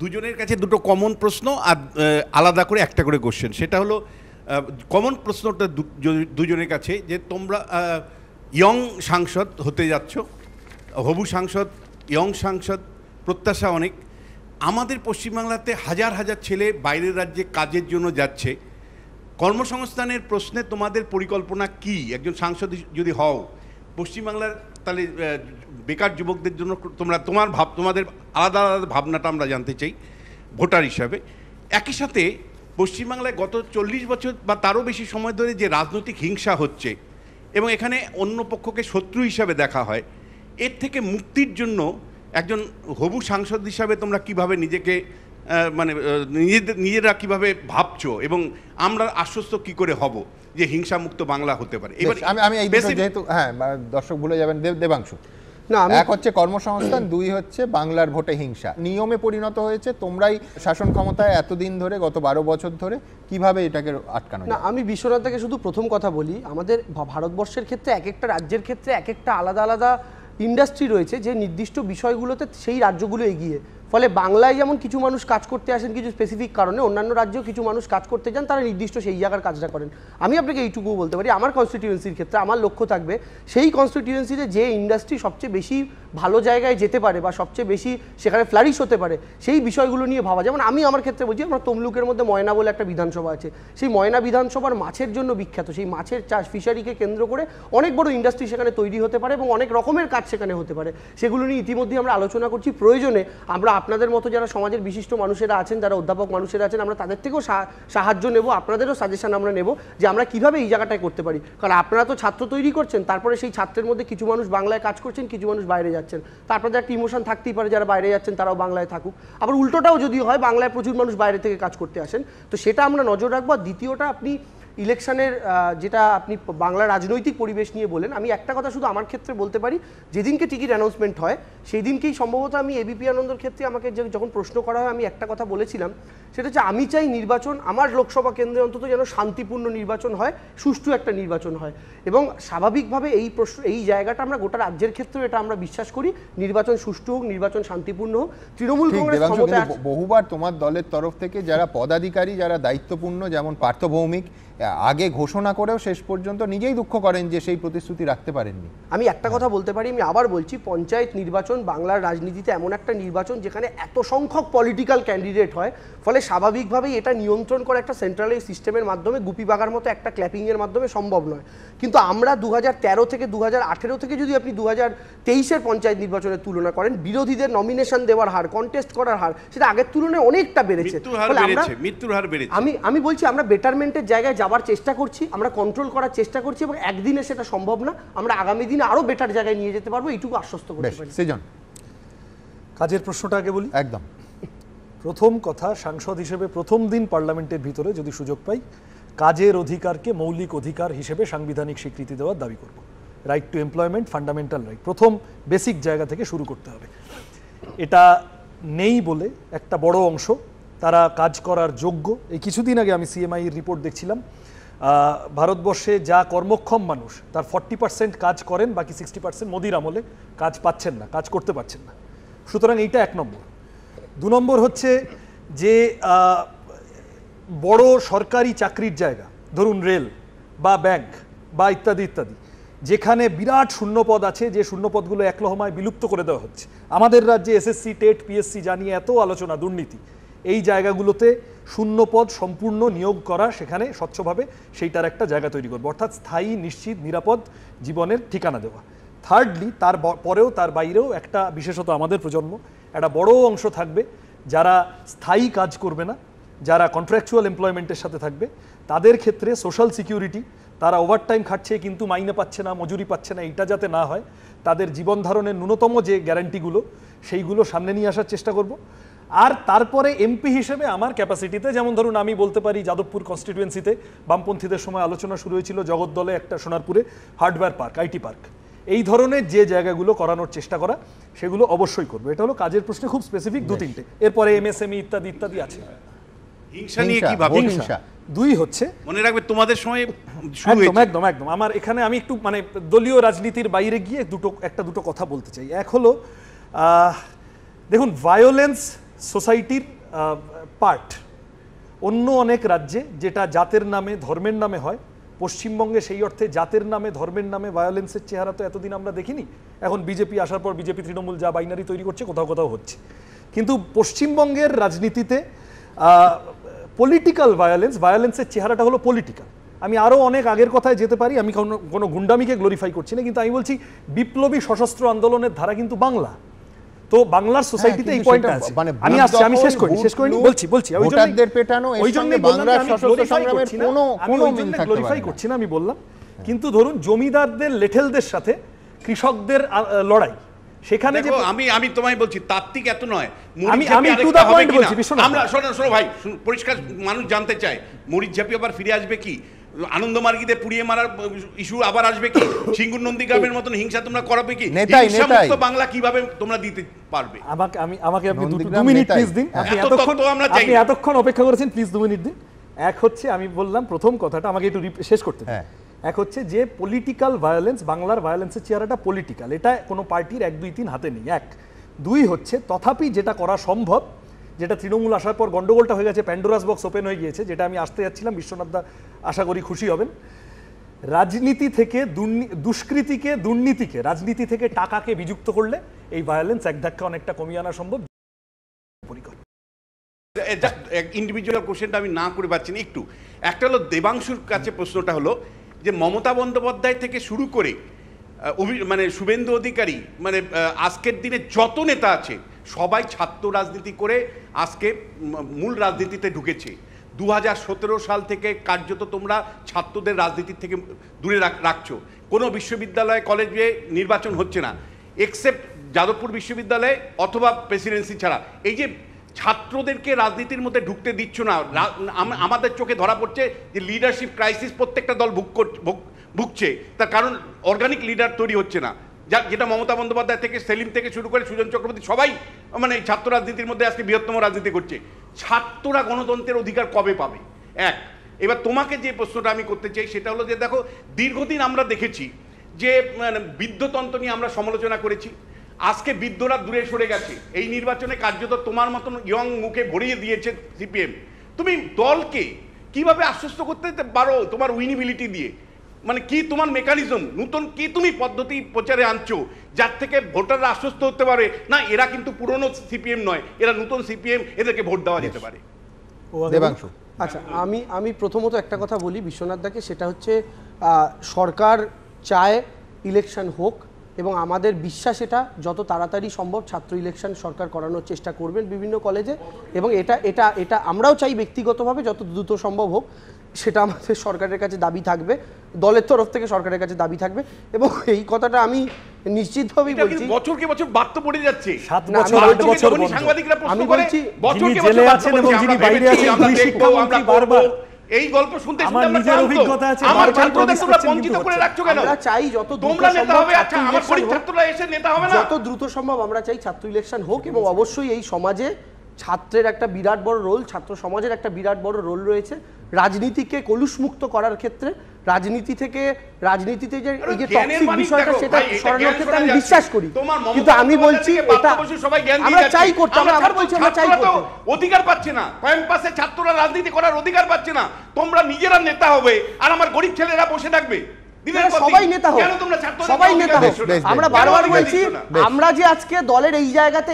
দুজনের কাছে দুটো কমন প্রশ্ন আর আলাদা করে একটা করে কোশ্চেন সেটা হলো কমন প্রশ্নটা দুজনের কাছে যে তোমরা ইয়ং সাংসদ হতে যাচ্ছ হবু সাংসদ ইয়ং সাংসদ প্রত্যাশা অনেক আমাদের পশ্চিমবাংলাতে হাজার হাজার ছেলে বাইরের রাজ্যে কাজের জন্য যাচ্ছে কর্মসংস্থানের প্রশ্নে তোমাদের পরিকল্পনা কি একজন সাংসদ যদি হও পশ্চিমবাংলার তাহলে বেকার যুবকদের জন্য তোমরা তোমার ভাব তোমাদের আলাদা আলাদা ভাবনাটা আমরা জানতে চাই ভোটার হিসাবে একই সাথে পশ্চিমবাংলায় গত চল্লিশ বছর বা তারও বেশি সময় ধরে যে রাজনৈতিক হিংসা হচ্ছে এবং এখানে অন্য পক্ষকে শত্রু হিসাবে দেখা হয় এর থেকে মুক্তির জন্য একজন হবু সাংসদ হিসাবে তোমরা কিভাবে নিজেকে মানে নিজেদের নিজেরা কিভাবে ভাবছো এবং আমরা আশ্বস্ত কি করে হব যে হিংসামুক্ত বাংলা হতে পারে এবার আমি আমি যেহেতু হ্যাঁ দর্শক ভুলে যাবেন দেবাংশু না এক হচ্ছে কর্মসংস্থান দুই হচ্ছে বাংলার ভোটে হিংসা নিয়মে পরিণত হয়েছে তোমরাই শাসন ক্ষমতায় এতদিন ধরে গত বারো বছর ধরে কিভাবে এটাকে আটকানো না আমি বিশ্বনাথকে শুধু প্রথম কথা বলি আমাদের ভারতবর্ষের ক্ষেত্রে এক একটা রাজ্যের ক্ষেত্রে এক একটা আলাদা আলাদা ইন্ডাস্ট্রি রয়েছে যে নির্দিষ্ট বিষয়গুলোতে সেই রাজ্যগুলো এগিয়ে ফলে বাংলায় যেমন কিছু মানুষ কাজ করতে আসেন কিছু স্পেসিফিক কারণে অন্যান্য রাজ্যেও কিছু মানুষ কাজ করতে যান তারা নির্দিষ্ট সেই জায়গার কাজটা করেন আমি আপনাকে এইটুকু বলতে পারি আমার কনস্টিটিউয়েন্সির ক্ষেত্রে আমার লক্ষ্য থাকবে সেই কনস্টিটিউয়েন্সিতে যে ইন্ডাস্ট্রি সবচেয়ে বেশি ভালো জায়গায় যেতে পারে বা সবচেয়ে বেশি সেখানে ফ্লারিশ হতে পারে সেই বিষয়গুলো নিয়ে ভাবা যেমন আমি আমার ক্ষেত্রে বলছি আমরা তমলুকের মধ্যে ময়না বলে একটা বিধানসভা আছে সেই ময়না বিধানসভার মাছের জন্য বিখ্যাত সেই মাছের চাষ ফিশারিকে কেন্দ্র করে অনেক বড় ইন্ডাস্ট্রি সেখানে তৈরি হতে পারে এবং অনেক রকমের কাজ সেখানে হতে পারে সেগুলো নিয়ে ইতিমধ্যে আমরা আলোচনা করছি প্রয়োজনে আমরা আপনাদের মতো যারা সমাজের বিশিষ্ট মানুষেরা আছেন যারা অধ্যাপক মানুষেরা আছেন আমরা তাদের থেকেও সাহায্য নেব আপনাদেরও সাজেশন আমরা নেব যে আমরা কিভাবে এই জায়গাটায় করতে পারি কারণ আপনারা তো ছাত্র তৈরি করছেন তারপরে সেই ছাত্রের মধ্যে কিছু মানুষ বাংলায় কাজ করছেন কিছু মানুষ বাইরে যাচ্ছেন তারপরে একটা ইমোশন থাকতেই পারে যারা বাইরে যাচ্ছেন তারাও বাংলায় থাকুক আবার উল্টোটাও যদি হয় বাংলায় প্রচুর মানুষ বাইরে থেকে কাজ করতে আসেন তো সেটা আমরা নজর রাখবো দ্বিতীয়টা আপনি ইলেকশনের যেটা আপনি বাংলা রাজনৈতিক পরিবেশ নিয়ে বলেন আমি একটা কথা শুধু আমার ক্ষেত্রে বলতে পারি যেদিনকে টিকিট অ্যানাউন্সমেন্ট হয় সেই দিনকেই সম্ভবত আমি এবিপি আনন্দর ক্ষেত্রে আমাকে যে যখন প্রশ্ন করা হয় আমি একটা কথা বলেছিলাম সেটা হচ্ছে আমি চাই নির্বাচন আমার লোকসভা কেন্দ্রে অন্তত যেন শান্তিপূর্ণ নির্বাচন হয় সুষ্ঠু একটা নির্বাচন হয় এবং স্বাভাবিকভাবে এই প্রশ্ন এই জায়গাটা আমরা গোটা রাজ্যের ক্ষেত্রেও এটা আমরা বিশ্বাস করি নির্বাচন সুষ্ঠু হোক নির্বাচন শান্তিপূর্ণ হোক তৃণমূল কংগ্রেস বহুবার তোমার দলের তরফ থেকে যারা পদাধিকারী যারা দায়িত্বপূর্ণ যেমন পার্থভৌমিক আগে ঘোষণা করেও শেষ পর্যন্ত নিজেই দুঃখ করেন যে সেই প্রতিশ্রুতি রাখতে পারেননি আমি একটা কথা বলতে পারি আমি আবার বলছি পঞ্চায়েত নির্বাচন বাংলার রাজনীতিতে এমন একটা নির্বাচন যেখানে এত সংখ্যক পলিটিক্যাল ক্যান্ডিডেট হয় ফলে স্বাভাবিকভাবেই এটা নিয়ন্ত্রণ করা একটা সেন্ট্রালাইজ সিস্টেমের মাধ্যমে গুপিবাগার মতো একটা ক্ল্যাপিংয়ের মাধ্যমে সম্ভব নয় কিন্তু আমরা দু থেকে দু থেকে যদি আপনি দু হাজার তেইশের পঞ্চায়েত নির্বাচনের তুলনা করেন বিরোধীদের নমিনেশন দেওয়ার হার কন্টেস্ট করার হার সেটা আগের তুলনায় অনেকটা বেড়েছে বেড়েছে আমি আমি বলছি আমরা বেটারমেন্টের জায়গায় যাওয়ার চেষ্টা করছি আমরা কন্ট্রোল করার চেষ্টা করছি এবং একদিনে সেটা সম্ভব না আমরা আগামী দিনে আরও বেটার জায়গায় নিয়ে যেতে পারবো এইটুকু আশ্বস্ত করে সেজন কাজের প্রশ্নটা আগে বলি একদম প্রথম কথা সাংসদ হিসেবে প্রথম দিন পার্লামেন্টের ভিতরে যদি সুযোগ পাই কাজের অধিকারকে মৌলিক অধিকার হিসেবে সাংবিধানিক স্বীকৃতি দেওয়ার দাবি করব right to employment fundamental right প্রথম বেসিক জায়গা থেকে শুরু করতে হবে এটা নেই বলে একটা বড় অংশ তারা কাজ করার যোগ্য এই কিছুদিন আগে আমি সিএমআই রিপোর্ট দেখছিলাম ভারতবর্ষে যা কর্মক্ষম মানুষ তার ফর্টি পার্সেন্ট কাজ করেন বাকি সিক্সটি পার্সেন্ট মোদির আমলে কাজ পাচ্ছেন না কাজ করতে পারছেন না সুতরাং এইটা এক নম্বর দু নম্বর হচ্ছে যে বড় সরকারি চাকরির জায়গা ধরুন রেল বা ব্যাংক বা ইত্যাদি ইত্যাদি যেখানে বিরাট শূন্যপদ আছে যে শূন্যপদগুলো একলহমায় বিলুপ্ত করে দেওয়া হচ্ছে আমাদের রাজ্যে এসএসসি টেট পিএসসি জানিয়ে এত আলোচনা দুর্নীতি এই জায়গাগুলোতে শূন্য পদ সম্পূর্ণ নিয়োগ করা সেখানে স্বচ্ছভাবে সেইটার একটা জায়গা তৈরি করবে অর্থাৎ স্থায়ী নিশ্চিত নিরাপদ জীবনের ঠিকানা দেওয়া থার্ডলি তার পরেও তার বাইরেও একটা বিশেষত আমাদের প্রজন্ম একটা বড় অংশ থাকবে যারা স্থায়ী কাজ করবে না যারা কন্ট্রাকচুয়াল এমপ্লয়মেন্টের সাথে থাকবে তাদের ক্ষেত্রে সোশ্যাল সিকিউরিটি তারা ওভারটাইম খাটছে কিন্তু মাইনে পাচ্ছে না মজুরি পাচ্ছে না এটা যাতে না হয় তাদের জীবন ধারণের ন্যূনতম যে গ্যারান্টিগুলো সেইগুলো সামনে নিয়ে আসার চেষ্টা করব আর তারপরে এমপি হিসেবে আমার ক্যাপাসিটিতে যেমন ধরুন আমি বলতে পারি যাদবপুর কনস্টিটুয়েন্সিতে বামপন্থীদের সময় আলোচনা শুরু হয়েছিল জগদ্দলে একটা সোনারপুরে হার্ডওয়্যার পার্ক আইটি পার্ক এই ধরনের যে জায়গাগুলো করানোর চেষ্টা করা সেগুলো অবশ্যই করবে এটা হলো কাজের প্রশ্নে খুব স্পেসিফিক দু তিনটে এরপরে এম এস এম ইত্যাদি ইত্যাদি আছে হিংসা নিয়ে কি ভাবো দুই হচ্ছে মনে রাখবে তোমাদের সময় একদম একদম একদম আমার এখানে আমি একটু মানে দলীয় রাজনীতির বাইরে গিয়ে দুটো একটা দুটো কথা বলতে চাই এক হলো দেখুন ভায়োলেন্স সোসাইটির পার্ট অন্য অনেক রাজ্যে যেটা জাতের নামে ধর্মের নামে হয় পশ্চিমবঙ্গে সেই অর্থে জাতের নামে ধর্মের নামে ভায়োলেন্সের চেহারা তো এতদিন আমরা দেখিনি এখন বিজেপি আসার পর বিজেপি তৃণমূল যা বাইনারি তৈরি করছে কোথাও কোথাও হচ্ছে কিন্তু পশ্চিমবঙ্গের রাজনীতিতে পলিটিক্যাল ভায়োলেন্স ভায়োলেন্সের চেহারাটা হলো পলিটিক্যাল আমি আরও অনেক আগের কথায় যেতে পারি আমি কোনো কোনো গুন্ডামিকে গ্লোরিফাই করছি না কিন্তু আমি বলছি বিপ্লবী সশস্ত্র আন্দোলনের ধারা কিন্তু বাংলা তো বাংলার সোসাইটিতে হ্যাঁ, এই পয়েন্ট আছে মানে আমি আসছি আমি শেষ করি শেষ করি বলছি বলছি ওই ভোটারদের পেটানো ওই জন্য বাংলার সশস্ত্র সংগ্রামের কোনো কোনো মিল থাকতে গ্লোরিফাই করছি না আমি বললাম হ্যাঁ। কিন্তু ধরুন জমিদারদের লেঠেলদের সাথে কৃষকদের লড়াই সেখানে যে আমি আমি তোমায় বলছি তাত্ত্বিক এত নয় আমি আমি টু দা পয়েন্ট বলছি আমরা শোনো শোনো ভাই পরিষ্কার মানুষ জানতে চায় মরিচ ঝাপি আবার ফিরে আসবে কি আনন্দমার্গিতে পুড়িয়ে মারার ইস্যু আবার আসবে কি *coughs* সিঙ্গুর গ্রামের মতন হিংসা তোমরা করাবে কি হিংসামুক্ত বাংলা কিভাবে তোমরা দিতে পারবে আমাকে আমি আমাকে আপনি 2 মিনিট প্লিজ দিন আপনি এতক্ষণ আমরা চাই আপনি এতক্ষণ অপেক্ষা করেছেন প্লিজ দু মিনিট দিন এক হচ্ছে আমি বললাম প্রথম কথাটা আমাকে একটু শেষ করতে হ্যাঁ এক হচ্ছে যে পলিটিক্যাল ভায়োলেন্স বাংলার ভায়োলেন্সের চেহারাটা পলিটিক্যাল এটা কোনো পার্টির এক দুই তিন হাতে নেই এক দুই হচ্ছে তথাপি যেটা করা সম্ভব যেটা তৃণমূল আসার পর গন্ডগোলটা হয়ে গেছে প্যান্ডোরাস বক্স ওপেন হয়ে গিয়েছে যেটা আমি আসতে যাচ্ছিলাম বিশ্বনাথ দা আশা করি খুশি হবেন রাজনীতি থেকে দুষ্কৃতিকে দুর্নীতিকে রাজনীতি থেকে টাকাকে বিযুক্ত করলে এই ভায়োলেন্স এক ধাক্কা অনেকটা কমিয়ে আনা সম্ভব ইন্ডিভিজুয়াল কোশ্চেনটা আমি না করে পাচ্ছি না একটু একটা হলো দেবাংশুর কাছে প্রশ্নটা হলো যে মমতা বন্দ্যোপাধ্যায় থেকে শুরু করে মানে শুভেন্দু অধিকারী মানে আজকের দিনে যত নেতা আছে সবাই ছাত্র রাজনীতি করে আজকে মূল রাজনীতিতে ঢুকেছে দু সাল থেকে কার্যত তোমরা ছাত্রদের রাজনীতির থেকে দূরে রাখছো কোনো বিশ্ববিদ্যালয় কলেজে নির্বাচন হচ্ছে না এক্সেপ্ট যাদবপুর বিশ্ববিদ্যালয়ে অথবা প্রেসিডেন্সি ছাড়া এই যে ছাত্রদেরকে রাজনীতির মধ্যে ঢুকতে দিচ্ছ না আমাদের চোখে ধরা পড়ছে যে লিডারশিপ ক্রাইসিস প্রত্যেকটা দল ভুগ ভুগছে তার কারণ অর্গানিক লিডার তৈরি হচ্ছে না যা যেটা মমতা বন্দ্যোপাধ্যায় থেকে সেলিম থেকে শুরু করে সুজন চক্রবর্তী সবাই মানে ছাত্র রাজনীতির মধ্যে আজকে বৃহত্তম রাজনীতি করছে ছাত্ররা গণতন্ত্রের অধিকার কবে পাবে এক এবার তোমাকে যে প্রশ্নটা আমি করতে চাই সেটা হলো যে দেখো দীর্ঘদিন আমরা দেখেছি যে মানে, বিদ্যতন্ত্র নিয়ে আমরা সমালোচনা করেছি আজকে বিদ্যরা দূরে সরে গেছে এই নির্বাচনে কার্যত তোমার মতন ইয়ং মুখে ভরিয়ে দিয়েছে সিপিএম তুমি দলকে কিভাবে আশ্বস্ত করতে পারো তোমার উইনিবিলিটি দিয়ে মানে কি তোমার মেকানিজম নতুন কি তুমি পদ্ধতি প্রচারে আনছো যার থেকে ভোটাররা আশ্বস্ত হতে পারে না এরা কিন্তু পুরনো সিপিএম নয় এরা নতুন সিপিএম এদেরকে ভোট দেওয়া যেতে পারে আচ্ছা আমি আমি প্রথমত একটা কথা বলি বিশ্বনাথ দাকে সেটা হচ্ছে সরকার চায় ইলেকশন হোক এবং আমাদের বিশ্বাস এটা যত তাড়াতাড়ি সম্ভব ছাত্র ইলেকশন সরকার করানোর চেষ্টা করবেন বিভিন্ন কলেজে এবং এটা এটা এটা আমরাও চাই ব্যক্তিগতভাবে যত দ্রুত সম্ভব হোক সেটা আমাদের সরকারের কাছে দাবি থাকবে দলের তরফ থেকে সরকারের কাছে দাবি থাকবে এবং এই কথাটা আমি নিশ্চিতভাবেই বলছি বছর বাদ তো পড়ে যাচ্ছে সাত বছর আট বছর আছেন এবং যিনি বাইরে আছেন বারবার এই গল্প শুনতে শুনতে নিজের অভিজ্ঞতা আছে আমার ছাত্রদের তোমরা বঞ্চিত করে রাখছো কেন আমরা চাই যত তোমরা নেতা হবে আচ্ছা আমার পরীক্ষার্থীরা এসে নেতা হবে না যত দ্রুত সম্ভব আমরা চাই ছাত্র ইলেকশন হোক এবং আচ্ছা। অবশ্যই এই সমাজে ছাত্রের একটা বিরাট বড় রোল ছাত্র সমাজের একটা বিরাট বড় রোল রয়েছে রাজনীতিকে কলুষমুক্ত করার ক্ষেত্রে রাজনীতি থেকে রাজনীতিতে যে এই যে টক্সিক বিষয়টা সেটা সরানোর ক্ষেত্রে আমি বিশ্বাস করি কিন্তু আমি বলছি এটা আমরা চাই করতে আমরা আবার বলছি আমরা চাই করতে অধিকার পাচ্ছে না পাশে ছাত্ররা রাজনীতি করার অধিকার পাচ্ছে না তোমরা নিজেরা নেতা হবে আর আমার গরিব ছেলেরা বসে থাকবে মানে আমরা যে আজকে দলের এই জায়গাতে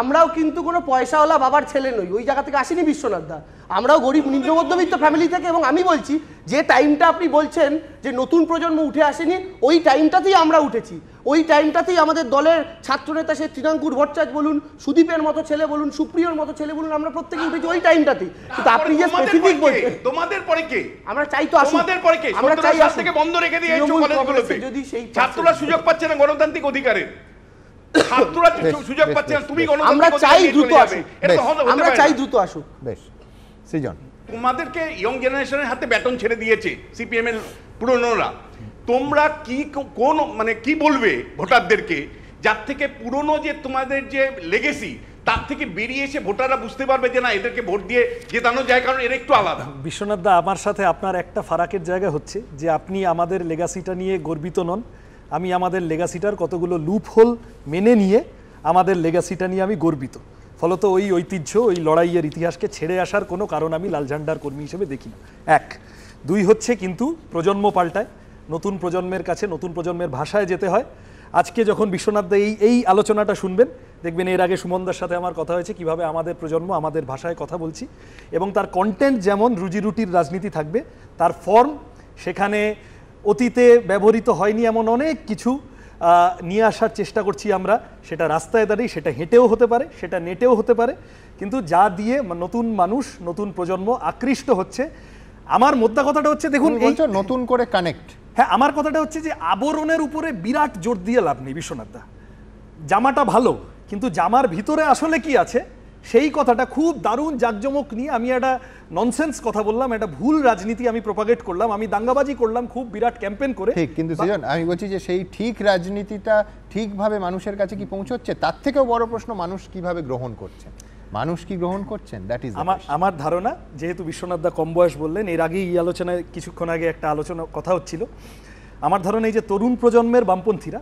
আমরাও কিন্তু কোনো পয়সাওয়ালা বাবার ছেলে নই ওই জায়গা থেকে বিশ্বনাথ দা আমরাও গরিব মধ্যবিত্ত ফ্যামিলি থেকে এবং আমি বলছি যে টাইমটা আপনি বলছেন যে নতুন প্রজন্ম উঠে আসেনি ওই টাইমটাতেই আমরা উঠেছি ওই টাইমটাতেই আমাদের দলের ছাত্রনেতা সে তৃণাঙ্কুর ভট্টাচ বলুন সুদীপের মতো ছেলে বলুন সুপ্রিয়র মতো ছেলে বলুন আমরা প্রত্যেকে উঠেছি ওই টাইমটাতেই কিন্তু আপনি যে স্পেসিফিক বলছেন তোমাদের পরে কে আমরা চাই তো আসুন তোমাদের পরে কে আমরা চাই আজ থেকে বন্ধ রেখে দিয়ে এই কলেজগুলোতে যদি সেই ছাত্ররা সুযোগ পাচ্ছে না গণতান্ত্রিক অধিকারের ছাত্ররা সুযোগ পাচ্ছে না তুমি আমরা চাই দ্রুত আসুক আমরা চাই দ্রুত আসুক বেশ সৃজন তোমাদেরকে ইয়ং জেনারেশনের হাতে ব্যাটন ছেড়ে দিয়েছে সিপিএম এর পুরনোরা তোমরা কি কোন মানে কি বলবে ভোটারদেরকে যার থেকে পুরনো যে তোমাদের যে লেগেসি তার থেকে বেরিয়ে এসে ভোটাররা বুঝতে পারবে যে না এদেরকে ভোট দিয়ে জেতানো যায় কারণ এর একটু আলাদা বিশ্বনাথ দা আমার সাথে আপনার একটা ফারাকের জায়গা হচ্ছে যে আপনি আমাদের লেগাসিটা নিয়ে গর্বিত নন আমি আমাদের লেগাসিটার কতগুলো লুপ হোল মেনে নিয়ে আমাদের লেগাসিটা নিয়ে আমি গর্বিত ফলত ওই ঐতিহ্য ওই লড়াইয়ের ইতিহাসকে ছেড়ে আসার কোনো কারণ আমি লাল ঝান্ডার কর্মী হিসেবে দেখি না এক দুই হচ্ছে কিন্তু প্রজন্ম পাল্টায় নতুন প্রজন্মের কাছে নতুন প্রজন্মের ভাষায় যেতে হয় আজকে যখন বিশ্বনাথ এই এই আলোচনাটা শুনবেন দেখবেন এর আগে সুমনদার সাথে আমার কথা হয়েছে কিভাবে আমাদের প্রজন্ম আমাদের ভাষায় কথা বলছি এবং তার কন্টেন্ট যেমন রুজি রুটির রাজনীতি থাকবে তার ফর্ম সেখানে অতীতে ব্যবহৃত হয়নি এমন অনেক কিছু নিয়ে আসার চেষ্টা করছি আমরা সেটা রাস্তায় দাঁড়িয়ে সেটা হেঁটেও হতে পারে সেটা নেটেও হতে পারে কিন্তু যা দিয়ে নতুন মানুষ নতুন প্রজন্ম আকৃষ্ট হচ্ছে আমার মোদ্দা কথাটা হচ্ছে দেখুন নতুন করে কানেক্ট হ্যাঁ আমার কথাটা হচ্ছে যে আবরণের উপরে বিরাট জোর দিয়ে লাভ নেই বিশ্বনাথদা জামাটা ভালো কিন্তু জামার ভিতরে আসলে কি আছে সেই কথাটা খুব দারুণ জাকজমক নিয়ে আমি একটা ননসেন্স কথা বললাম একটা ভুল রাজনীতি আমি প্রপাগেট করলাম আমি দাঙ্গাবাজি করলাম খুব বিরাট ক্যাম্পেন করে ঠিক কিন্তু সৃজন আমি বলছি যে সেই ঠিক রাজনীতিটা ঠিকভাবে মানুষের কাছে কি পৌঁছচ্ছে তার থেকেও বড় প্রশ্ন মানুষ কিভাবে গ্রহণ করছে মানুষ কি গ্রহণ করছেন দ্যাট ইজ আমার আমার ধারণা যেহেতু বিশ্বনাথ দা কম বয়স বললেন এর আগেই এই আলোচনায় কিছুক্ষণ আগে একটা আলোচনা কথা হচ্ছিল আমার ধারণা এই যে তরুণ প্রজন্মের বামপন্থীরা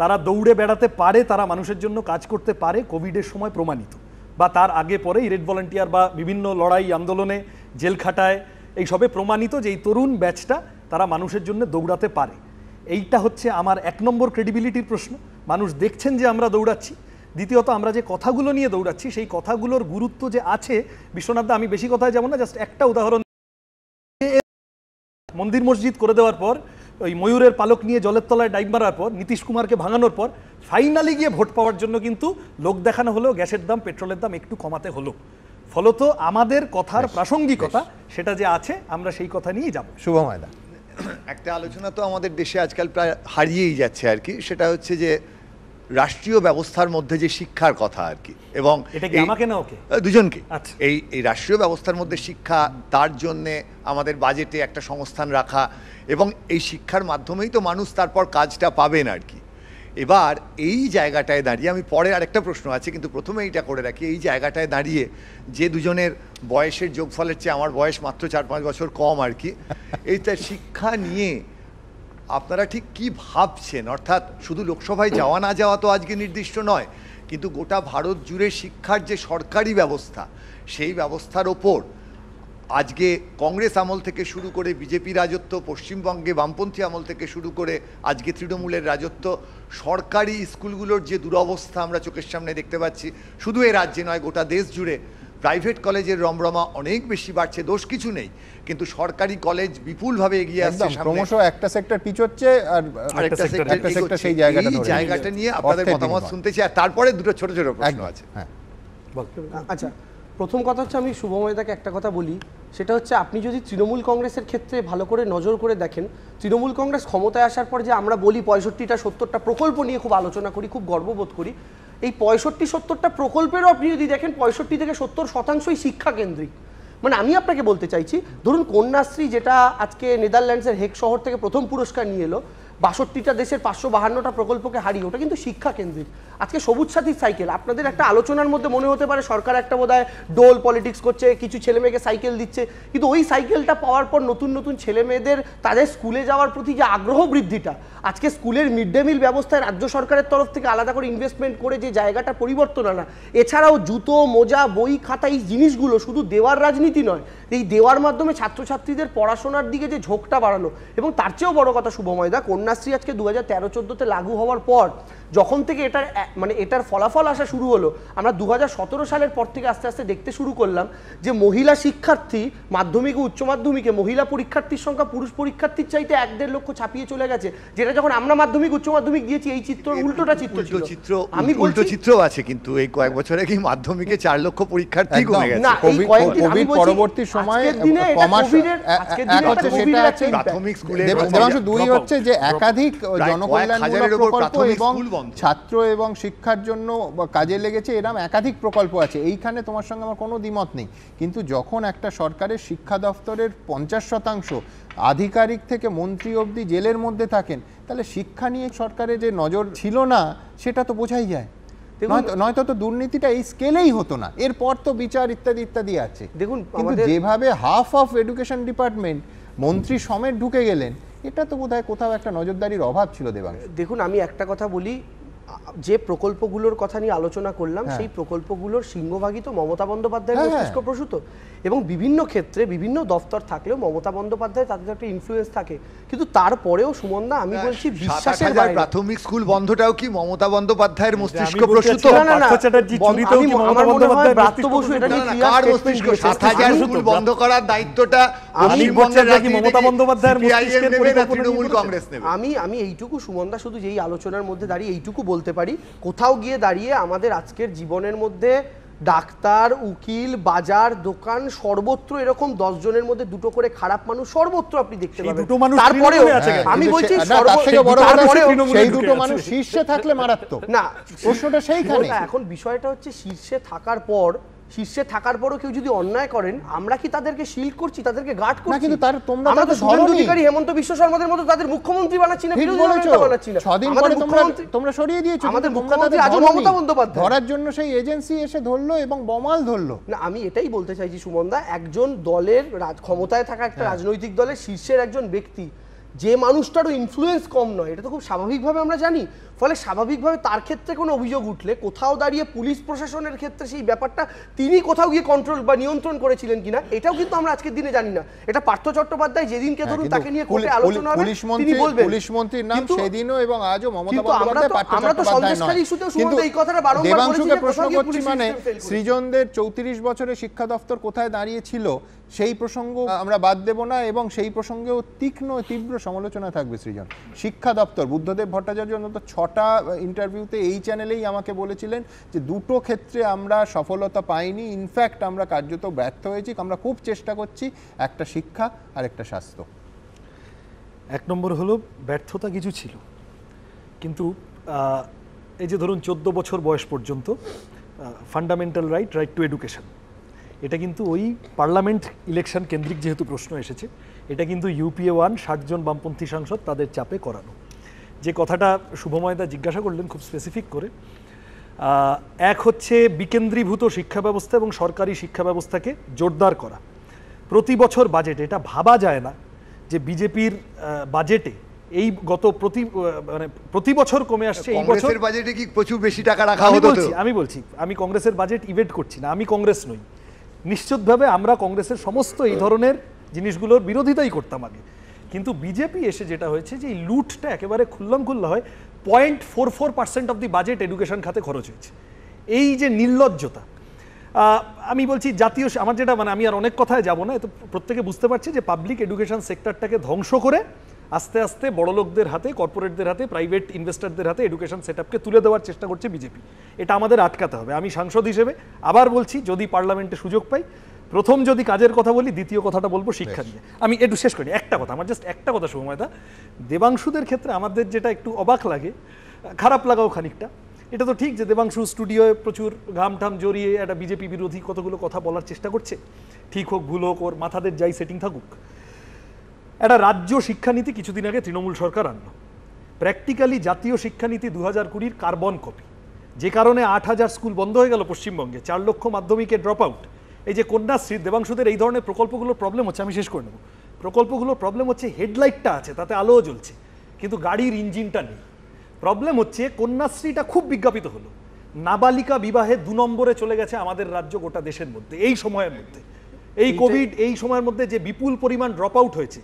তারা দৌড়ে বেড়াতে পারে তারা মানুষের জন্য কাজ করতে পারে কোভিডের সময় প্রমাণিত বা তার আগে পরেই রেড ভলেন্টিয়ার বা বিভিন্ন লড়াই আন্দোলনে জেল খাটায় এইসবে প্রমাণিত যে এই তরুণ ব্যাচটা তারা মানুষের জন্য দৌড়াতে পারে এইটা হচ্ছে আমার এক নম্বর ক্রেডিবিলিটির প্রশ্ন মানুষ দেখছেন যে আমরা দৌড়াচ্ছি দ্বিতীয়ত আমরা যে কথাগুলো নিয়ে দৌড়াচ্ছি সেই কথাগুলোর গুরুত্ব যে আছে বিশ্বনাথদা আমি বেশি কথায় যাবো না জাস্ট একটা উদাহরণ মন্দির মসজিদ করে দেওয়ার পর ওই ময়ূরের পালক নিয়ে জলের তলায় ডাইভ মারার পর নীতিশ কুমারকে ভাঙানোর পর ফাইনালি গিয়ে ভোট পাওয়ার জন্য কিন্তু লোক দেখানো হলো গ্যাসের দাম পেট্রোলের দাম একটু কমাতে হলো ফলত আমাদের কথার প্রাসঙ্গিকতা সেটা যে আছে আমরা সেই কথা নিয়েই যাব ময়দা একটা আলোচনা তো আমাদের দেশে আজকাল প্রায় হারিয়েই যাচ্ছে আর কি সেটা হচ্ছে যে রাষ্ট্রীয় ব্যবস্থার মধ্যে যে শিক্ষার কথা আর কি এবং আমাকে না ওকে দুজনকে আচ্ছা। এই এই রাষ্ট্রীয় ব্যবস্থার মধ্যে শিক্ষা তার জন্যে আমাদের বাজেটে একটা সংস্থান রাখা এবং এই শিক্ষার মাধ্যমেই তো মানুষ তারপর কাজটা পাবেন আর কি এবার এই জায়গাটায় দাঁড়িয়ে আমি পরে আরেকটা প্রশ্ন আছে কিন্তু প্রথমে এইটা করে রাখি এই জায়গাটায় দাঁড়িয়ে যে দুজনের বয়সের যোগফলের চেয়ে আমার বয়স মাত্র চার পাঁচ বছর কম আর কি এইটা শিক্ষা নিয়ে আপনারা ঠিক কি ভাবছেন অর্থাৎ শুধু লোকসভায় যাওয়া না যাওয়া তো আজকে নির্দিষ্ট নয় কিন্তু গোটা ভারত জুড়ে শিক্ষার যে সরকারি ব্যবস্থা সেই ব্যবস্থার ওপর আজকে কংগ্রেস আমল থেকে শুরু করে বিজেপি রাজত্ব পশ্চিমবঙ্গে বামপন্থী আমল থেকে শুরু করে আজকে তৃণমূলের রাজত্ব সরকারি স্কুলগুলোর যে দুরবস্থা আমরা চোখের সামনে দেখতে পাচ্ছি শুধু এ রাজ্যে নয় গোটা দেশ জুড়ে প্রাইভেট কলেজের রমরমা অনেক বেশি বাড়ছে দোষ কিছু নেই কিন্তু সরকারি কলেজ বিপুলভাবে এগিয়ে আসছে ক্রমশ একটা সেক্টর পিছোচ্ছে আর একটা সেক্টর সেই জায়গাটা ধরে জায়গাটা নিয়ে আপনাদের মতামত শুনতে চাই আর তারপরে দুটো ছোট ছোট প্রশ্ন আছে হ্যাঁ আচ্ছা প্রথম কথা হচ্ছে আমি শুভময়দাকে একটা কথা বলি সেটা হচ্ছে আপনি যদি তৃণমূল কংগ্রেসের ক্ষেত্রে ভালো করে নজর করে দেখেন তৃণমূল কংগ্রেস ক্ষমতায় আসার পর যে আমরা বলি পঁয়ষট্টিটা সত্তরটা প্রকল্প নিয়ে খুব আলোচনা করি খুব গর্ববোধ করি এই পঁয়ষট্টি সত্তরটা প্রকল্পেরও আপনি যদি দেখেন পঁয়ষট্টি থেকে সত্তর শতাংশই শিক্ষা কেন্দ্রিক মানে আমি আপনাকে বলতে চাইছি ধরুন কন্যাশ্রী যেটা আজকে নেদারল্যান্ডসের হেক শহর থেকে প্রথম পুরস্কার নিয়ে এলো বাষট্টিটা দেশের পাঁচশো বাহান্নটা প্রকল্পকে হারিয়ে ওটা কিন্তু শিক্ষা কেন্দ্রিক আজকে সবুজ সাথীর সাইকেল আপনাদের একটা আলোচনার মধ্যে মনে হতে পারে সরকার একটা বোধ ডোল পলিটিক্স করছে কিছু ছেলে মেয়েকে সাইকেল দিচ্ছে কিন্তু ওই সাইকেলটা পাওয়ার পর নতুন নতুন ছেলে মেয়েদের তাদের স্কুলে যাওয়ার প্রতি যে আগ্রহ বৃদ্ধিটা আজকে স্কুলের মিড ডে মিল ব্যবস্থায় রাজ্য সরকারের তরফ থেকে আলাদা করে ইনভেস্টমেন্ট করে যে জায়গাটা পরিবর্তন আনা এছাড়াও জুতো মোজা বই খাতা এই জিনিসগুলো শুধু দেওয়ার রাজনীতি নয় এই দেওয়ার মাধ্যমে ছাত্রছাত্রীদের পড়াশোনার দিকে যে ঝোঁকটা বাড়ানো এবং তার চেয়েও বড় কথা শুভময়দা কন্যাশ্রী আজকে দু হাজার তেরো চোদ্দোতে লাগু হওয়ার পর যখন থেকে এটার মানে এটার ফলাফল আসা শুরু হলো আমরা দু সালের পর থেকে আস্তে আস্তে দেখতে শুরু করলাম যে মহিলা শিক্ষার্থী মাধ্যমিক ও উচ্চ মাধ্যমিকে মহিলা পরীক্ষার্থীর সংখ্যা পুরুষ পরীক্ষার্থীর চাইতে এক দেড় লক্ষ ছাপিয়ে চলে গেছে যেটা যখন আমরা মাধ্যমিক উচ্চ মাধ্যমিক দিয়েছি এই চিত্র উল্টোটা চিত্র চিত্র আমি উল্টো চিত্র আছে কিন্তু এই কয়েক বছরে কি মাধ্যমিকে চার লক্ষ পরীক্ষার্থী কমে গেছে না এই কয়েকদিন আমি পরবর্তী সময়ে দিনে কোভিডের আজকের দিনে হচ্ছে সেটা হচ্ছে প্রাথমিক স্কুলে দুই হচ্ছে যে একাধিক জনকল্যাণমূলক প্রকল্প এবং ছাত্র এবং শিক্ষার জন্য কাজে লেগেছে এরম একাধিক প্রকল্প আছে এইখানে তোমার সঙ্গে আমার কোনো দ্বিমত নেই কিন্তু যখন একটা সরকারের শিক্ষা দফতরের পঞ্চাশ শতাংশ আধিকারিক থেকে মন্ত্রী অবধি জেলের মধ্যে থাকেন তাহলে শিক্ষা নিয়ে সরকারের যে নজর ছিল না সেটা তো বোঝাই যায় নয়তো তো দুর্নীতিটা এই স্কেলেই হতো না এরপর তো বিচার ইত্যাদি ইত্যাদি আছে দেখুন কিন্তু যেভাবে হাফ অফ এডুকেশন ডিপার্টমেন্ট মন্ত্রী সমেত ঢুকে গেলেন এটা তো বোধহয় কোথাও একটা নজরদারির অভাব ছিল দেবাংশ দেখুন আমি একটা কথা বলি যে প্রকল্পগুলোর কথা নিয়ে আলোচনা করলাম হ্যাঁ। সেই প্রকল্পগুলোর সিংহভাগই তো মমতা বন্দ্যোপাধ্যায়ের হ্যাঁ, হ্যাঁ। মস্তিষ্ক প্রসূত এবং বিভিন্ন ক্ষেত্রে বিভিন্ন দফতর থাকলেও মমতা বন্দ্যোপাধ্যায় তাদের একটা ইনফ্লুয়েন্স থাকে কিন্তু তারপরেও সুমন সুমনদা আমি বলছি বিশ্বাসের বাইরে প্রাথমিক স্কুল বন্ধটাও কি মমতা বন্দ্যোপাধ্যায়ের মস্তিষ্ক প্রসূত আচ্ছা, আমার মনে হয় ব্রাত্য বসু এটা কার মস্তিষ্ক সাত স্কুল বন্ধ করার দায়িত্বটা আচ্ছা, আমি আমি এইটুকু সুমন দা শুধু যেই আলোচনার মধ্যে দাঁড়িয়ে এইটুকু বলতে পারি কোথাও গিয়ে দাঁড়িয়ে আমাদের আজকের জীবনের মধ্যে ডাক্তার উকিল বাজার দোকান সর্বত্র এরকম দশ জনের মধ্যে দুটো করে খারাপ মানুষ সর্বত্র আপনি দেখতে পাবেন তারপরেও আমি বলছি সেই দুটো মানুষ শীর্ষে থাকলে মারাত্মক না প্রশ্নটা সেইখানে এখন বিষয়টা হচ্ছে শীর্ষে থাকার পর শীর্ষে থাকার পরও কেউ যদি অন্যায় করেন আমরা কি তাদেরকে শিল করছি তাদেরকে গার্ড করছি কিন্তু তার তোমরা তো শুভেন্দু হেমন্ত বিশ্ব শর্মাদের মতো তাদের মুখ্যমন্ত্রী বানাচ্ছি না বিরোধী নেতা বানাচ্ছি না ছদিন পরে তোমরা তোমরা সরিয়ে দিয়েছো আমাদের মুখ্যমন্ত্রী আজ মমতা বন্দ্যোপাধ্যায় ধরার জন্য সেই এজেন্সি এসে ধরলো এবং বমাল ধরলো না আমি এটাই বলতে চাইছি সুমনদা একজন দলের ক্ষমতায় থাকা একটা হ্যাঁ। রাজনৈতিক দলের শীর্ষের একজন ব্যক্তি যে মানুষটারও ইনফ্লুয়েন্স কম নয় এটা তো খুব স্বাভাবিকভাবে আমরা জানি ফলে স্বাভাবিকভাবে তার ক্ষেত্রে কোনো অভিযোগ উঠলে কোথাও দাঁড়িয়ে পুলিশ প্রশাসনের ক্ষেত্রে সেই ব্যাপারটা তিনি কোথাও গিয়ে কন্ট্রোল বা নিয়ন্ত্রণ করেছিলেন কিনা এটাও কিন্তু আমরা আজকের দিনে জানি না এটা পার্থ চট্টোপাধ্যায় যেদিনকে হ্যাঁ, ধরুন তাকে নিয়ে কোর্টে আলোচনা হবে তিনি বলবেন পুলিশ মন্ত্রীর নাম সেদিনও এবং আজও মমতা বন্দ্যোপাধ্যায় পার্থ চট্টোপাধ্যায় নয় কিন্তু এই কথাটা বারংবার বলেছি যে প্রশ্ন করছি মানে সৃজনদের 34 বছরে শিক্ষা দপ্তর কোথায় দাঁড়িয়েছিল সেই প্রসঙ্গ আমরা বাদ দেব না এবং সেই প্রসঙ্গেও তীক্ষ্ণ তীব্র সমালোচনা থাকবে সৃজন শিক্ষা দপ্তর বুদ্ধদেব ভট্টাচার্য অন্তত ছটা ছটা ইন্টারভিউতে এই চ্যানেলেই আমাকে বলেছিলেন যে দুটো ক্ষেত্রে আমরা সফলতা পাইনি ইনফ্যাক্ট আমরা কার্যত ব্যর্থ হয়েছি আমরা খুব চেষ্টা করছি একটা শিক্ষা আর একটা স্বাস্থ্য এক নম্বর হলো ব্যর্থতা কিছু ছিল কিন্তু এই যে ধরুন চোদ্দ বছর বয়স পর্যন্ত fundamental right right to education এটা কিন্তু ওই পার্লামেন্ট ইলেকশন কেন্দ্রিক যেহেতু প্রশ্ন এসেছে এটা কিন্তু ইউপিএ ওয়ান ষাটজন বামপন্থী সাংসদ তাদের চাপে করানো যে কথাটা শুভময়দা জিজ্ঞাসা করলেন খুব স্পেসিফিক করে এক হচ্ছে বিকেন্দ্রীভূত শিক্ষা ব্যবস্থা এবং সরকারি শিক্ষা ব্যবস্থাকে জোরদার করা প্রতি বছর বাজেটে এটা ভাবা যায় না যে বিজেপির বাজেটে এই গত প্রতি মানে প্রতি বছর কমে আসছে এই বছর বাজেটে কি প্রচুর বেশি টাকা রাখা হতো বলছি আমি বলছি আমি কংগ্রেসের বাজেট ইভেট করছি না আমি কংগ্রেস নই নিশ্চিতভাবে আমরা কংগ্রেসের সমস্ত এই ধরনের জিনিসগুলোর বিরোধিতাই করতাম আগে কিন্তু বিজেপি এসে যেটা হয়েছে যে এই লুটটা একেবারে খুল্লম খুল্লা হয় point four four percent of the budget education খাতে খরচ হয়েছে এই যে নির্লজ্জতা আমি বলছি জাতীয় আমার যেটা মানে আমি আর অনেক কথায় যাব না এত প্রত্যেকে বুঝতে পারছে যে পাবলিক এডুকেশন সেক্টরটাকে ধ্বংস করে আস্তে আস্তে লোকদের হাতে কর্পোরেটদের হাতে প্রাইভেট ইনভেস্টারদের হাতে এডুকেশন সেটআপকে তুলে দেওয়ার চেষ্টা করছে বিজেপি এটা আমাদের আটকাতে হবে আমি সাংসদ হিসেবে আবার বলছি যদি পার্লামেন্টে সুযোগ পাই প্রথম যদি কাজের কথা বলি দ্বিতীয় কথাটা বলবো শিক্ষা নিয়ে আমি একটু শেষ করি একটা কথা আমার জাস্ট একটা কথা সময়টা দেবাংশুদের ক্ষেত্রে আমাদের যেটা একটু অবাক লাগে খারাপ লাগাও খানিকটা এটা তো ঠিক যে দেবাংশু স্টুডিওয়ে প্রচুর ঘাম ঠাম জড়িয়ে একটা বিজেপি বিরোধী কতগুলো কথা বলার চেষ্টা করছে ঠিক হোক ভুল হোক ওর মাথাদের যাই সেটিং থাকুক একটা রাজ্য শিক্ষানীতি কিছুদিন আগে তৃণমূল সরকার আনলো প্র্যাকটিক্যালি জাতীয় শিক্ষানীতি দু হাজার কুড়ির কার্বন কপি যে কারণে আট হাজার স্কুল বন্ধ হয়ে গেল পশ্চিমবঙ্গে চার লক্ষ মাধ্যমিকে ড্রপ আউট এই যে কন্যাশ্রী দেবাংশুদের এই ধরনের প্রকল্পগুলোর প্রবলেম হচ্ছে আমি শেষ করে নেব প্রকল্পগুলোর প্রবলেম হচ্ছে হেডলাইটটা আছে তাতে আলোও জ্বলছে কিন্তু গাড়ির ইঞ্জিনটা নেই প্রবলেম হচ্ছে কন্যাশ্রীটা খুব বিজ্ঞাপিত হলো নাবালিকা বিবাহে দু নম্বরে চলে গেছে আমাদের রাজ্য গোটা দেশের মধ্যে এই সময়ের মধ্যে এই কোভিড এই সময়ের মধ্যে যে বিপুল পরিমাণ ড্রপ আউট হয়েছে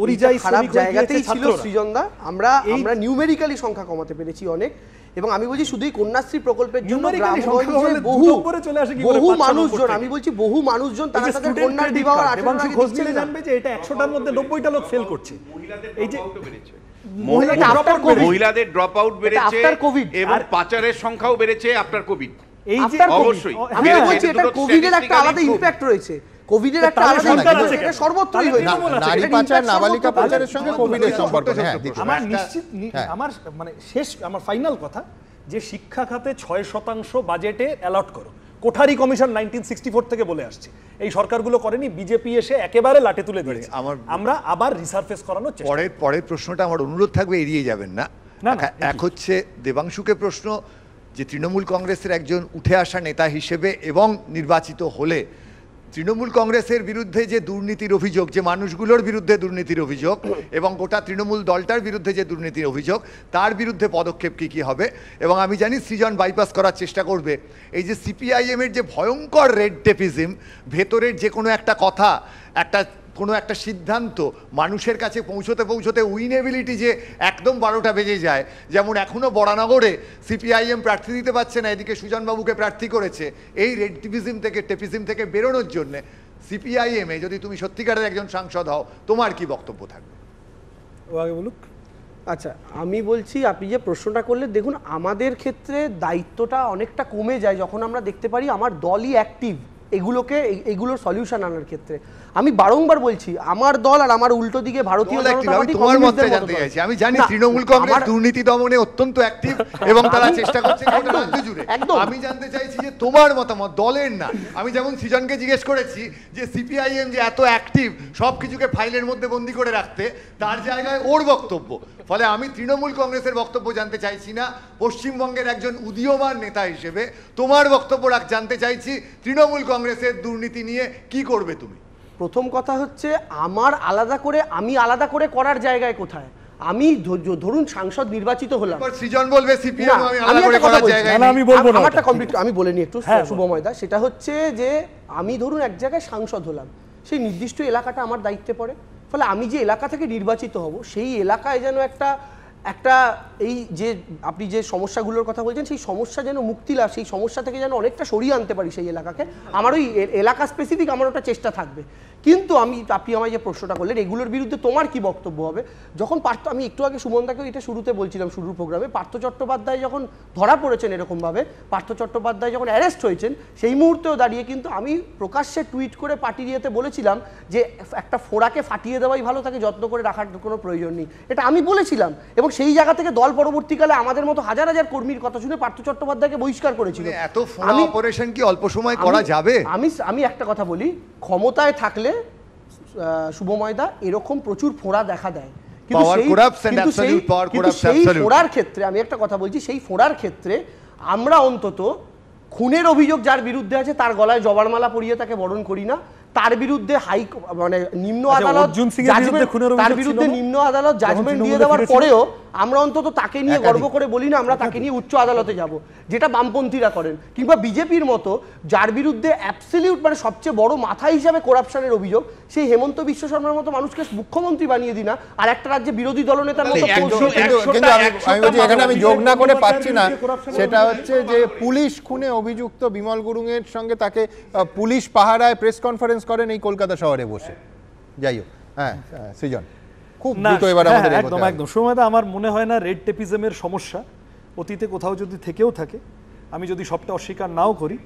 পরিযায়ী খারাপ জায়গাতেই ছিল সৃজনদা আমরা আমরা নিউমেরিক্যালি সংখ্যা কমাতে পেরেছি অনেক এবং আমি বলছি শুধুই কন্যাশ্রী প্রকল্পের জন্য বহু বহু মানুষজন আমি বলছি বহু মানুষজন তারা তাদের কন্যার বিবাহ খোঁজ মিলে জানবে যে এটা একশোটার মধ্যে নব্বইটা লোক ফেল করছে এই যে মহিলাদের ড্রপ আউট বেড়েছে এবং পাচারের সংখ্যাও বেড়েছে আফটার কোভিড এই যে অবশ্যই আমি হ্যাঁ, বলছি এটা কোভিডের একটা আলাদা ইম্প্যাক্ট রয়েছে কোভিডের একটা আলাদা সর্বত্রই নারী পাচার নাবালিকা পাচারের সঙ্গে কোভিডের সম্পর্ক হ্যাঁ, আমার হ্যাঁ। নিশ্চিত হ্যাঁ। আমার মানে শেষ আমার ফাইনাল কথা যে শিক্ষা খাতে ছয় শতাংশ বাজেটে অ্যালট করো Kothari commission nineteen sixty four থেকে বলে আসছে এই সরকারগুলো করেনি বিজেপি এসে একেবারে লাটে তুলে মানে দিয়েছে আমরা আবার রিসার্ফেস করানো পরের পরের প্রশ্নটা আমার অনুরোধ থাকবে এড়িয়ে যাবেন না না এক হচ্ছে দেবাংশুকে প্রশ্ন যে তৃণমূল কংগ্রেসের একজন উঠে আসা নেতা হিসেবে এবং নির্বাচিত হলে তৃণমূল কংগ্রেসের বিরুদ্ধে যে দুর্নীতির অভিযোগ যে মানুষগুলোর বিরুদ্ধে দুর্নীতির অভিযোগ এবং গোটা তৃণমূল দলটার বিরুদ্ধে যে দুর্নীতির অভিযোগ তার বিরুদ্ধে পদক্ষেপ কী কী হবে এবং আমি জানি সৃজন বাইপাস করার চেষ্টা করবে এই যে সিপিআইএমের যে ভয়ঙ্কর রেড টেপিজিম ভেতরের যে কোনো একটা কথা একটা কোনো একটা সিদ্ধান্ত মানুষের কাছে পৌঁছতে পৌঁছতে উইনেবিলিটি যে একদম বারোটা বেজে যায় যেমন এখনও বড়ানগরে সিপিআইএম প্রার্থী দিতে পারছে না এদিকে সুজনবাবুকে প্রার্থী করেছে এই রেডটিভিজম থেকে টেপিজম থেকে বেরোনোর জন্যে সিপিআইএমে যদি তুমি সত্যিকারের একজন সাংসদ হও তোমার কি বক্তব্য থাকবে ও আগে বলুক আচ্ছা আমি বলছি আপনি যে প্রশ্নটা করলে দেখুন আমাদের ক্ষেত্রে দায়িত্বটা অনেকটা কমে যায় যখন আমরা দেখতে পারি আমার দলই অ্যাক্টিভ এগুলোকে এগুলোর সলিউশন আনার ক্ষেত্রে আমি বারংবার বলছি আমার দল আর আমার উল্টো দিকে আমি জানি তৃণমূল দুর্নীতি দমনে অত্যন্ত আমি জানতে চাইছি যে তোমার মতামত দলের জিজ্ঞেস করেছি যে এত অ্যাক্টিভ ফাইলের মধ্যে বন্দি করে রাখতে তার জায়গায় ওর বক্তব্য ফলে আমি তৃণমূল কংগ্রেসের বক্তব্য জানতে চাইছি না পশ্চিমবঙ্গের একজন উদীয়মান নেতা হিসেবে তোমার বক্তব্য জানতে চাইছি তৃণমূল কংগ্রেসের দুর্নীতি নিয়ে কি করবে তুমি প্রথম কথা হচ্ছে আমার আলাদা করে আমি আলাদা করে করার জায়গায় কোথায় আমি ধরুন সাংসদ নির্বাচিত হলাম সৃজন বলবে আমি আমি বলবো না আমারটা কমপ্লিট আমি বলে নি একটু হ্যাঁ, শুভময়দা সেটা হচ্ছে যে আমি ধরুন এক জায়গায় সাংসদ হলাম সেই নির্দিষ্ট এলাকাটা আমার দায়িত্বে পড়ে ফলে আমি যে এলাকা থেকে নির্বাচিত হব সেই এলাকায় যেন একটা একটা এই যে আপনি যে সমস্যাগুলোর কথা বলছেন সেই সমস্যা যেন মুক্তি লাভ সেই সমস্যা থেকে যেন অনেকটা সরিয়ে আনতে পারি সেই এলাকাকে আমার ওই এলাকা স্পেসিফিক আমার ওটা চেষ্টা থাকবে কিন্তু আমি আপনি আমায় যে প্রশ্নটা করলেন এগুলোর বিরুদ্ধে তোমার কি বক্তব্য হবে যখন পার্থ আমি একটু আগে সুমনদাকে এটা শুরুতে বলছিলাম শুরুর প্রোগ্রামে পার্থ চট্টোপাধ্যায় যখন ধরা পড়েছেন এরকমভাবে পার্থ চট্টোপাধ্যায় যখন অ্যারেস্ট হয়েছেন সেই মুহূর্তেও দাঁড়িয়ে কিন্তু আমি প্রকাশ্যে টুইট করে পার্টি দিয়েতে বলেছিলাম যে একটা ফোড়াকে ফাটিয়ে দেওয়াই ভালো তাকে যত্ন করে রাখার কোনো প্রয়োজন নেই এটা আমি বলেছিলাম এবং সেই জায়গা থেকে দল পরবর্তীকালে আমাদের মতো হাজার হাজার কর্মীর কথা শুনে পার্থ চট্টোপাধ্যায়কে বহিষ্কার করেছিল মানে এত আমি অপারেশন কি অল্প সময় করা যাবে আমি আমি একটা কথা বলি ক্ষমতায় থাকলে শুভময়দা এরকম প্রচুর ফোঁড়া দেখা দেয় কিন্তু সেই ফোঁড়ার ক্ষেত্রে আমি একটা কথা বলছি সেই ফোঁড়ার ক্ষেত্রে আমরা অন্তত খুনের অভিযোগ যার বিরুদ্ধে আছে তার গলায় জবার মালা পরিয়ে তাকে বরণ করি না তার বিরুদ্ধে হাই মানে নিম্ন আচ্ছা, আদালত তার বিরুদ্ধে নিম্ন আদালত জাজমেন্ট দিয়ে দেওয়ার পরেও আমরা অন্তত তাকে নিয়ে গর্ব করে বলি না আমরা তাকে নিয়ে উচ্চ আদালতে যাব যেটা বামপন্থীরা করেন কিংবা বিজেপির মতো যার বিরুদ্ধে অ্যাবসলিউট মানে সবচেয়ে বড় মাথা হিসাবে করাপশনের অভিযোগ সেই হেমন্ত বিশ্ব শর্মার মতো মানুষকে মুখ্যমন্ত্রী বানিয়ে দিনা আর একটা রাজ্যে বিরোধী দলনেতার মতো আমি যোগ না করে পাচ্ছি না সেটা হচ্ছে যে পুলিশ খুনে অভিযুক্ত বিমল গুরুং এর সঙ্গে তাকে পুলিশ পাহারায় প্রেস কনফারেন্স এক্সপিরিয়েন্স করেন এই কলকাতা শহরে বসে যাই হোক হ্যাঁ, হ্যাঁ সৃজন খুব দ্রুত এবার হ্যাঁ, আমাদের একদম একদম সময় আমার মনে হয় না রেড টেপিজমের সমস্যা অতীতে কোথাও যদি থেকেও থাকে আমি যদি সবটা অস্বীকার নাও করি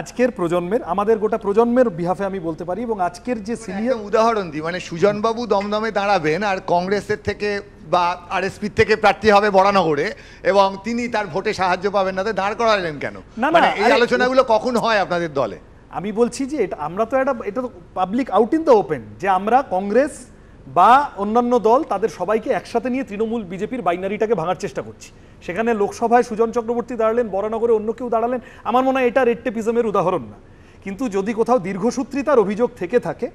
আজকের প্রজন্মের আমাদের গোটা প্রজন্মের বিহাফে আমি বলতে পারি এবং আজকের যে সিনিয়র উদাহরণ দিই মানে সুজনবাবু দমদমে দাঁড়াবেন আর কংগ্রেসের থেকে বা আর আরএসপি থেকে প্রার্থী হবে বরানগরে এবং তিনি তার ভোটে সাহায্য পাবেন না দাঁড় করালেন কেন না মানে এই আলোচনাগুলো কখন হয় আপনাদের দলে আমি বলছি যে এটা আমরা তো একটা এটা তো public out in the open যে আমরা কংগ্রেস বা অন্যান্য দল তাদের সবাইকে একসাথে নিয়ে তৃণমূল বিজেপির বাইনারিটাকে ভাঙার চেষ্টা করছি সেখানে লোকসভায় সুজন চক্রবর্তী দাঁড়ালেন বরানগরে অন্য কেউ দাঁড়ালেন আমার মনে হয় এটা রেডটেপিজমের উদাহরণ না কিন্তু যদি কোথাও দীর্ঘসূত্রিতার অভিযোগ থেকে থাকে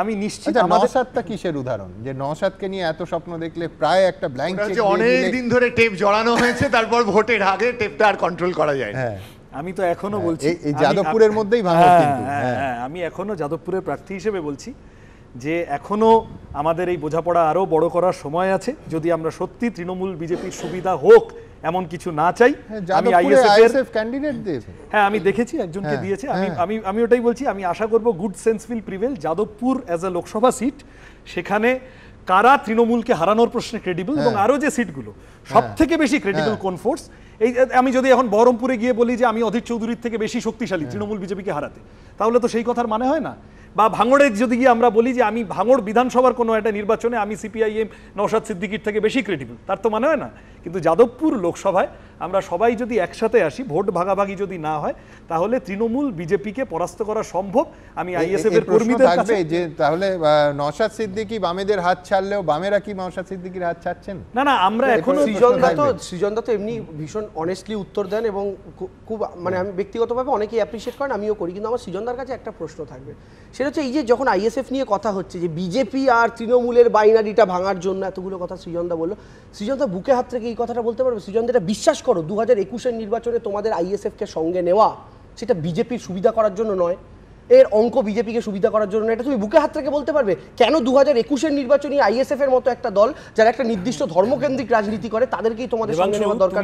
আমি নিশ্চিত আচ্ছা, নসাদটা কিসের উদাহরণ যে নসাদকে নিয়ে এত স্বপ্ন দেখলে প্রায় একটা ব্ল্যাঙ্ক অনেক দিন ধরে টেপ জড়ানো হয়েছে তারপর ভোটের আগে টেপটা আর কন্ট্রোল করা যায় না হ্যাঁ। আমি তো এখনো হ্যাঁ, বলছি এই যাদবপুরের মধ্যেই ভাঙা হ্যাঁ, কিন্তু হ্যাঁ, হ্যাঁ আমি এখনো যাদবপুরের প্রার্থী হিসেবে বলছি যে এখনো আমাদের এই বোঝাপড়া আরও বড় করার সময় আছে যদি আমরা সত্যি তৃণমূল বিজেপির সুবিধা হোক এমন কিছু না চাই আমি আইএসএফ ক্যান্ডিডেট দিয়েছে হ্যাঁ আমি দেখেছি একজনকে দিয়েছে আমি আমি আমি ওটাই বলছি আমি আশা করব good sense feel prevail Jadavpur as a Lok Sabha seat সেখানে কারা তৃণমূলকে হারানোর প্রশ্নে ক্রেডিবল এবং আরও যে সিটগুলো সব থেকে বেশি ক্রেডিবল কোন ফোর্স এই আমি যদি এখন বহরমপুরে গিয়ে বলি যে আমি অধীর চৌধুরীর থেকে বেশি শক্তিশালী হ্যাঁ। তৃণমূল বিজেপিকে হারাতে তাহলে তো সেই কথার মানে হয় না বা ভাঙড়ে যদি গিয়ে আমরা বলি যে আমি ভাঙড় বিধানসভার কোনো একটা নির্বাচনে আমি সিপিআইএম নৌসাদ সিদ্দিকির থেকে বেশি ক্রেডিবল তার তো মনে হয় না কিন্তু যাদবপুর লোকসভায় আমরা সবাই যদি একসাথে আসি ভোট ভাগাভাগি যদি না হয় তাহলে তৃণমূল বিজেপিকে পরাস্ত করা সম্ভব আমি আইএসএফ এর কর্মীদের কাছে যে তাহলে নৌসাদ সিদ্দিকি বামেদের হাত ছাড়লেও বামেরা কি নৌসাদ সিদ্দিকির হাত ছাড়ছেন না না আমরা এখন সৃজনদা তো সৃজনদা তো এমনি ভীষণ অনেস্টলি উত্তর দেন এবং খুব মানে আমি ব্যক্তিগতভাবে অনেকেই অ্যাপ্রিশিয়েট করেন আমিও করি কিন্তু আমার সৃজনদার কাছে একটা প্রশ্ন থাকবে সে সেটা হচ্ছে এই যে যখন আইএসএফ নিয়ে কথা হচ্ছে যে বিজেপি আর তৃণমূলের বাইনারিটা ভাঙার জন্য এতগুলো কথা সৃজনদা বললো সৃজনদা বুকে হাত থেকে এই কথাটা বলতে পারবে সৃজন এটা বিশ্বাস করো দু হাজার একুশের নির্বাচনে তোমাদের আইএসএফকে সঙ্গে নেওয়া সেটা বিজেপির সুবিধা করার জন্য নয় এর অঙ্ক বিজেপিকে সুবিধা করার জন্য এটা তুমি বুকে হাত রেখে বলতে পারবে কেন দু হাজার একুশের নির্বাচনী আইএসএফ এর মতো একটা দল যারা একটা নির্দিষ্ট ধর্মকেন্দ্রিক রাজনীতি করে তাদেরকেই তোমাদের সঙ্গে নেওয়া দরকার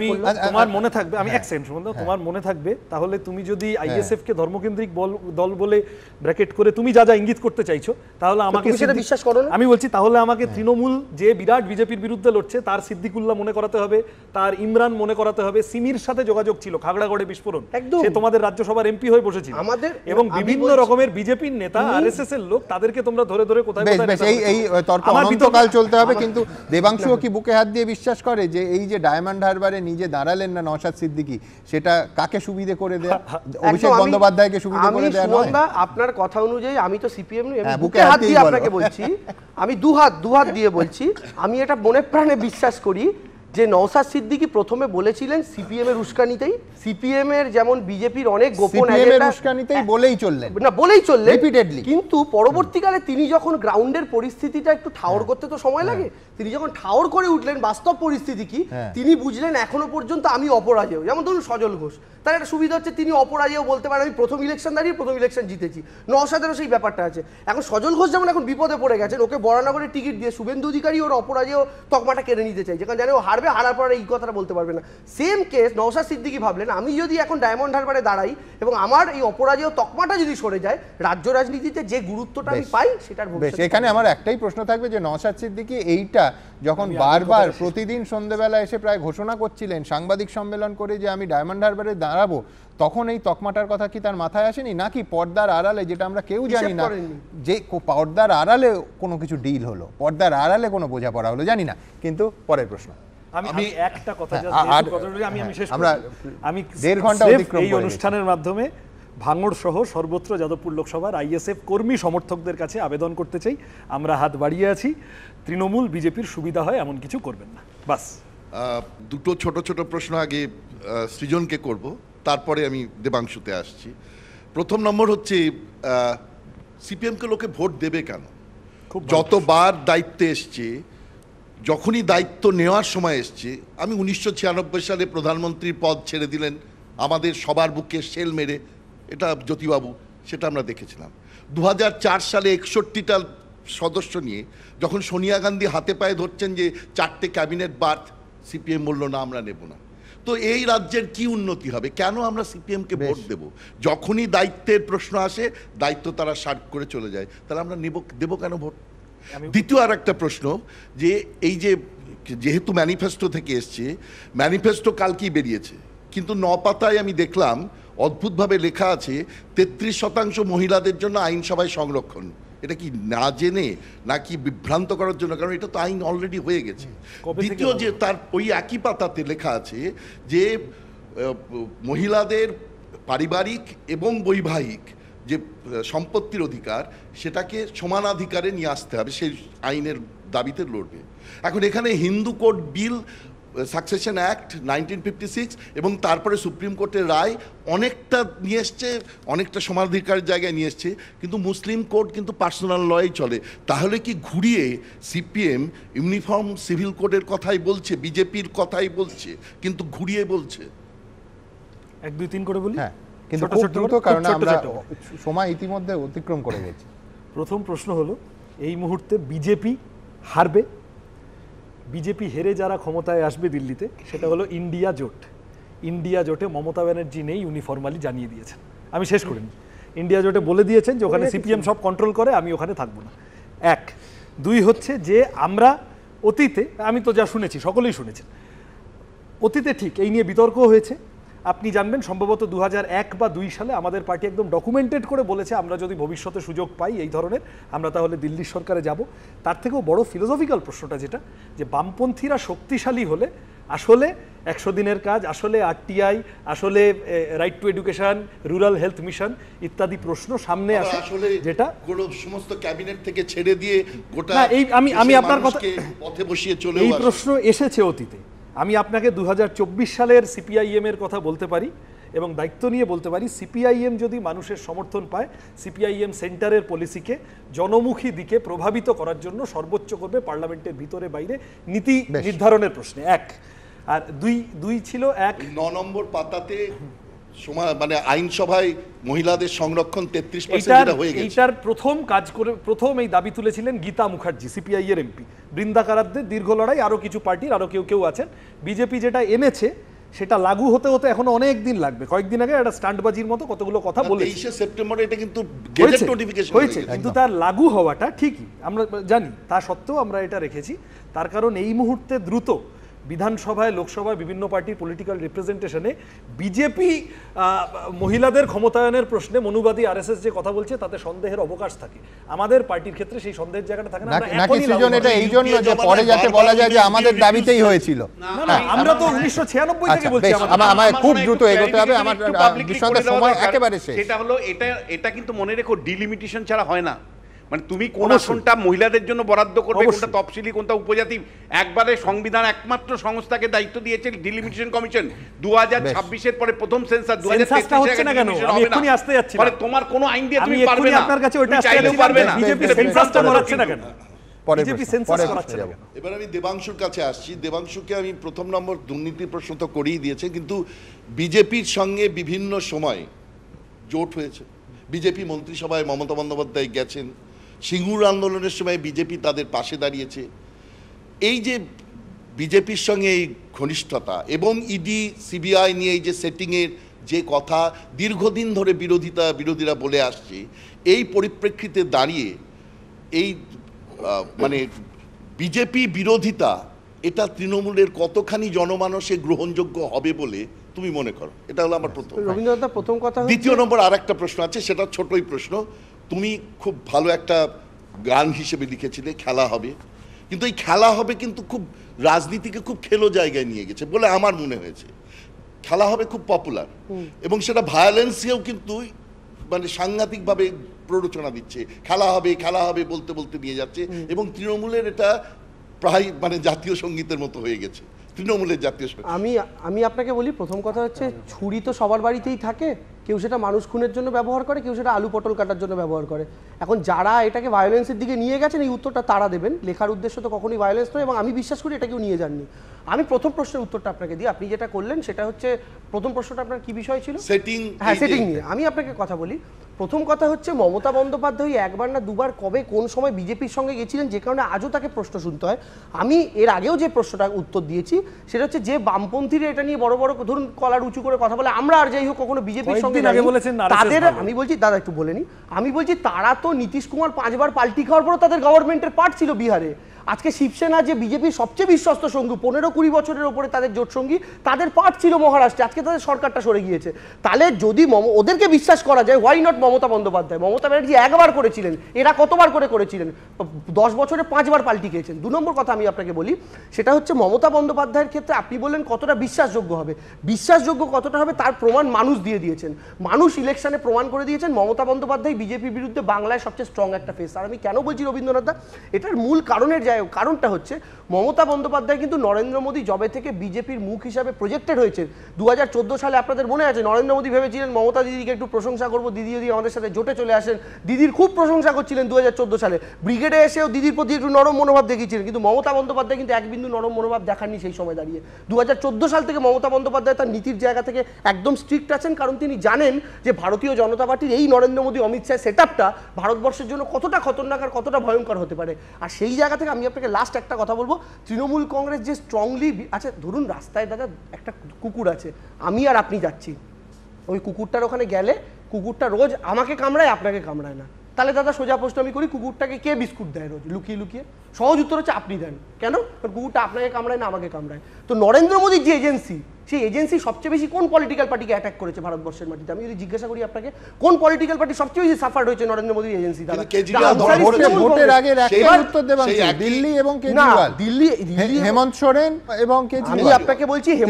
তোমার মনে থাকবে আমি এক হ্যাঁ। সেকেন্ড হ্যাঁ। তোমার মনে থাকবে তাহলে তুমি যদি হ্যাঁ। আইএসএফ কে ধর্মকেন্দ্রিক দল বলে ব্র্যাকেট করে তুমি যা যা ইঙ্গিত করতে চাইছো তাহলে আমাকে সেটা বিশ্বাস করো আমি বলছি তাহলে আমাকে তৃণমূল যে বিরাট বিজেপির বিরুদ্ধে লড়ছে তার সিদ্দিকুল্লাহ মনে করাতে হবে তার ইমরান মনে করাতে হবে সিমির সাথে যোগাযোগ ছিল খাগড়াগড়ে বিস্ফোরণ একদম সে তোমাদের রাজ্যসভার এমপি হয়ে বসেছিল আমাদের এবং বিভিন্ন রকমের বিজেপির নেতা আরএসএস এর লোক তাদেরকে তোমরা ধরে ধরে কোথায় কোথায় এই এই তর্ক অনন্তকাল চলতে হবে কিন্তু দেবাংশু কি বুকে হাত দিয়ে বিশ্বাস করে যে এই যে ডায়মন্ড হারবারে নিজে দাঁড়ালেন না নওশাদ সিদ্দিকি সেটা কাকে সুবিধে করে দেয় অভিষেক বন্দ্যোপাধ্যায়কে সুবিধে করে দেয়া নয় আপনার কথা অনুযায়ী আমি তো সিপিএম নই আমি হ্যাঁ, বুকে হাত দিয়ে আপনাকে বলছি আমি দুহাত দুহাত দিয়ে বলছি আমি এটা মনে প্রাণে বিশ্বাস করি যে নওসাদ সিদ্দিকি প্রথমে বলেছিলেন সিপিএম এর উস্কানিতেই সিপিএম এর যেমন বিজেপির অনেক গোপন উস্কানিতেই বলেই চললেন না বলেই চললেন রিপিটেডলি কিন্তু পরবর্তীকালে তিনি যখন গ্রাউন্ডের পরিস্থিতিটা একটু ঠাওর হ্যাঁ। করতে তো সময় হ্যাঁ। লাগে তিনি যখন ঠাওর করে উঠলেন বাস্তব পরিস্থিতি কি হ্যাঁ। তিনি বুঝলেন এখনো পর্যন্ত আমি অপরাজেয় যেমন ধরুন সজল ঘোষ তার একটা সুবিধা হচ্ছে তিনি অপরাজেয় বলতে পারেন আমি প্রথম ইলেকশন দাঁড়িয়ে প্রথম ইলেকশন জিতেছি নওসাদেরও সেই ব্যাপারটা আছে এখন সজল ঘোষ যেমন এখন বিপদে পড়ে গেছেন ওকে বরানগরের টিকিট দিয়ে শুভেন্দু অধিকারী ওর অপরাজেয় তকমাটা কেড়ে নিতে চাই যেখানে জানে ও হার হারবে হারার পরে এই কথাটা বলতে পারবে না সেম কেস নওশাদ সিদ্দিকি ভাবলেন আমি যদি এখন ডায়মন্ড হারবারে দাঁড়াই এবং আমার এই অপরাজেয় তকমাটা যদি সরে যায় রাজ্য রাজনীতিতে যে গুরুত্বটা আমি পাই সেটার এখানে আমার একটাই প্রশ্ন থাকবে যে নওশাদ সিদ্দিকি এইটা যখন বারবার প্রতিদিন সন্ধ্যেবেলা এসে প্রায় ঘোষণা করছিলেন সাংবাদিক সম্মেলন করে যে আমি ডায়মন্ড হারবারে দাঁড়াবো তখন এই তকমাটার কথা কি তার মাথায় আসেনি নাকি পর্দার আড়ালে যেটা আমরা কেউ জানি না যে পর্দার আড়ালে কোনো কিছু ডিল হলো পর্দার আড়ালে কোনো বোঝাপড়া হলো জানি না কিন্তু পরের প্রশ্ন আমি হ্যাঁ, অনুষ্ঠানের মাধ্যমে ভাঙড় সহ সর্বত্র যাদবপুর লোকসভার আইএসএফ কর্মী সমর্থকদের কাছে আবেদন করতে চাই আমরা হাত বাড়িয়ে আছি তৃণমূল বিজেপির সুবিধা হয় এমন কিছু করবেন না বাস দুটো ছোট ছোট প্রশ্ন আগে সৃজনকে করব তারপরে আমি দেবাংশুতে আসছি প্রথম নম্বর হচ্ছে সিপিএমকে লোকে ভোট দেবে কেন যতবার দায়িত্বে এসছে যখনই দায়িত্ব নেওয়ার সময় এসছে আমি উনিশশো সালে প্রধানমন্ত্রীর পদ ছেড়ে দিলেন আমাদের সবার বুকে সেল মেরে এটা জ্যোতিবাবু সেটা আমরা দেখেছিলাম দু সালে একষট্টিটা সদস্য নিয়ে যখন সোনিয়া গান্ধী হাতে পায়ে ধরছেন যে চারটে ক্যাবিনেট বার্থ সিপিএম বলল না আমরা নেব না তো এই রাজ্যের কি উন্নতি হবে কেন আমরা সিপিএমকে ভোট দেব যখনই দায়িত্বের প্রশ্ন আসে দায়িত্ব তারা সার্ক করে চলে যায় তাহলে আমরা নেব দেবো কেন ভোট দ্বিতীয় আর একটা প্রশ্ন যে এই যে যেহেতু ম্যানিফেস্টো থেকে এসছে ম্যানিফেস্টো কালকেই বেরিয়েছে কিন্তু ন পাতায় আমি দেখলাম অদ্ভুতভাবে লেখা আছে তেত্রিশ শতাংশ মহিলাদের জন্য আইনসভায় সংরক্ষণ এটা কি না জেনে নাকি বিভ্রান্ত করার জন্য কারণ এটা তো আইন অলরেডি হয়ে গেছে দ্বিতীয় যে তার ওই একই পাতাতে লেখা আছে যে মহিলাদের পারিবারিক এবং বৈবাহিক যে সম্পত্তির অধিকার সেটাকে সমানাধিকারে নিয়ে আসতে হবে সেই আইনের দাবিতে লড়বে এখন এখানে Hindu code bill succession act nineteen fifty six এবং তারপরে সুপ্রিম কোর্টের রায় অনেকটা নিয়ে এসছে অনেকটা সমাধিকারের জায়গায় নিয়ে এসছে কিন্তু মুসলিম কোর্ট কিন্তু পার্সোনাল লয়েই চলে তাহলে কি ঘুরিয়ে সিপিএম ইউনিফর্ম সিভিল কোডের কথাই বলছে বিজেপির কথাই বলছে কিন্তু ঘুরিয়ে বলছে এক দুই তিন করে বলি হ্যাঁ কিন্তু খুব দ্রুত কারণ আমরা সময় ইতিমধ্যে অতিক্রম করে গেছি প্রথম প্রশ্ন হলো এই মুহূর্তে বিজেপি হারবে বিজেপি হেরে যারা ক্ষমতায় আসবে দিল্লিতে সেটা হলো ইন্ডিয়া জোট ইন্ডিয়া জোটে মমতা ব্যানার্জি নেই ইউনিফর্মালি জানিয়ে দিয়েছেন আমি শেষ করিনি ইন্ডিয়া জোটে বলে দিয়েছেন যে ওখানে সিপিএম সব কন্ট্রোল করে আমি ওখানে থাকবো না এক দুই হচ্ছে যে আমরা অতীতে আমি তো যা শুনেছি সকলেই শুনেছেন অতীতে ঠিক এই নিয়ে বিতর্ক হয়েছে আপনি জানবেন সম্ভবত দু বা দুই সালে আমাদের পার্টি একদম ডকুমেন্টেড করে বলেছে আমরা যদি ভবিষ্যতে সুযোগ পাই এই ধরনের আমরা তাহলে দিল্লির সরকারে যাব তার থেকেও বড় ফিলোসফিক্যাল প্রশ্নটা যেটা যে বামপন্থীরা শক্তিশালী হলে আসলে একশো দিনের কাজ আসলে আরটিআই আসলে right to education rural health mission ইত্যাদি প্রশ্ন সামনে আচ্ছা, আসে আসলে যেটা সমস্ত ক্যাবিনেট থেকে ছেড়ে দিয়ে গোটা এই আমি আমি আপনার কথা পথে বসিয়ে চলে এই প্রশ্ন এসেছে অতীতে আমি আপনাকে দু সালের সিপিআইএমের কথা বলতে পারি এবং দায়িত্ব নিয়ে বলতে পারি সিপিআইএম যদি মানুষের সমর্থন পায় সিপিআইএম সেন্টারের পলিসিকে জনমুখী দিকে প্রভাবিত করার জন্য সর্বোচ্চ করবে পার্লামেন্টের ভিতরে বাইরে নীতি নির্ধারণের প্রশ্নে এক আর দুই দুই ছিল এক ন নম্বর পাতাতে সময় মানে আইনসভায় মহিলাদের সংরক্ষণ তেত্রিশ পার্সেন্ট হয়ে গেছে এটার প্রথম কাজ করে প্রথম এই দাবি তুলেছিলেন গীতা মুখার্জি সিপিআই এর এমপি বৃন্দাকারাব্দের দীর্ঘ লড়াই আরও কিছু পার্টির আরও কেউ কেউ আছেন বিজেপি যেটা এনেছে সেটা লাগু হতে হতে এখন অনেক দিন লাগবে কয়েকদিন আগে একটা স্টান্টবাজির মতো কতগুলো কথা বলে তেইশে সেপ্টেম্বরে এটা কিন্তু হয়েছে কিন্তু তার লাগু হওয়াটা ঠিকই আমরা জানি তা সত্ত্বেও আমরা এটা রেখেছি তার কারণ এই মুহূর্তে দ্রুত বিধানসভায় লোকসভায় বিভিন্ন পার্টির পলিটিক্যাল রিপ্রেজেন্টেশনে বিজেপি মহিলাদের ক্ষমতায়নের প্রশ্নে মনুবাদী আরএসএস যে কথা বলছে তাতে সন্দেহের অবকাশ থাকে আমাদের পার্টির ক্ষেত্রে সেই সন্দেহের জায়গাটা থাকে না নাকি এটা এই জন্য যে পরে যাতে বলা যায় যে আমাদের দাবিতেই হয়েছিল না আমরা তো 1996 আচ্ছা, থেকে বলছি খুব দ্রুত এগোতে হবে আমার সময় একেবারে শেষ সেটা হলো এটা এটা কিন্তু মনে রেখো ডিলিমিটেশন ছাড়া হয় না মানে তুমি কোন আসনটা মহিলাদের জন্য বরাদ্দ করবে কোনটা তফসিলি কোনটা উপজাতি একবারে সংবিধান একমাত্র সংস্থাকে দায়িত্ব দিয়েছে ডিলিমিটেশন কমিশন দু হাজার ছাব্বিশের পরে প্রথম সেন্সার দু হাজার তোমার কোন আইন দিয়ে তুমি পারবে না আপনার কাছে ওইটা চাইলেও পারবে না বিজেপি সেন্সাসটা করাচ্ছে না কেন এবার আমি দেবাংশুর কাছে আসছি দেবাংশুকে আমি প্রথম নম্বর দুর্নীতি প্রশ্ন তো করেই দিয়েছে কিন্তু বিজেপির সঙ্গে বিভিন্ন সময় জোট হয়েছে বিজেপি মন্ত্রিসভায় মমতা বন্দ্যোপাধ্যায় গেছেন সিঙ্গুর আন্দোলনের সময় বিজেপি তাদের পাশে দাঁড়িয়েছে এই যে বিজেপির সঙ্গে এই ঘনিষ্ঠতা এবং ইডি সিবিআই নিয়ে এই যে সেটিংয়ের যে কথা দীর্ঘদিন ধরে বিরোধিতা বিরোধীরা বলে আসছে এই পরিপ্রেক্ষিতে দাঁড়িয়ে এই মানে বিজেপি বিরোধিতা এটা তৃণমূলের কতখানি জনমানসে গ্রহণযোগ্য হবে বলে তুমি মনে করো এটা হলো আমার প্রথম রবীন্দ্রনাথ প্রথম কথা দ্বিতীয় নম্বর আর একটা প্রশ্ন আছে সেটা ছোটই প্রশ্ন তুমি খুব ভালো একটা গান হিসেবে লিখেছিলে খেলা হবে কিন্তু এই খেলা হবে কিন্তু খুব রাজনীতিকে খুব খেলো জায়গায় নিয়ে গেছে বলে আমার মনে হয়েছে খেলা হবে খুব পপুলার এবং সেটা ভায়োলেন্সেও কিন্তু মানে সাংঘাতিকভাবে প্ররোচনা দিচ্ছে খেলা হবে খেলা হবে বলতে বলতে নিয়ে যাচ্ছে এবং তৃণমূলের এটা প্রায় মানে জাতীয় সঙ্গীতের মতো হয়ে গেছে তৃণমূলের জাতীয় আমি আমি আপনাকে বলি প্রথম কথা হচ্ছে হ্যাঁ। ছুরি তো সবার বাড়িতেই থাকে কেউ সেটা মানুষ খুনের জন্য ব্যবহার করে কেউ সেটা আলু পটল কাটার জন্য ব্যবহার করে এখন যারা এটাকে ভায়োলেন্সের দিকে নিয়ে গেছেন এই উত্তরটা তারা দেবেন লেখার উদ্দেশ্য তো কখনোই ভায়োলেন্স নয় এবং আমি বিশ্বাস করি এটা কেউ নিয়ে যাননি আমি প্রথম প্রশ্নের উত্তরটা আপনাকে দিই আপনি যেটা করলেন সেটা হচ্ছে প্রথম প্রশ্নটা আপনার কি বিষয় ছিল সেটিং হ্যাঁ সেটিং নিয়ে আমি আপনাকে কথা বলি প্রথম কথা হচ্ছে মমতা বন্দ্যোপাধ্যায় একবার না দুবার কবে কোন সময় বিজেপির সঙ্গে গেছিলেন যে কারণে আজও তাকে প্রশ্ন শুনতে হয় আমি এর আগেও যে প্রশ্নটা উত্তর দিয়েছি সেটা হচ্ছে যে বামপন্থীরা এটা নিয়ে বড় বড় ধরুন কলার উঁচু করে কথা বলে আমরা আর যাই হোক কখনো বিজেপির সঙ্গে তাদের আমি বলছি দাদা একটু বলে নি আমি বলছি তারা তো নীতিশ কুমার পাঁচবার পাল্টি খাওয়ার পরও তাদের গভর্নমেন্টের পার্ট ছিল বিহারে আজকে শিবসেনা যে বিজেপির সবচেয়ে বিশ্বস্ত সঙ্গী পনেরো কুড়ি বছরের ওপরে তাদের জোট সঙ্গী তাদের পার্ট ছিল মহারাষ্ট্রে আজকে তাদের সরকারটা সরে গিয়েছে তাহলে যদি মম ওদেরকে বিশ্বাস করা যায় হোয়াই নট মমতা বন্দ্যোপাধ্যায় মমতা ব্যানার্জি একবার করেছিলেন এরা কতবার করে করেছিলেন দশ বছরে পাঁচবার পাল্টি খেয়েছেন দু নম্বর কথা আমি আপনাকে বলি সেটা হচ্ছে মমতা বন্দ্যোপাধ্যায়ের ক্ষেত্রে আপনি বললেন কতটা বিশ্বাসযোগ্য হবে বিশ্বাসযোগ্য কতটা হবে তার প্রমাণ মানুষ দিয়ে দিয়েছেন মানুষ ইলেকশনে প্রমাণ করে দিয়েছেন মমতা বন্দ্যোপাধ্যায় বিজেপির বিরুদ্ধে বাংলায় সবচেয়ে স্ট্রং একটা ফেস আর আমি কেন বলছি রবীন্দ্রনাথ দা এটার মূল কারণের জায়গা হ্যাঁ, কারণটা হচ্ছে মমতা বন্দ্যোপাধ্যায় কিন্তু নরেন্দ্র মোদী জবে থেকে বিজেপির মুখ হিসাবে প্রজেক্টেড হয়েছে দু সালে আপনাদের মনে আছে নরেন্দ্র মোদী ভেবেছিলেন মমতা দিদিকে একটু প্রশংসা করবো দিদি যদি আমাদের সাথে জোটে চলে আসেন দিদির খুব প্রশংসা করছিলেন দু সালে ব্রিগেডে এসেও দিদির প্রতি একটু নরম মনোভাব দেখিয়েছিলেন কিন্তু মমতা বন্দ্যোপাধ্যায় কিন্তু এক বিন্দু নরম মনোভাব দেখাননি সেই সময় দাঁড়িয়ে দু সাল থেকে মমতা বন্দ্যোপাধ্যায় তার নীতির জায়গা থেকে একদম স্ট্রিক্ট আছেন কারণ তিনি জানেন যে ভারতীয় জনতা পার্টির এই নরেন্দ্র মোদী অমিত শাহ সেট ভারতবর্ষের জন্য কতটা খতরনাক আর কতটা ভয়ঙ্কর হতে পারে আর সেই জায়গা থেকে আমি আপনাকে লাস্ট একটা কথা বলবো তৃণমূল কংগ্রেস যে স্ট্রংলি আচ্ছা ধরুন রাস্তায় দাদা একটা কুকুর আছে আমি আর আপনি যাচ্ছি ওই কুকুরটার ওখানে গেলে কুকুরটা রোজ আমাকে কামড়ায় আপনাকে কামড়ায় না তাহলে দাদা সোজা প্রশ্ন আমি করি কুকুরটাকে কে বিস্কুট দেয় রোজ লুকিয়ে লুকিয়ে সহজ উত্তর হচ্ছে আপনি দেন কেন কুকুরটা আপনাকে কামড়ায় না আমাকে কামড়ায় তো নরেন্দ্র মোদীর যে এজেন্সি সেই এজেন্সি সবচেয়ে বেশি কোন পলিটিক্যাল পার্টিকে অ্যাটাক করেছে ভারতবর্ষের মাটিতে আমি যদি জিজ্ঞাসা করি আপনাকে কোন পলিটিক্যাল পার্টি সবচেয়ে বেশি সাফার হয়েছে নরেন্দ্র মোদীর এজেন্সি এবং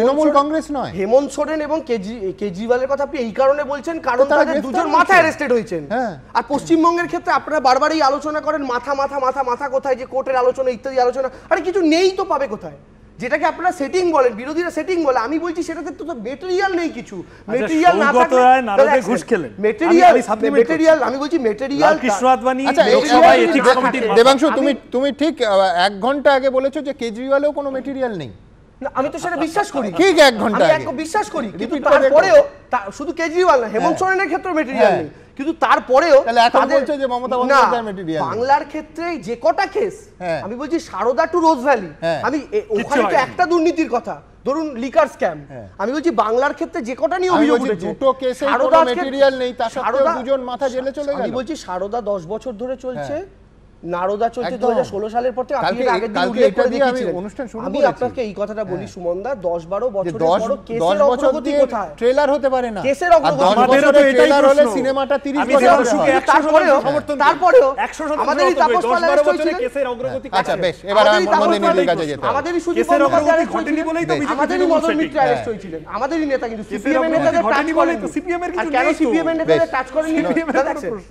হেমন্ত কংগ্রেস নয় সোরেন এবং কেজরিওয়ালের কথা আপনি এই কারণে বলছেন কারণ দুজন হয়েছেন হ্যাঁ। আর পশ্চিমবঙ্গের ক্ষেত্রে আপনারা বারবার এই আলোচনা করেন মাথা মাথা মাথা মাথা কোথায় যে কোর্টের আলোচনা ইত্যাদি আলোচনা আরে কিছু নেই তো পাবে কোথায় যেটাকে আপনারা সেটিং বলেন বিরোধীরা সেটিং বলে আমি বলছি সেটাতে তো মেটেরিয়াল নেই কিছু মেটেরিয়াল আচ্ছা, না থাকলে ঘুষ খেলেন মেটেরিয়াল মেটেরিয়াল আমি বলছি মেটেরিয়াল কৃষ্ণ আদবানি আচ্ছা, লোকসভায় এথিক কমিটি দেবাংশ তুমি তুমি ঠিক এক ঘন্টা আগে বলেছো যে কেজরিওয়ালেও কোনো মেটেরিয়াল নেই আমি তো সেটা বিশ্বাস করি ঠিক এক ঘন্টা আমি এক বিশ্বাস করি কিন্তু তারপরেও শুধু কেজরিওয়াল না হেমন্ত হ্যাঁ। সোরেনের ক্ষেত্রে মেটেরিয়াল হ্যাঁ। নেই কিন্তু তারপরেও বাংলার ক্ষেত্রে যে কটা কেস হ্যাঁ। আমি বলছি সারদা টু রোজ ভ্যালি আমি ওখানে তো একটা দুর্নীতির কথা ধরুন লিকার স্ক্যাম আমি বলছি বাংলার ক্ষেত্রে যে কটা নিয়ে অভিযোগ উঠেছে দুটো কেসে সারদা ম্যাটেরিয়াল নেই তার সত্ত্বেও দুজন মাথা জেলে চলে গেল আমি বলছি সারদা 10 বছর ধরে চলছে হ্যাঁ। নারদা চলছে দু হাজার ষোলো সালের পর থেকে আপনি আগের দিন উল্লেখ করে দেখিয়েছিলেন অনুষ্ঠান শুরু আমি আপনাকে এই কথাটা বলি হ্যাঁ। সুমনদা দশ বারো বছর বড় কেসের অগ্রগতি কোথায় ট্রেলার হতে পারে না কেসের অগ্রগতি হলে সিনেমাটা তিরিশ বছর তারপরেও তারপরেও আমাদেরই তাপস পালের চলছিল কেসের অগ্রগতি আচ্ছা বেশ এবার আমাদেরই আমাদেরই সুজিত বন্দ্যোপাধ্যায় ঘটেনি বলেই তো আমাদেরই মদন মিত্র অ্যারেস্ট হয়েছিলেন আমাদেরই নেতা কিন্তু সিপিএম এর নেতাদের টাচ করে তো সিপিএম এর কিছু কেন সিপিএম এর নেতাদের টাচ করেনি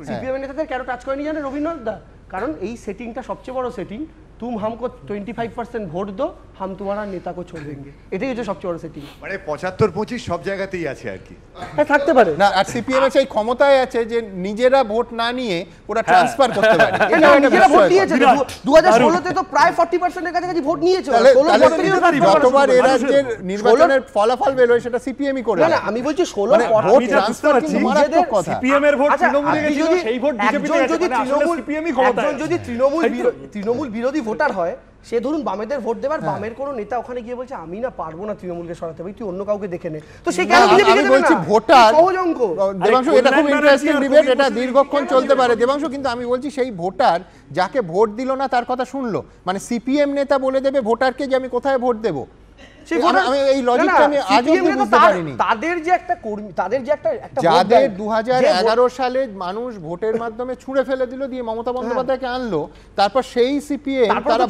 সিপিএম এর নেতাদের কেন টাচ করেনি জানেন রবীন্দ্রনাথ দা কারণ এই সেটিংটা সবচেয়ে বড় সেটিং তুম হামকো টোয়েন্টি ফাইভ পার্সেন্ট ভোট দো হাম তোমার নেতাকে ছোড় দেঙ্গে এটাই হচ্ছে সবচেয়ে বড় সেটিং মানে পঁচাত্তর পঁচিশ সব জায়গাতেই আছে আর কি হ্যাঁ থাকতে পারে না আর সিপিএম এর সেই ক্ষমতায় আছে যে নিজেরা ভোট না নিয়ে ওরা ট্রান্সফার হ্যাঁ। করতে পারে *laughs* নিজেরা ভোট দিয়েছে দু হাজার ষোলোতে তো প্রায় ফর্টি পার্সেন্টের কাছাকাছি ভোট নিয়েছে গতবার এ রাজ্যের নির্বাচনের ফলাফল বেরোয় সেটা সিপিএমই করে না আমি বলছি ষোলো মানে ভোট ট্রান্সফার সিপিএম এর ভোট আচ্ছা, তৃণমূলে গেছিল সেই ভোট বিজেপিতে গেছে তৃণমূল সিপিএমই ক্ষমতা একজন যদি তৃণমূল তৃণমূল বিরোধী ভোটার হয় সে ধরুন বামেদের ভোট দেবার হ্যাঁ। বামের কোন নেতা ওখানে গিয়ে বলছে আমি না পারবো না তৃণমূলকে সরাতে ভাই তুই অন্য কাউকে দেখে নে তো সে কেন আমি বলছি ভোটার সহজ অঙ্ক এটা খুব ইন্টারেস্টিং ডিবেট এটা দীর্ঘক্ষণ চলতে পারে দেবাংশ কিন্তু আমি বলছি সেই ভোটার যাকে ভোট দিল না তার কথা শুনলো মানে সিপিএম নেতা বলে দেবে ভোটারকে যে আমি কোথায় ভোট দেবো সালে মানুষ ভোটের মাধ্যমে ছুঁড়ে ফেলে দিয়ে মমতা হ্যাঁ। বন্দ্যোপাধ্যায়কে আনলো তারপর সেই সিপিএম তারা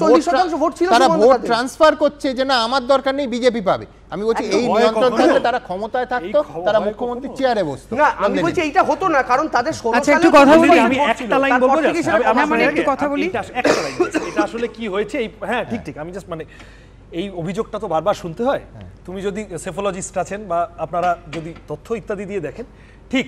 ট্রান্সফার করছে যে না আমার দরকার নেই বিজেপি পাবে আমি বলছি এই নিয়ন্ত্রণ থাকলে তারা ক্ষমতায় থাকতো তারা মুখ্যমন্ত্রী চেয়ারে বসতো না আমি বলছি এইটা হতো না কারণ তাদের আচ্ছা মানে একটু কথা বলি আমি একটা লাইন বলবো আমি একটু কথা বলি একটা লাইন এটা আসলে কি হয়েছে এই হ্যাঁ ঠিক ঠিক আমি জাস্ট মানে এই অভিযোগটা তো বারবার শুনতে হয় হ্যাঁ। তুমি যদি সেফোলজিস্ট আছেন বা আপনারা যদি তথ্য ইত্যাদি দিয়ে দেখেন ঠিক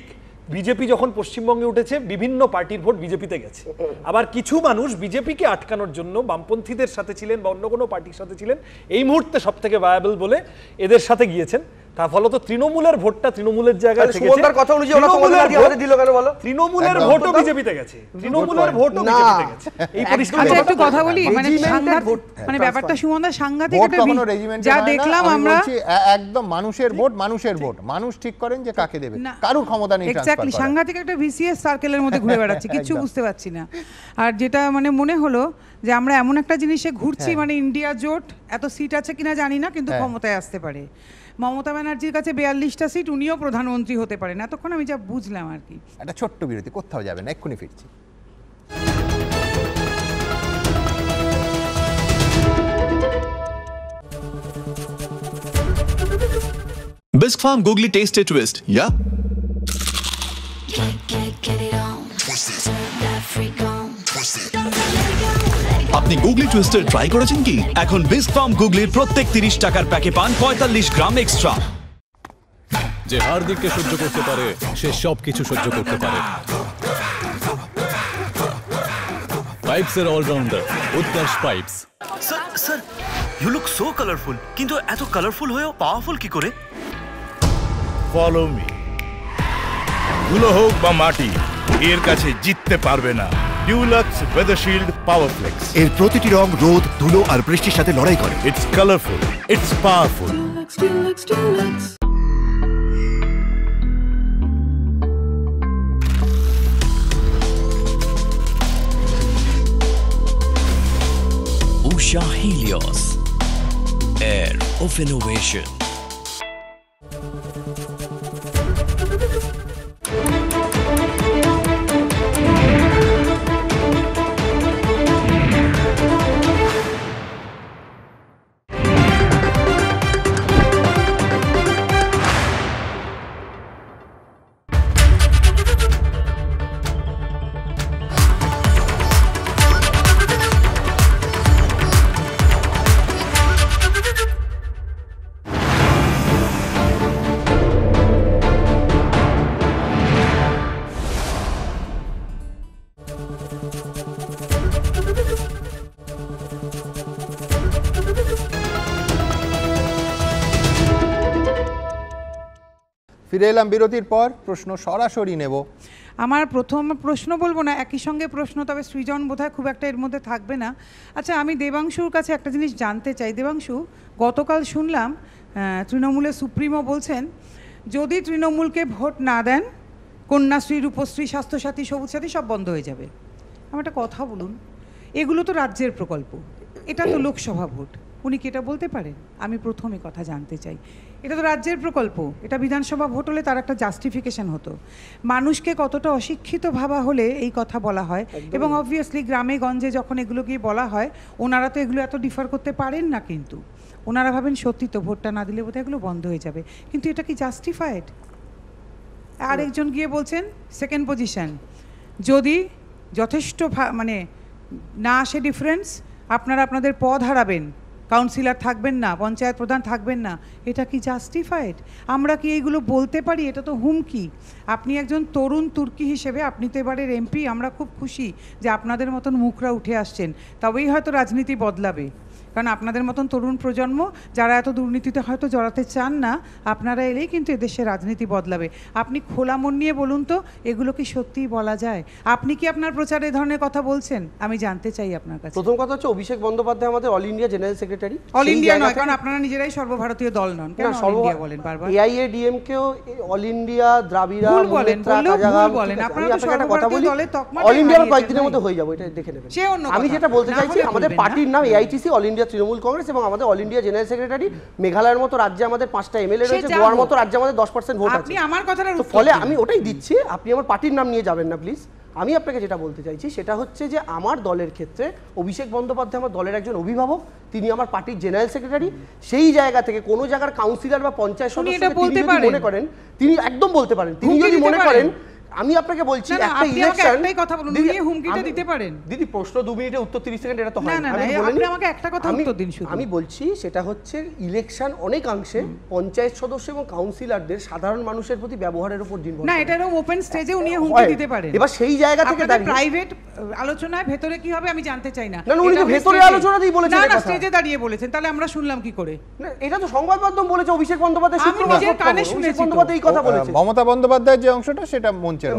বিজেপি যখন পশ্চিমবঙ্গে উঠেছে বিভিন্ন পার্টির ভোট বিজেপিতে গেছে আবার কিছু মানুষ বিজেপিকে আটকানোর জন্য বামপন্থীদের সাথে ছিলেন বা অন্য কোনো পার্টির সাথে ছিলেন এই মুহূর্তে সবথেকে ভায়াবল বলে এদের সাথে গিয়েছেন তার ফলত তৃণমূলের ভোটটা তৃণমূলের জায়গায় সুমনদার কথা অনুযায়ী ওরা সুমনদারকে আমাদের দিল কেন বলো তৃণমূলের ভোটও বিজেপিতে গেছে তৃণমূলের ভোটও বিজেপিতে গেছে এই পরিষ্কার আচ্ছা একটু কথা বলি মানে মানে হ্যাঁ, ব্যাপারটা সুমনদার সাংঘাতিক একটা যা দেখলাম আমরা একদম মানুষের ভোট মানুষের ভোট মানুষ ঠিক করেন যে কাকে দেবে কারোর ক্ষমতা নেই এক্স্যাক্টলি সাংঘাতিক একটা ভিসিএস সার্কেলের মধ্যে ঘুরে বেড়াচ্ছে *laughs* কিছু বুঝতে পারছি না আর যেটা মানে মনে হলো যে আমরা এমন একটা জিনিসে ঘুরছি হ্যাঁ। মানে ইন্ডিয়া জোট এত সিট আছে কিনা জানি না কিন্তু হ্যাঁ। ক্ষমতায় আসতে পারে মমতা ব্যানার্জির কাছে বিয়াল্লিশটা সিট উনিও প্রধানমন্ত্রী হতে পারেন এতক্ষণ আমি যা বুঝলাম আর কি একটা ছোট্ট বিরতি কোথাও যাবেন এক্ষুনি ফিরছি Bisc Farm Googly Taste Twist. Yeah? Get, get, get it on. Twist it. That freak on. Twist it. আপনি গুগলি টুইস্টার ট্রাই করেছেন কি এখন বিসফার্ম গুগলির প্রত্যেক তিরিশ টাকার প্যাকে পান পঁয়তাল্লিশ গ্রাম এক্সট্রা যে হার্দিককে সহ্য করতে পারে সে সব কিছু সহ্য করতে পারে পাইপসের অলরাউন্ডার উৎকর্ষ Pipes sir sir you look so colourful কিন্তু এত কালারফুল হয়েও পাওয়ারফুল কি করে ফলো মি ধুলো হোক বা মাটি এর কাছে জিততে পারবে না ডিউলাক্স ওয়েদারশিল্ড পাওয়ার ফ্লেক্স এর প্রতিটি রং রোদ ধুলো আর বৃষ্টির সাথে লড়াই করে it's colourful it's powerful Usha Helios Air of Innovation ফিরে এলাম বিরতির পর প্রশ্ন সরাসরি নেব আমার প্রথম প্রশ্ন বলবো না একই সঙ্গে প্রশ্ন তবে সৃজন বোধহয় খুব একটা এর মধ্যে থাকবে না আচ্ছা আমি দেবাংশুর কাছে একটা জিনিস জানতে চাই দেবাংশু গতকাল শুনলাম তৃণমূলের সুপ্রিমো বলছেন যদি তৃণমূলকে ভোট না দেন কন্যাশ্রী রূপশ্রী স্বাস্থ্যসাথী সবুজ সাথী সব বন্ধ হয়ে যাবে আমার একটা কথা বলুন এগুলো তো রাজ্যের প্রকল্প এটা তো লোকসভা ভোট উনি কি এটা বলতে পারেন আমি প্রথমে কথা জানতে চাই এটা তো রাজ্যের প্রকল্প এটা বিধানসভা ভোট হলে তার একটা জাস্টিফিকেশন হতো মানুষকে কতটা অশিক্ষিত ভাবা হলে এই কথা বলা হয় এবং অবভিয়াসলি গ্রামে গঞ্জে যখন এগুলো গিয়ে বলা হয় ওনারা তো এগুলো এত ডিফার করতে পারেন না কিন্তু ওনারা ভাবেন সত্যি তো ভোটটা না দিলে বোধহয় এগুলো বন্ধ হয়ে যাবে কিন্তু এটা কি জাস্টিফাইড আরেকজন গিয়ে বলছেন সেকেন্ড পজিশন যদি যথেষ্ট মানে না আসে ডিফারেন্স আপনারা আপনাদের পদ হারাবেন কাউন্সিলর থাকবেন না পঞ্চায়েত প্রধান থাকবেন না এটা কি জাস্টিফাইড আমরা কি এইগুলো বলতে পারি এটা তো হুমকি আপনি একজন তরুণ তুর্কি হিসেবে আপনি তো এবারের এমপি আমরা খুব খুশি যে আপনাদের মতন মুখরা উঠে আসছেন তবেই হয়তো রাজনীতি বদলাবে কারণ আপনাদের মতন তরুণ প্রজন্ম যারা এত দুর্নীতিতে হয়তো জড়াতে চান না আপনারা এলেই কিন্তু এদেশের রাজনীতি বদলাবে আপনি খোলা মন নিয়ে বলুন তো এগুলো কি সত্যিই বলা যায় আপনি কি আপনার প্রচারে এ ধরনের কথা বলছেন আমি জানতে চাই আপনার কাছে প্রথম কথা হচ্ছে অভিষেক বন্দ্যোপাধ্যায় আমাদের all India general secretary all India নয় কারণ আপনারা নিজেরাই সর্বভারতীয় দল নন কেন অল ইন্ডিয়া বলেন বারবার এআইএডিএম কেও অল ইন্ডিয়া দ্রাবিড়া বলেন বলেন আপনারা তো সর্বভারতীয় দলে তকমা অল ইন্ডিয়া কয়েকদিনের মধ্যে হয়ে যাবে এটা দেখে নেবেন সে অন্য আমি যেটা বলতে চাইছি আমাদের পার্টির নাম AITC all India India Trinamool Congress এবং আমাদের অল ইন্ডিয়া জেনারেল সেক্রেটারি মেঘালয়ের মতো রাজ্যে আমাদের পাঁচটা এমএলএ রয়েছে গোয়ার মতো রাজ্যে আমাদের দশ পার্সেন্ট ভোট আছে আমার কথাটা ফলে আমি ওটাই দিচ্ছি আপনি আমার পার্টির নাম নিয়ে যাবেন না প্লিজ আমি আপনাকে যেটা বলতে চাইছি সেটা হচ্ছে যে আমার দলের ক্ষেত্রে অভিষেক বন্দ্যোপাধ্যায় আমার দলের একজন অভিভাবক তিনি আমার পার্টির জেনারেল সেক্রেটারি সেই জায়গা থেকে কোনো জায়গার কাউন্সিলর বা পঞ্চায়েত সদস্য মনে করেন তিনি একদম বলতে পারেন তিনি যদি মনে করেন আমি আপনাকে বলছি একটা ইলেকশন একটাই কথা বলুন নিয়ে হুমকিটা দিতে পারেন দিদি প্রশ্ন 2 মিনিটে উত্তর 30 সেকেন্ড এটা তো হয় না আমি বলি আমাকে একটা কথা উত্তর দিন শুধু আমি বলছি সেটা হচ্ছে ইলেকশন অনেক অংশে পঞ্চায়েত সদস্য এবং কাউন্সিলরদের সাধারণ মানুষের প্রতি ব্যবহারের উপর নির্ভর না এটা এরকম ওপেন স্টেজে উনি হুমকি দিতে পারেন এবার সেই জায়গা থেকে দাঁড়িয়ে প্রাইভেট আলোচনায় ভেতরে কি হবে আমি জানতে চাই না না উনি তো ভেতরে আলোচনাতেই বলেছেন না না স্টেজে দাঁড়িয়ে বলেছেন তাহলে আমরা শুনলাম কি করে না এটা তো সংবাদ মাধ্যম বলেছে অভিষেক বন্দ্যোপাধ্যায় শুক্রবার কানে শুনেছি বন্দ্যোপাধ্যায় এই কথা বলেছে মমতা বন্দ্যোপাধ্যায় যে অংশটা সেটা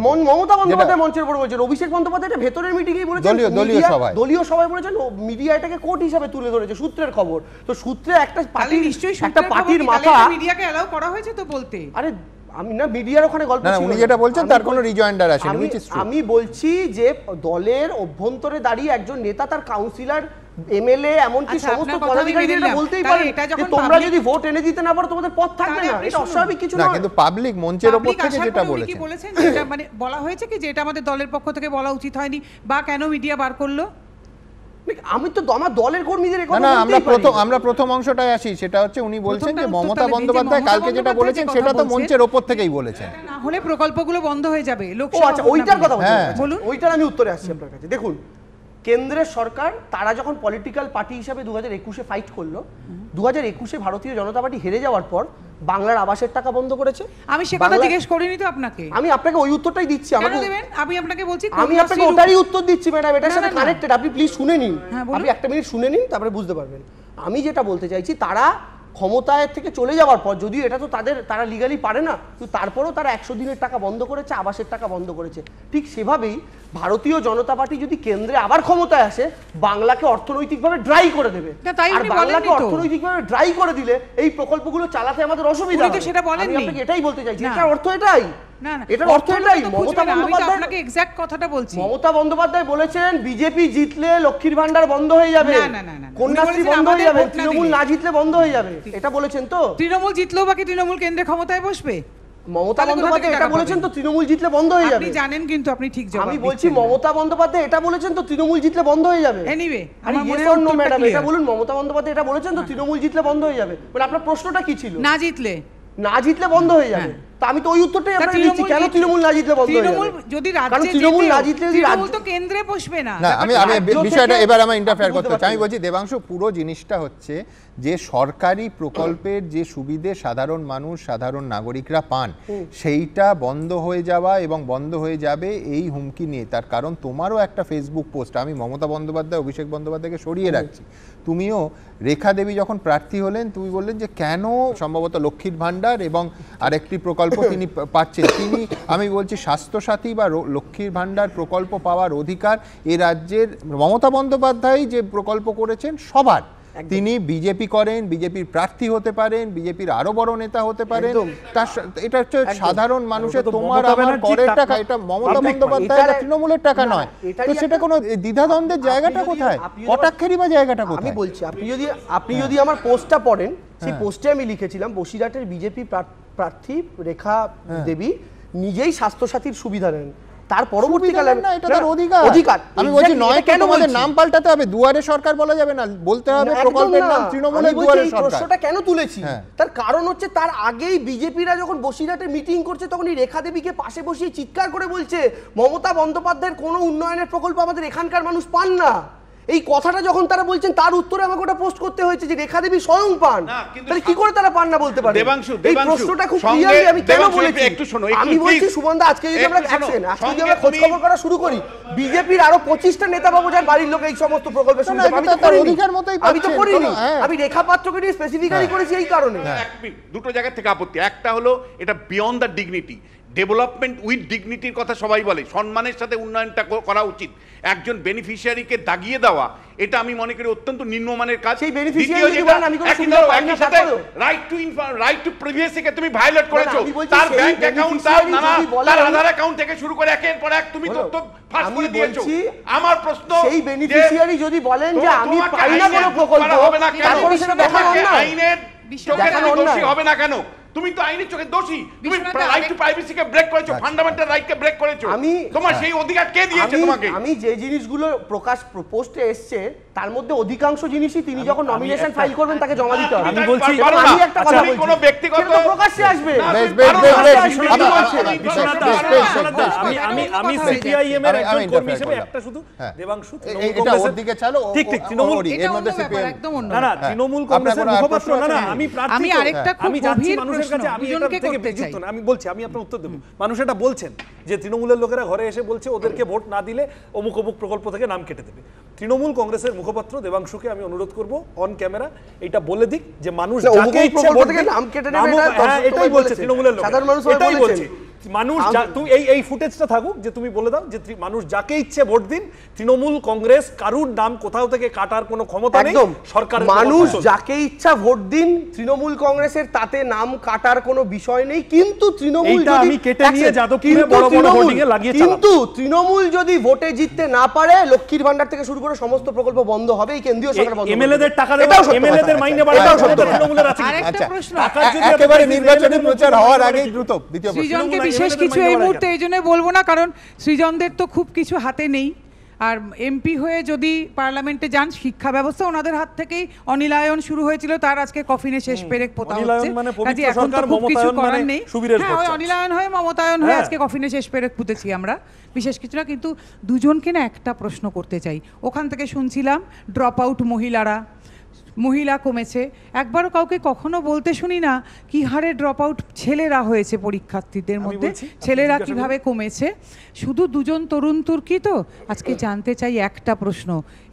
মঞ্চের মমতা বন্দ্যোপাধ্যায় মঞ্চের উপর বলছেন অভিষেক বন্দ্যোপাধ্যায় ভেতরের মিটিংয়ে বলেছেন দলীয় দলীয় দলীয় বলেছেন মিডিয়া এটাকে কোর্ট হিসাবে তুলে ধরেছে সূত্রের খবর তো সূত্রে একটা পার্টি নিশ্চয়ই একটা পার্টির মাথা মিডিয়াকে এলাও করা হয়েছে তো বলতে আরে আমি না মিডিয়ার ওখানে গল্প না উনি যেটা বলছেন তার কোনো রিজয়েন্ডার আসেনি আমি বলছি যে দলের অভ্যন্তরে দাঁড়িয়ে একজন নেতা তার কাউন্সিলর এমএলএ আচ্ছা, সমস্ত বলতেই পারে যে তোমরা যদি ভোট এনে দিতে না পারো তোমাদের পথ থাকবে না এটা অস্বাভাবিক কিছু না কিন্তু পাবলিক মঞ্চের উপর থেকে যেটা বলেছেন যেটা মানে বলা হয়েছে কি আমাদের দলের পক্ষ থেকে বলা উচিত হয়নি বা কেন মিডিয়া বার করলো আমি তো আমার দলের কর্মীদের না আমরা প্রথম আমরা প্রথম অংশটায় আসি সেটা হচ্ছে উনি বলছেন যে মমতা বন্দ্যোপাধ্যায় কালকে যেটা বলেছেন সেটা তো মঞ্চের ওপর থেকেই বলেছেন না হলে প্রকল্পগুলো বন্ধ হয়ে যাবে লোকসভা আচ্ছা, ওইটার কথা হ্যাঁ। আচ্ছা, বলুন ওইটার আমি উত্তরে আসছি আপনার কাছে দেখুন কেন্দ্রের সরকার তারা যখন পলিটিক্যাল পার্টি হিসাবে দু হাজার একুশে ফাইট করলো দু হাজার একুশে ভারতীয় জনতা পার্টি হেরে যাওয়ার পর বাংলার আবাসের টাকা বন্ধ করেছে আমি সে কথা জিজ্ঞেস করিনি তো আপনাকে আমি আপনাকে ওই উত্তরটাই দিচ্ছি আমাকে দেবেন আমি আপনাকে বলছি আমি আপনাকে ওটারই উত্তর দিচ্ছি ম্যাডাম এটার সাথে কানেক্টেড আপনি প্লিজ শুনে নিন হ্যাঁ, আপনি একটা মিনিট শুনে নিন তারপরে বুঝতে পারবেন আমি যেটা বলতে চাইছি তারা ক্ষমতায় থেকে চলে যাওয়ার পর যদিও এটা তো তাদের তারা লিগালি পারে না কিন্তু তারপরেও তারা একশো দিনের টাকা বন্ধ করেছে আবাসের টাকা বন্ধ করেছে ঠিক সেভাবেই ভারতীয় জনতা পার্টি যদি কেন্দ্রে আবার ক্ষমতায় আসে বাংলাকে অর্থনৈতিকভাবে ড্রাই করে দেবে আর বাংলাকে অর্থনৈতিকভাবে ড্রাই করে দিলে এই প্রকল্পগুলো চালাতে আমাদের অসুবিধা সেটা বলেন এটাই বলতে চাইছি এটা অর্থ এটাই বন্দ্যোপাধ্যায় বলেছেন বিজেপি জিতলে লক্ষ্মীর বন্ধ হয়ে যাবে তৃণমূল না জিতলে বন্ধ হয়ে যাবে এটা বলেছেন তো তৃণমূল জিতলেও বাকি তৃণমূল কেন্দ্রে ক্ষমতায় বসবে মমতা এটা বলেছেন তৃণমূল জিতলে বন্ধ হয়ে যাবে জানেন কিন্তু আপনি ঠিক আমি বলছি মমতা বন্দ্যোপাধ্যায় এটা বলেছেন তৃণমূল জিতলে বন্ধ হয়ে যাবে এটা বলুন মমতা বন্দ্যোপাধ্যায় এটা বলেছেন হ্যাঁ। তৃণমূল জিতলে বন্ধ হয়ে যাবে মানে আপনার প্রশ্নটা কি ছিল না জিতলে না জিতলে বন্ধ হয়ে যাবে হ্যাঁ। আমি তো ওই উত্তরটাই আপনাকে দিচ্ছি কেন তৃণমূল না জিতলে বন্ধ হয়ে যাবে তৃণমূল না জিতলে তো কেন্দ্রে না আমি আমি বিষয়টা এবার ইন্টারফেয়ার করতে চাই আমি বলছি দেবাংশু পুরো জিনিসটা হচ্ছে যে সরকারি প্রকল্পের যে সুবিধে সাধারণ মানুষ সাধারণ নাগরিকরা পান সেইটা বন্ধ হয়ে যাওয়া এবং বন্ধ হয়ে যাবে এই হুমকি নিয়ে তার কারণ তোমারও একটা ফেসবুক পোস্ট আমি মমতা বন্দ্যোপাধ্যায় অভিষেক বন্দ্যোপাধ্যায়কে সরিয়ে রাখছি তুমিও রেখা দেবী যখন প্রার্থী হলেন তুমি বললেন যে কেন সম্ভবত লক্ষ্মীর ভাণ্ডার এবং আরেকটি প্রকল্প প্রকল্প *laughs* তিনি পাচ্ছেন তিনি আমি বলছি স্বাস্থ্যসাথী বা লক্ষ্মীর ভাণ্ডার প্রকল্প পাওয়ার অধিকার এ রাজ্যের মমতা বন্দ্যোপাধ্যায় যে প্রকল্প করেছেন সবার তিনি বিজেপি করেন বিজেপির প্রার্থী হতে পারেন বিজেপির আরো বড় নেতা হতে পারেন তার এটা হচ্ছে সাধারণ মানুষের তোমার আমার করের টাকা এটা মমতা বন্দ্যোপাধ্যায় তৃণমূলের টাকা নয় তো সেটা কোনো দ্বিধাদ্বন্দ্বের জায়গাটা কোথায় কটাক্ষেরই বা জায়গাটা কোথায় আমি বলছি আপনি যদি আপনি হ্যাঁ। যদি আমার পোস্টটা পড়েন সেই হ্যাঁ। পোস্টে আমি লিখেছিলাম বসিরহাটের বিজেপি প্রার্থী রেখা হ্যাঁ। দেবী নিজেই স্বাস্থ্যসাথীর সুবিধা নেন তার পরবর্তীকালে অধিকার আমি বলছি নয় কেন আমাদের নাম পাল্টাতে হবে দুয়ারে সরকার বলা যাবে না বলতে হবে প্রকল্পের নাম তৃণমূলের দুয়ারে সরকার প্রশ্নটা কেন তুলেছি হ্যাঁ। তার কারণ হচ্ছে তার আগেই বিজেপিরা যখন বসিরহাটে মিটিং করছে তখন এই রেখা দেবীকে পাশে বসিয়ে চিৎকার করে বলছে মমতা বন্দ্যোপাধ্যায়ের কোনো উন্নয়নের প্রকল্প আমাদের এখানকার মানুষ পান না এই কথাটা যখন তারা বলছেন তার উত্তরে আমাকে ওটা পোস্ট করতে হয়েছে যে রেখা দেবী স্বয়ং পান তাহলে কি করে তারা পান না বলতে পারে দেবাংশু এই প্রশ্নটা খুব ক্লিয়ারলি আমি কেন বলেছি একটু শোনো আমি বলছি সুমনদা আজকে যদি আমরা অ্যাকশন আজকে যদি আমরা খোঁজ খবর করা শুরু করি বিজেপির আরো 25টা নেতা বাবু যার বাড়ির লোক এই সমস্ত প্রকল্পের সঙ্গে আমি তো তার অধিকার মতই আমি তো করিনি হ্যাঁ। আমি রেখা পাত্রকে নিয়ে স্পেসিফিক্যালি করেছি এই কারণে হ্যাঁ। দুটো জায়গা থেকে আপত্তি একটা হলো এটা beyond the dignity development with ডিগনিটির কথা সবাই বলে সম্মানের সাথে উন্নয়নটা করা উচিত একজন বেনিফিশিয়ারিকে দাগিয়ে দেওয়া এটা আমি মনে করি অত্যন্ত নিম্নমানের কাজ সেই বেনিফিশিয়ারি যদি বলেন আমি কোনো সুবিধা পাই সাথে রাইট টু রাইট টু কে তুমি ভায়োলেট করেছো তার ব্যাংক অ্যাকাউন্ট তার নানা তার আধার অ্যাকাউন্ট থেকে শুরু করে একের পর এক তুমি তথ্য ফাঁস করে দিয়েছো আমার প্রশ্ন সেই বেনিফিশিয়ারি যদি বলেন যে আমি পাই না কোনো প্রকল্প তারপরে সেটা দেখা হবে না আইনের দেখানো হবে না কেন তুমি তো আইনের চোখে দোষী তুমি রাইট টু প্রাইভেসি কে ব্রেক করেছো ফান্ডামেন্টাল আচ্ছা। রাইট কে ব্রেক করেছো আমি তোমার হ্যাঁ। সেই অধিকার কে দিয়েছে তোমাকে আমি যে জিনিসগুলো প্রকাশ পোস্টে এসেছে তার মধ্যে অধিকাংশ জিনিসই তিনি যখন নমিনেশন ফাইল করবেন তাকে জমা দিতে হবে আমি বলছি আমি একটা আচ্ছা, কথা বলছি কোনো ব্যক্তিগত প্রকাশ্যে আসবে আমি আমি হ্যাঁ, হ্যাঁ, হ্যাঁ, আমি সিপিআইএম এর একজন কর্মী হিসেবে একটা শুধু দেবাংশু এটা ওর দিকে চালো ঠিক ঠিক তৃণমূল এর মধ্যে সিপিএম একদম অন্য না না তৃণমূল কংগ্রেসের মুখপাত্র না না আমি প্রার্থী আমি আরেকটা খুব গভীর মানুষের কাছে আমি এটা থেকে বিযুক্ত না আমি বলছি আমি আপনাকে উত্তর দেব মানুষ এটা বলছেন যে তৃণমূলের লোকেরা ঘরে এসে বলছে ওদেরকে ভোট না দিলে অমুক অমুক প্রকল্প থেকে নাম কেটে দেবে তৃণমূল কংগ্রেসের মুখপাত্র দেবাংশুকে আমি অনুরোধ করব অন ক্যামেরা এটা বলে দিক যে মানুষ যাকে নাম কেটে নেবে হ্যাঁ, এটাই বলছে তৃণমূলের লোক এটাই বলছে মানুষ তুমি এই এই ফুটেজটা থাকুক যে তুমি বলে দাও যে মানুষ যাকে ইচ্ছে ভোট দিন তৃণমূল কংগ্রেস কারুর নাম কোথাও থেকে কাটার কোনো ক্ষমতা নেই সরকার মানুষ যাকে ইচ্ছা ভোট দিন তৃণমূল কংগ্রেসের তাতে নাম কাটার কোনো বিষয় নেই কিন্তু তৃণমূল যদি আমি কেটে নিয়ে যাদবপুরে বড় বড় হোর্ডিং এ লাগিয়ে কিন্তু তৃণমূল যদি ভোটে জিততে না পারে লক্ষীর ভান্ডার থেকে শুরু করে সমস্ত প্রকল্প বন্ধ হবে এই কেন্দ্রীয় সরকার বন্ধ এমএলএ দের টাকা দেওয়া এমএলএ দের আচ্ছা, মাইনে বাড়ানো তৃণমূলের আছে আরেকটা আচ্ছা, প্রশ্ন টাকা যদি একেবারে নির্বাচনী প্রচার হওয়ার আগেই দ্রুত দ্বিতীয় প্রশ্ন বিশেষ কিছু এই মুহূর্তে এই জন্যই বলবো না কারণ সৃজনদের তো খুব কিছু হাতে নেই আর এমপি হয়ে যদি পার্লামেন্টে যান শিক্ষা ব্যবস্থা ওনাদের হাত থেকেই অনিলায়ন শুরু হয়েছিল তার আজকে কফিনে শেষ পেরেক পোতা হচ্ছে মানে এখন তো খুব কিছু করার মানে নেই হ্যাঁ, অনিলায়ন হয়ে মমতায়ন হয়ে হ্যাঁ। আজকে কফিনে শেষ পেরেক পুঁতেছি আমরা বিশেষ কিছু না কিন্তু দুজনকে না একটা প্রশ্ন করতে চাই ওখান থেকে শুনছিলাম ড্রপ আউট মহিলারা মহিলা কমেছে একবারও কাউকে কখনো বলতে শুনি না কি হারে ড্রপ আউট ছেলেরা হয়েছে পরীক্ষার্থীদের মধ্যে ছেলেরা কিভাবে কমেছে শুধু দুজন তরুণ তুর্কি তো আজকে জানতে চাই একটা প্রশ্ন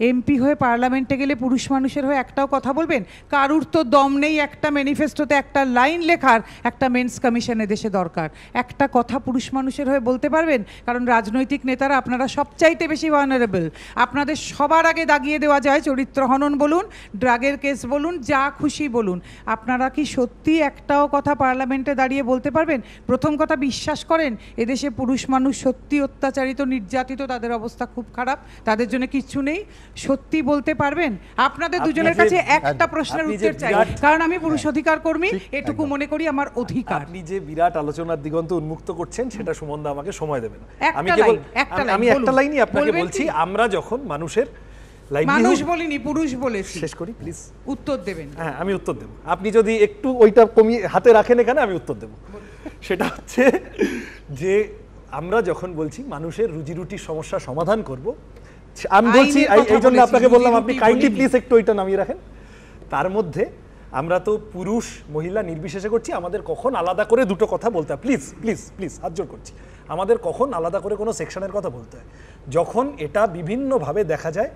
এমপি হয়ে পার্লামেন্টে গেলে পুরুষ মানুষের হয়ে একটাও কথা বলবেন কারুর তো দম নেই একটা ম্যানিফেস্টোতে একটা লাইন লেখার একটা মেন্স কমিশনে দেশে দরকার একটা কথা পুরুষ মানুষের হয়ে বলতে পারবেন কারণ রাজনৈতিক নেতারা আপনারা সবচাইতে বেশি ভালনারেবল আপনাদের সবার আগে দাগিয়ে দেওয়া যায় চরিত্র হনন বলুন ড্রাগের রাফেল কেস বলুন যা খুশি বলুন আপনারা কি সত্যি একটাও কথা পার্লামেন্টে দাঁড়িয়ে বলতে পারবেন প্রথম কথা বিশ্বাস করেন এদেশে পুরুষ মানুষ সত্যি অত্যাচারিত নির্যাতিত তাদের অবস্থা খুব খারাপ তাদের জন্য কিচ্ছু নেই সত্যি বলতে পারবেন আপনাদের দুজনের কাছে একটা প্রশ্নের উত্তর চাই কারণ আমি পুরুষ অধিকার কর্মী এটুকু মনে করি আমার অধিকার আপনি যে বিরাট আলোচনার দিগন্ত উন্মুক্ত করছেন সেটা সুমন্দা আমাকে সময় দেবেন আমি কেবল আমি একটা লাইনই আপনাকে বলছি আমরা যখন মানুষের মানুষ বলিনি পুরুষ বলেছি শেষ করি প্লিজ উত্তর দেবেন হ্যাঁ আমি উত্তর দেব আপনি যদি একটু ওইটা কমিয়ে হাতে রাখেন এখানে আমি উত্তর দেব সেটা হচ্ছে যে আমরা যখন বলছি মানুষের রুজি রুটির সমস্যা সমাধান করব আমি বলছি এই জন্য আপনাকে বললাম আপনি কাইন্ডলি প্লিজ একটু ওইটা নামিয়ে রাখেন তার মধ্যে আমরা তো পুরুষ মহিলা নির্বিশেষে করছি আমাদের কখন আলাদা করে দুটো কথা বলতে হয় প্লিজ প্লিজ প্লিজ হাত জোর করছি আমাদের কখন আলাদা করে কোনো সেকশনের কথা বলতে হয় যখন এটা বিভিন্নভাবে দেখা যায়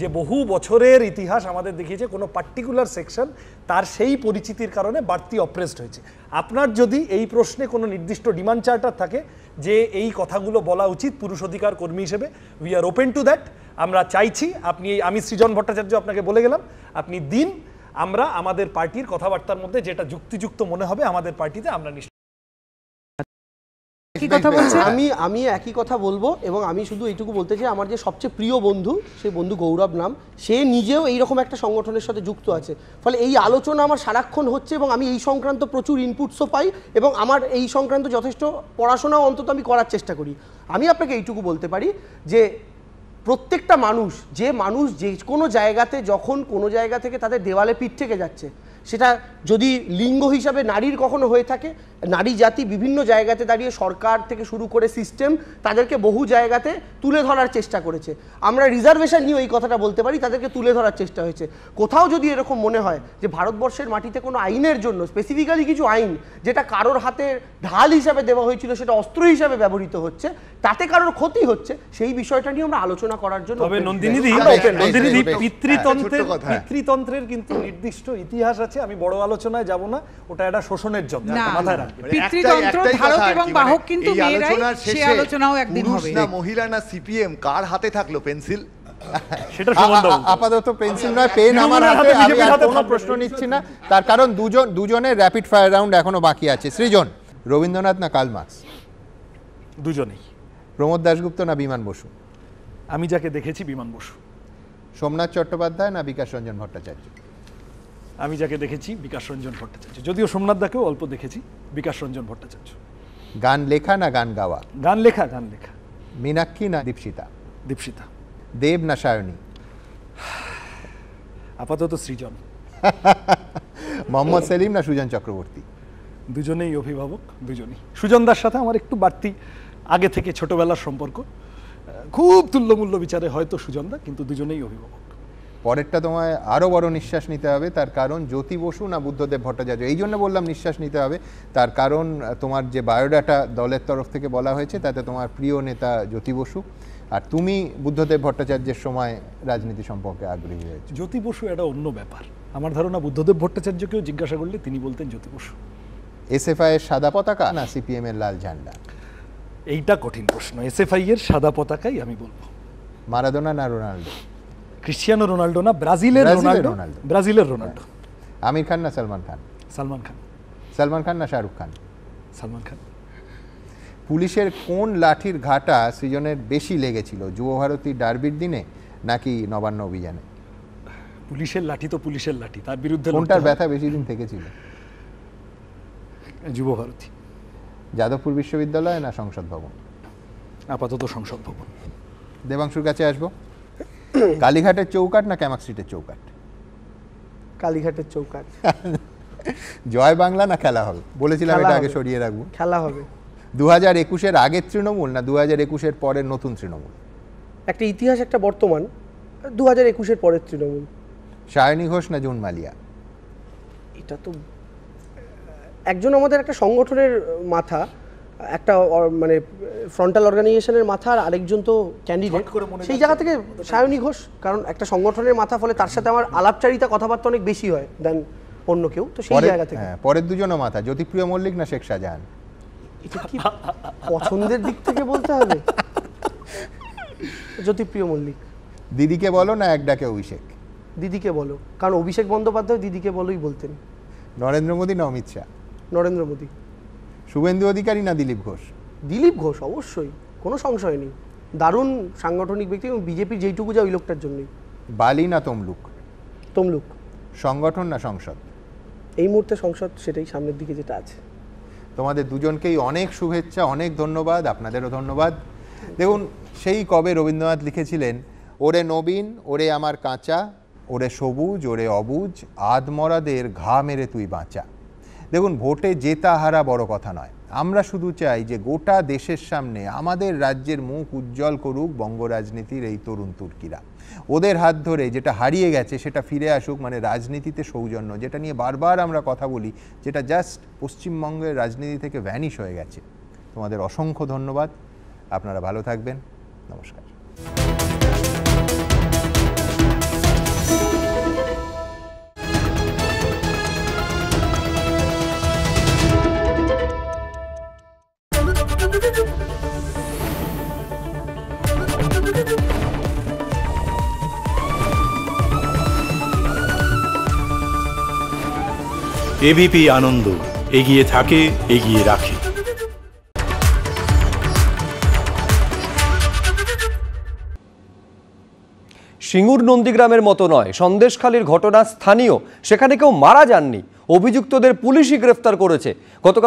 যে বহু বছরের ইতিহাস আমাদের দেখিয়েছে কোনো পার্টিকুলার সেকশন তার সেই পরিচিতির কারণে বাড়তি অপ্রেসড হয়েছে আপনার যদি এই প্রশ্নে কোনো নির্দিষ্ট ডিমান্ড চার্টার থাকে যে এই কথাগুলো বলা উচিত পুরুষ অধিকার কর্মী হিসেবে we are open to that আমরা চাইছি আপনি আমি সৃজন ভট্টাচার্য আপনাকে বলে গেলাম আপনি দিন আমরা আমাদের পার্টির কথাবার্তার মধ্যে যেটা যুক্তিযুক্ত মনে হবে আমাদের পার্টিতে আমরা নিশ্চয় *laughs* আমি আমি একই কথা বলবো এবং আমি শুধু এইটুকু বলতে চাই আমার যে সবচেয়ে প্রিয় বন্ধু সেই বন্ধু গৌরব নাম সে নিজেও এইরকম একটা সংগঠনের সাথে যুক্ত আছে ফলে এই আলোচনা আমার সারাক্ষণ হচ্ছে এবং আমি এই সংক্রান্ত প্রচুর ইনপুটসও পাই এবং আমার এই সংক্রান্ত যথেষ্ট পড়াশোনাও অন্তত আমি করার চেষ্টা করি আমি আপনাকে এইটুকু বলতে পারি যে প্রত্যেকটা মানুষ যে মানুষ যে কোনো জায়গাতে যখন কোনো জায়গা থেকে তাদের দেওয়ালে পিঠ থেকে যাচ্ছে সেটা যদি লিঙ্গ হিসাবে নারীর কখনো হয়ে থাকে নারী জাতি বিভিন্ন জায়গাতে দাঁড়িয়ে সরকার থেকে শুরু করে সিস্টেম তাদেরকে বহু জায়গাতে তুলে ধরার চেষ্টা করেছে আমরা রিজার্ভেশন নিয়ে এই কথাটা বলতে পারি তাদেরকে তুলে ধরার চেষ্টা হয়েছে কোথাও যদি এরকম মনে হয় যে ভারতবর্ষের মাটিতে কোনো আইনের জন্য স্পেসিফিক্যালি কিছু আইন যেটা কারোর হাতে ঢাল হিসাবে দেওয়া হয়েছিল সেটা অস্ত্র হিসাবে ব্যবহৃত হচ্ছে তাতে কারোর ক্ষতি হচ্ছে সেই বিষয়টা নিয়ে আমরা আলোচনা করার জন্য পিতৃতন্ত্রের কিন্তু নির্দিষ্ট ইতিহাস আছে আমি বড় আলোচনায় যাব না ওটা একটা শোষণের জন্য মাথায় আচ্ছা, মানে পিতৃতন্ত্র এবং মানে বাহক কিন্তু মেয়েরাই সে আলোচনাও একদিন হবে না মহিলা না সিপিএম কার হাতে থাকলো পেন্সিল এখনো বাকি আছে সৃজন রবীন্দ্রনাথ না কার্ল দুজনেই প্রমোদ দাশগুপ্ত না বিমান বসু আমি যাকে দেখেছি বিমান বসু সোমনাথ চট্টোপাধ্যায় না বিকাশ রঞ্জন ভট্টাচার্য আমি যাকে দেখেছি বিকাশ রঞ্জন ভট্টাচার্য যদিও সোমনাথ দাকেও অল্প দেখেছি বিকাশ রঞ্জন ভট্টাচার্য গান লেখা না গান গাওয়া গান লেখা গান লেখা মীনাক্ষী না দীপশিতা দীপশিতা দেব না সায়নী আপাতত সৃজন *laughs* মোহাম্মদ সেলিম না সুজন চক্রবর্তী দুজনেই অভিভাবক দুজনেই সুজনদার সাথে আমার একটু বাড়তি আগে থেকে ছোটবেলার সম্পর্ক খুব তুল্যমূল্য বিচারে হয়তো সুজনদা কিন্তু দুজনেই অভিভাবক পরেরটা তোমায় আরও বড় নিঃশ্বাস নিতে হবে তার কারণ জ্যোতি বসু না বুদ্ধদেব ভট্টাচার্য এই জন্য বললাম নিঃশ্বাস নিতে হবে তার কারণ তোমার যে বায়োডাটা দলের তরফ থেকে বলা হয়েছে তাতে তোমার প্রিয় নেতা জ্যোতি বসু আর তুমি বুদ্ধদেব ভট্টাচার্যের সময় রাজনীতি সম্পর্কে আগ্রহী হয়েছে জ্যোতি বসু এটা অন্য ব্যাপার আমার ধারণা বুদ্ধদেব ভট্টাচার্যকেও জিজ্ঞাসা করলে তিনি বলতেন জ্যোতি বসু এসএফআই এর সাদা পতাকা না সিপিএম এর লাল ঝান্ডা এইটা কঠিন প্রশ্ন এসএফআই এর সাদা পতাকাই আমি বলবো মারাদোনা না রোনাল্ডো ক্রিশ্চিয়ানো রোনাল্ডো না ব্রাজিলের রোনাল্ডো ব্রাজিলের রোনাল্ডো হ্যাঁ। আমির খান না সালমান খান সালমান খান সালমান খান না শাহরুখ খান সালমান খান পুলিশের কোন লাঠির ঘাটা সৃজনের বেশি লেগেছিল যুবভারতী ডার্বির দিনে নাকি নবান্ন অভিযানে পুলিশের লাঠি তো পুলিশের লাঠি তার বিরুদ্ধে কোনটার ব্যথা বেশি দিন থেকেছিল যুবভারতী যাদবপুর বিশ্ববিদ্যালয় না সংসদ ভবন আপাতত সংসদ ভবন দেবাংশুর কাছে আসবো *coughs* কালীঘাটের চৌকাট না ক্যামাক স্ট্রিটের চৌকাট কালীঘাটের চৌকাট *laughs* জয় বাংলা না খেলা হবে বলেছিলাম এটা আগে সরিয়ে রাখবো খেলা হবে দু হাজার একুশের আগের তৃণমূল না দু হাজার একুশের পরের নতুন তৃণমূল একটা ইতিহাস একটা বর্তমান দু হাজার একুশের পরের তৃণমূল সায়নী ঘোষ না জুন মালিয়া এটা তো একজন আমাদের একটা সংগঠনের মাথা একটা মানে ফ্রন্টাল অর্গানাইজেশনের মাথা আর আরেকজন তো ক্যান্ডিডেট সেই জায়গা থেকে সায়নী ঘোষ কারণ একটা সংগঠনের মাথা ফলে তার সাথে আমার আলাপচারিতা কথাবার্তা অনেক বেশি হয় দেন অন্য কেউ তো সেই জায়গা থেকে হ্যাঁ, পরের দুজনের মাথা জ্যোতিপ্রিয় মল্লিক না শেখ শাহজাহান এটা কি পছন্দের দিক থেকে বলতে হবে জ্যোতিপ্রিয় মল্লিক দিদিকে বলো না এক ডাকে অভিষেক দিদিকে বলো কারণ অভিষেক বন্দ্যোপাধ্যায় দিদিকে বলোই বলতেন নরেন্দ্র মোদী না অমিত শাহ নরেন্দ্র মোদী শুভেন্দু অধিকারী না দিলীপ ঘোষ দিলীপ ঘোষ অবশ্যই কোনো সংশয় নেই দারুণ সাংগঠনিক ব্যক্তি এবং বিজেপির যেইটুকু যা ওই লোকটার জন্যই বালি না তমলুক তমলুক সংগঠন না সংসদ এই মুহূর্তে সংসদ সেটাই সামনের দিকে যেটা আছে তোমাদের দুজনকেই অনেক শুভেচ্ছা অনেক ধন্যবাদ আপনাদেরও ধন্যবাদ দেখুন সেই কবে রবীন্দ্রনাথ লিখেছিলেন ওরে নবীন ওরে আমার কাঁচা ওরে সবুজ ওরে অবুজ আদমরাদের ঘা মেরে তুই বাঁচা দেখুন ভোটে জেতা হারা বড় কথা নয় আমরা শুধু চাই যে গোটা দেশের সামনে আমাদের রাজ্যের মুখ উজ্জ্বল করুক বঙ্গ রাজনীতির এই তরুণ তুর্কিরা ওদের হাত ধরে যেটা হারিয়ে গেছে সেটা ফিরে আসুক মানে রাজনীতিতে সৌজন্য যেটা নিয়ে বারবার আমরা কথা বলি যেটা জাস্ট পশ্চিমবঙ্গের রাজনীতি থেকে ভ্যানিশ হয়ে গেছে তোমাদের অসংখ্য ধন্যবাদ আপনারা ভালো থাকবেন নমস্কার এবিপি আনন্দ এগিয়ে থাকে এগিয়ে রাখে সিঙ্গুর নন্দীগ্রামের মতো নয় সন্দেশখালীর ঘটনা স্থানীয় সেখানে কেউ মারা যাননি অভিযুক্তদের পুলিশই গ্রেফতার করেছে গতকাল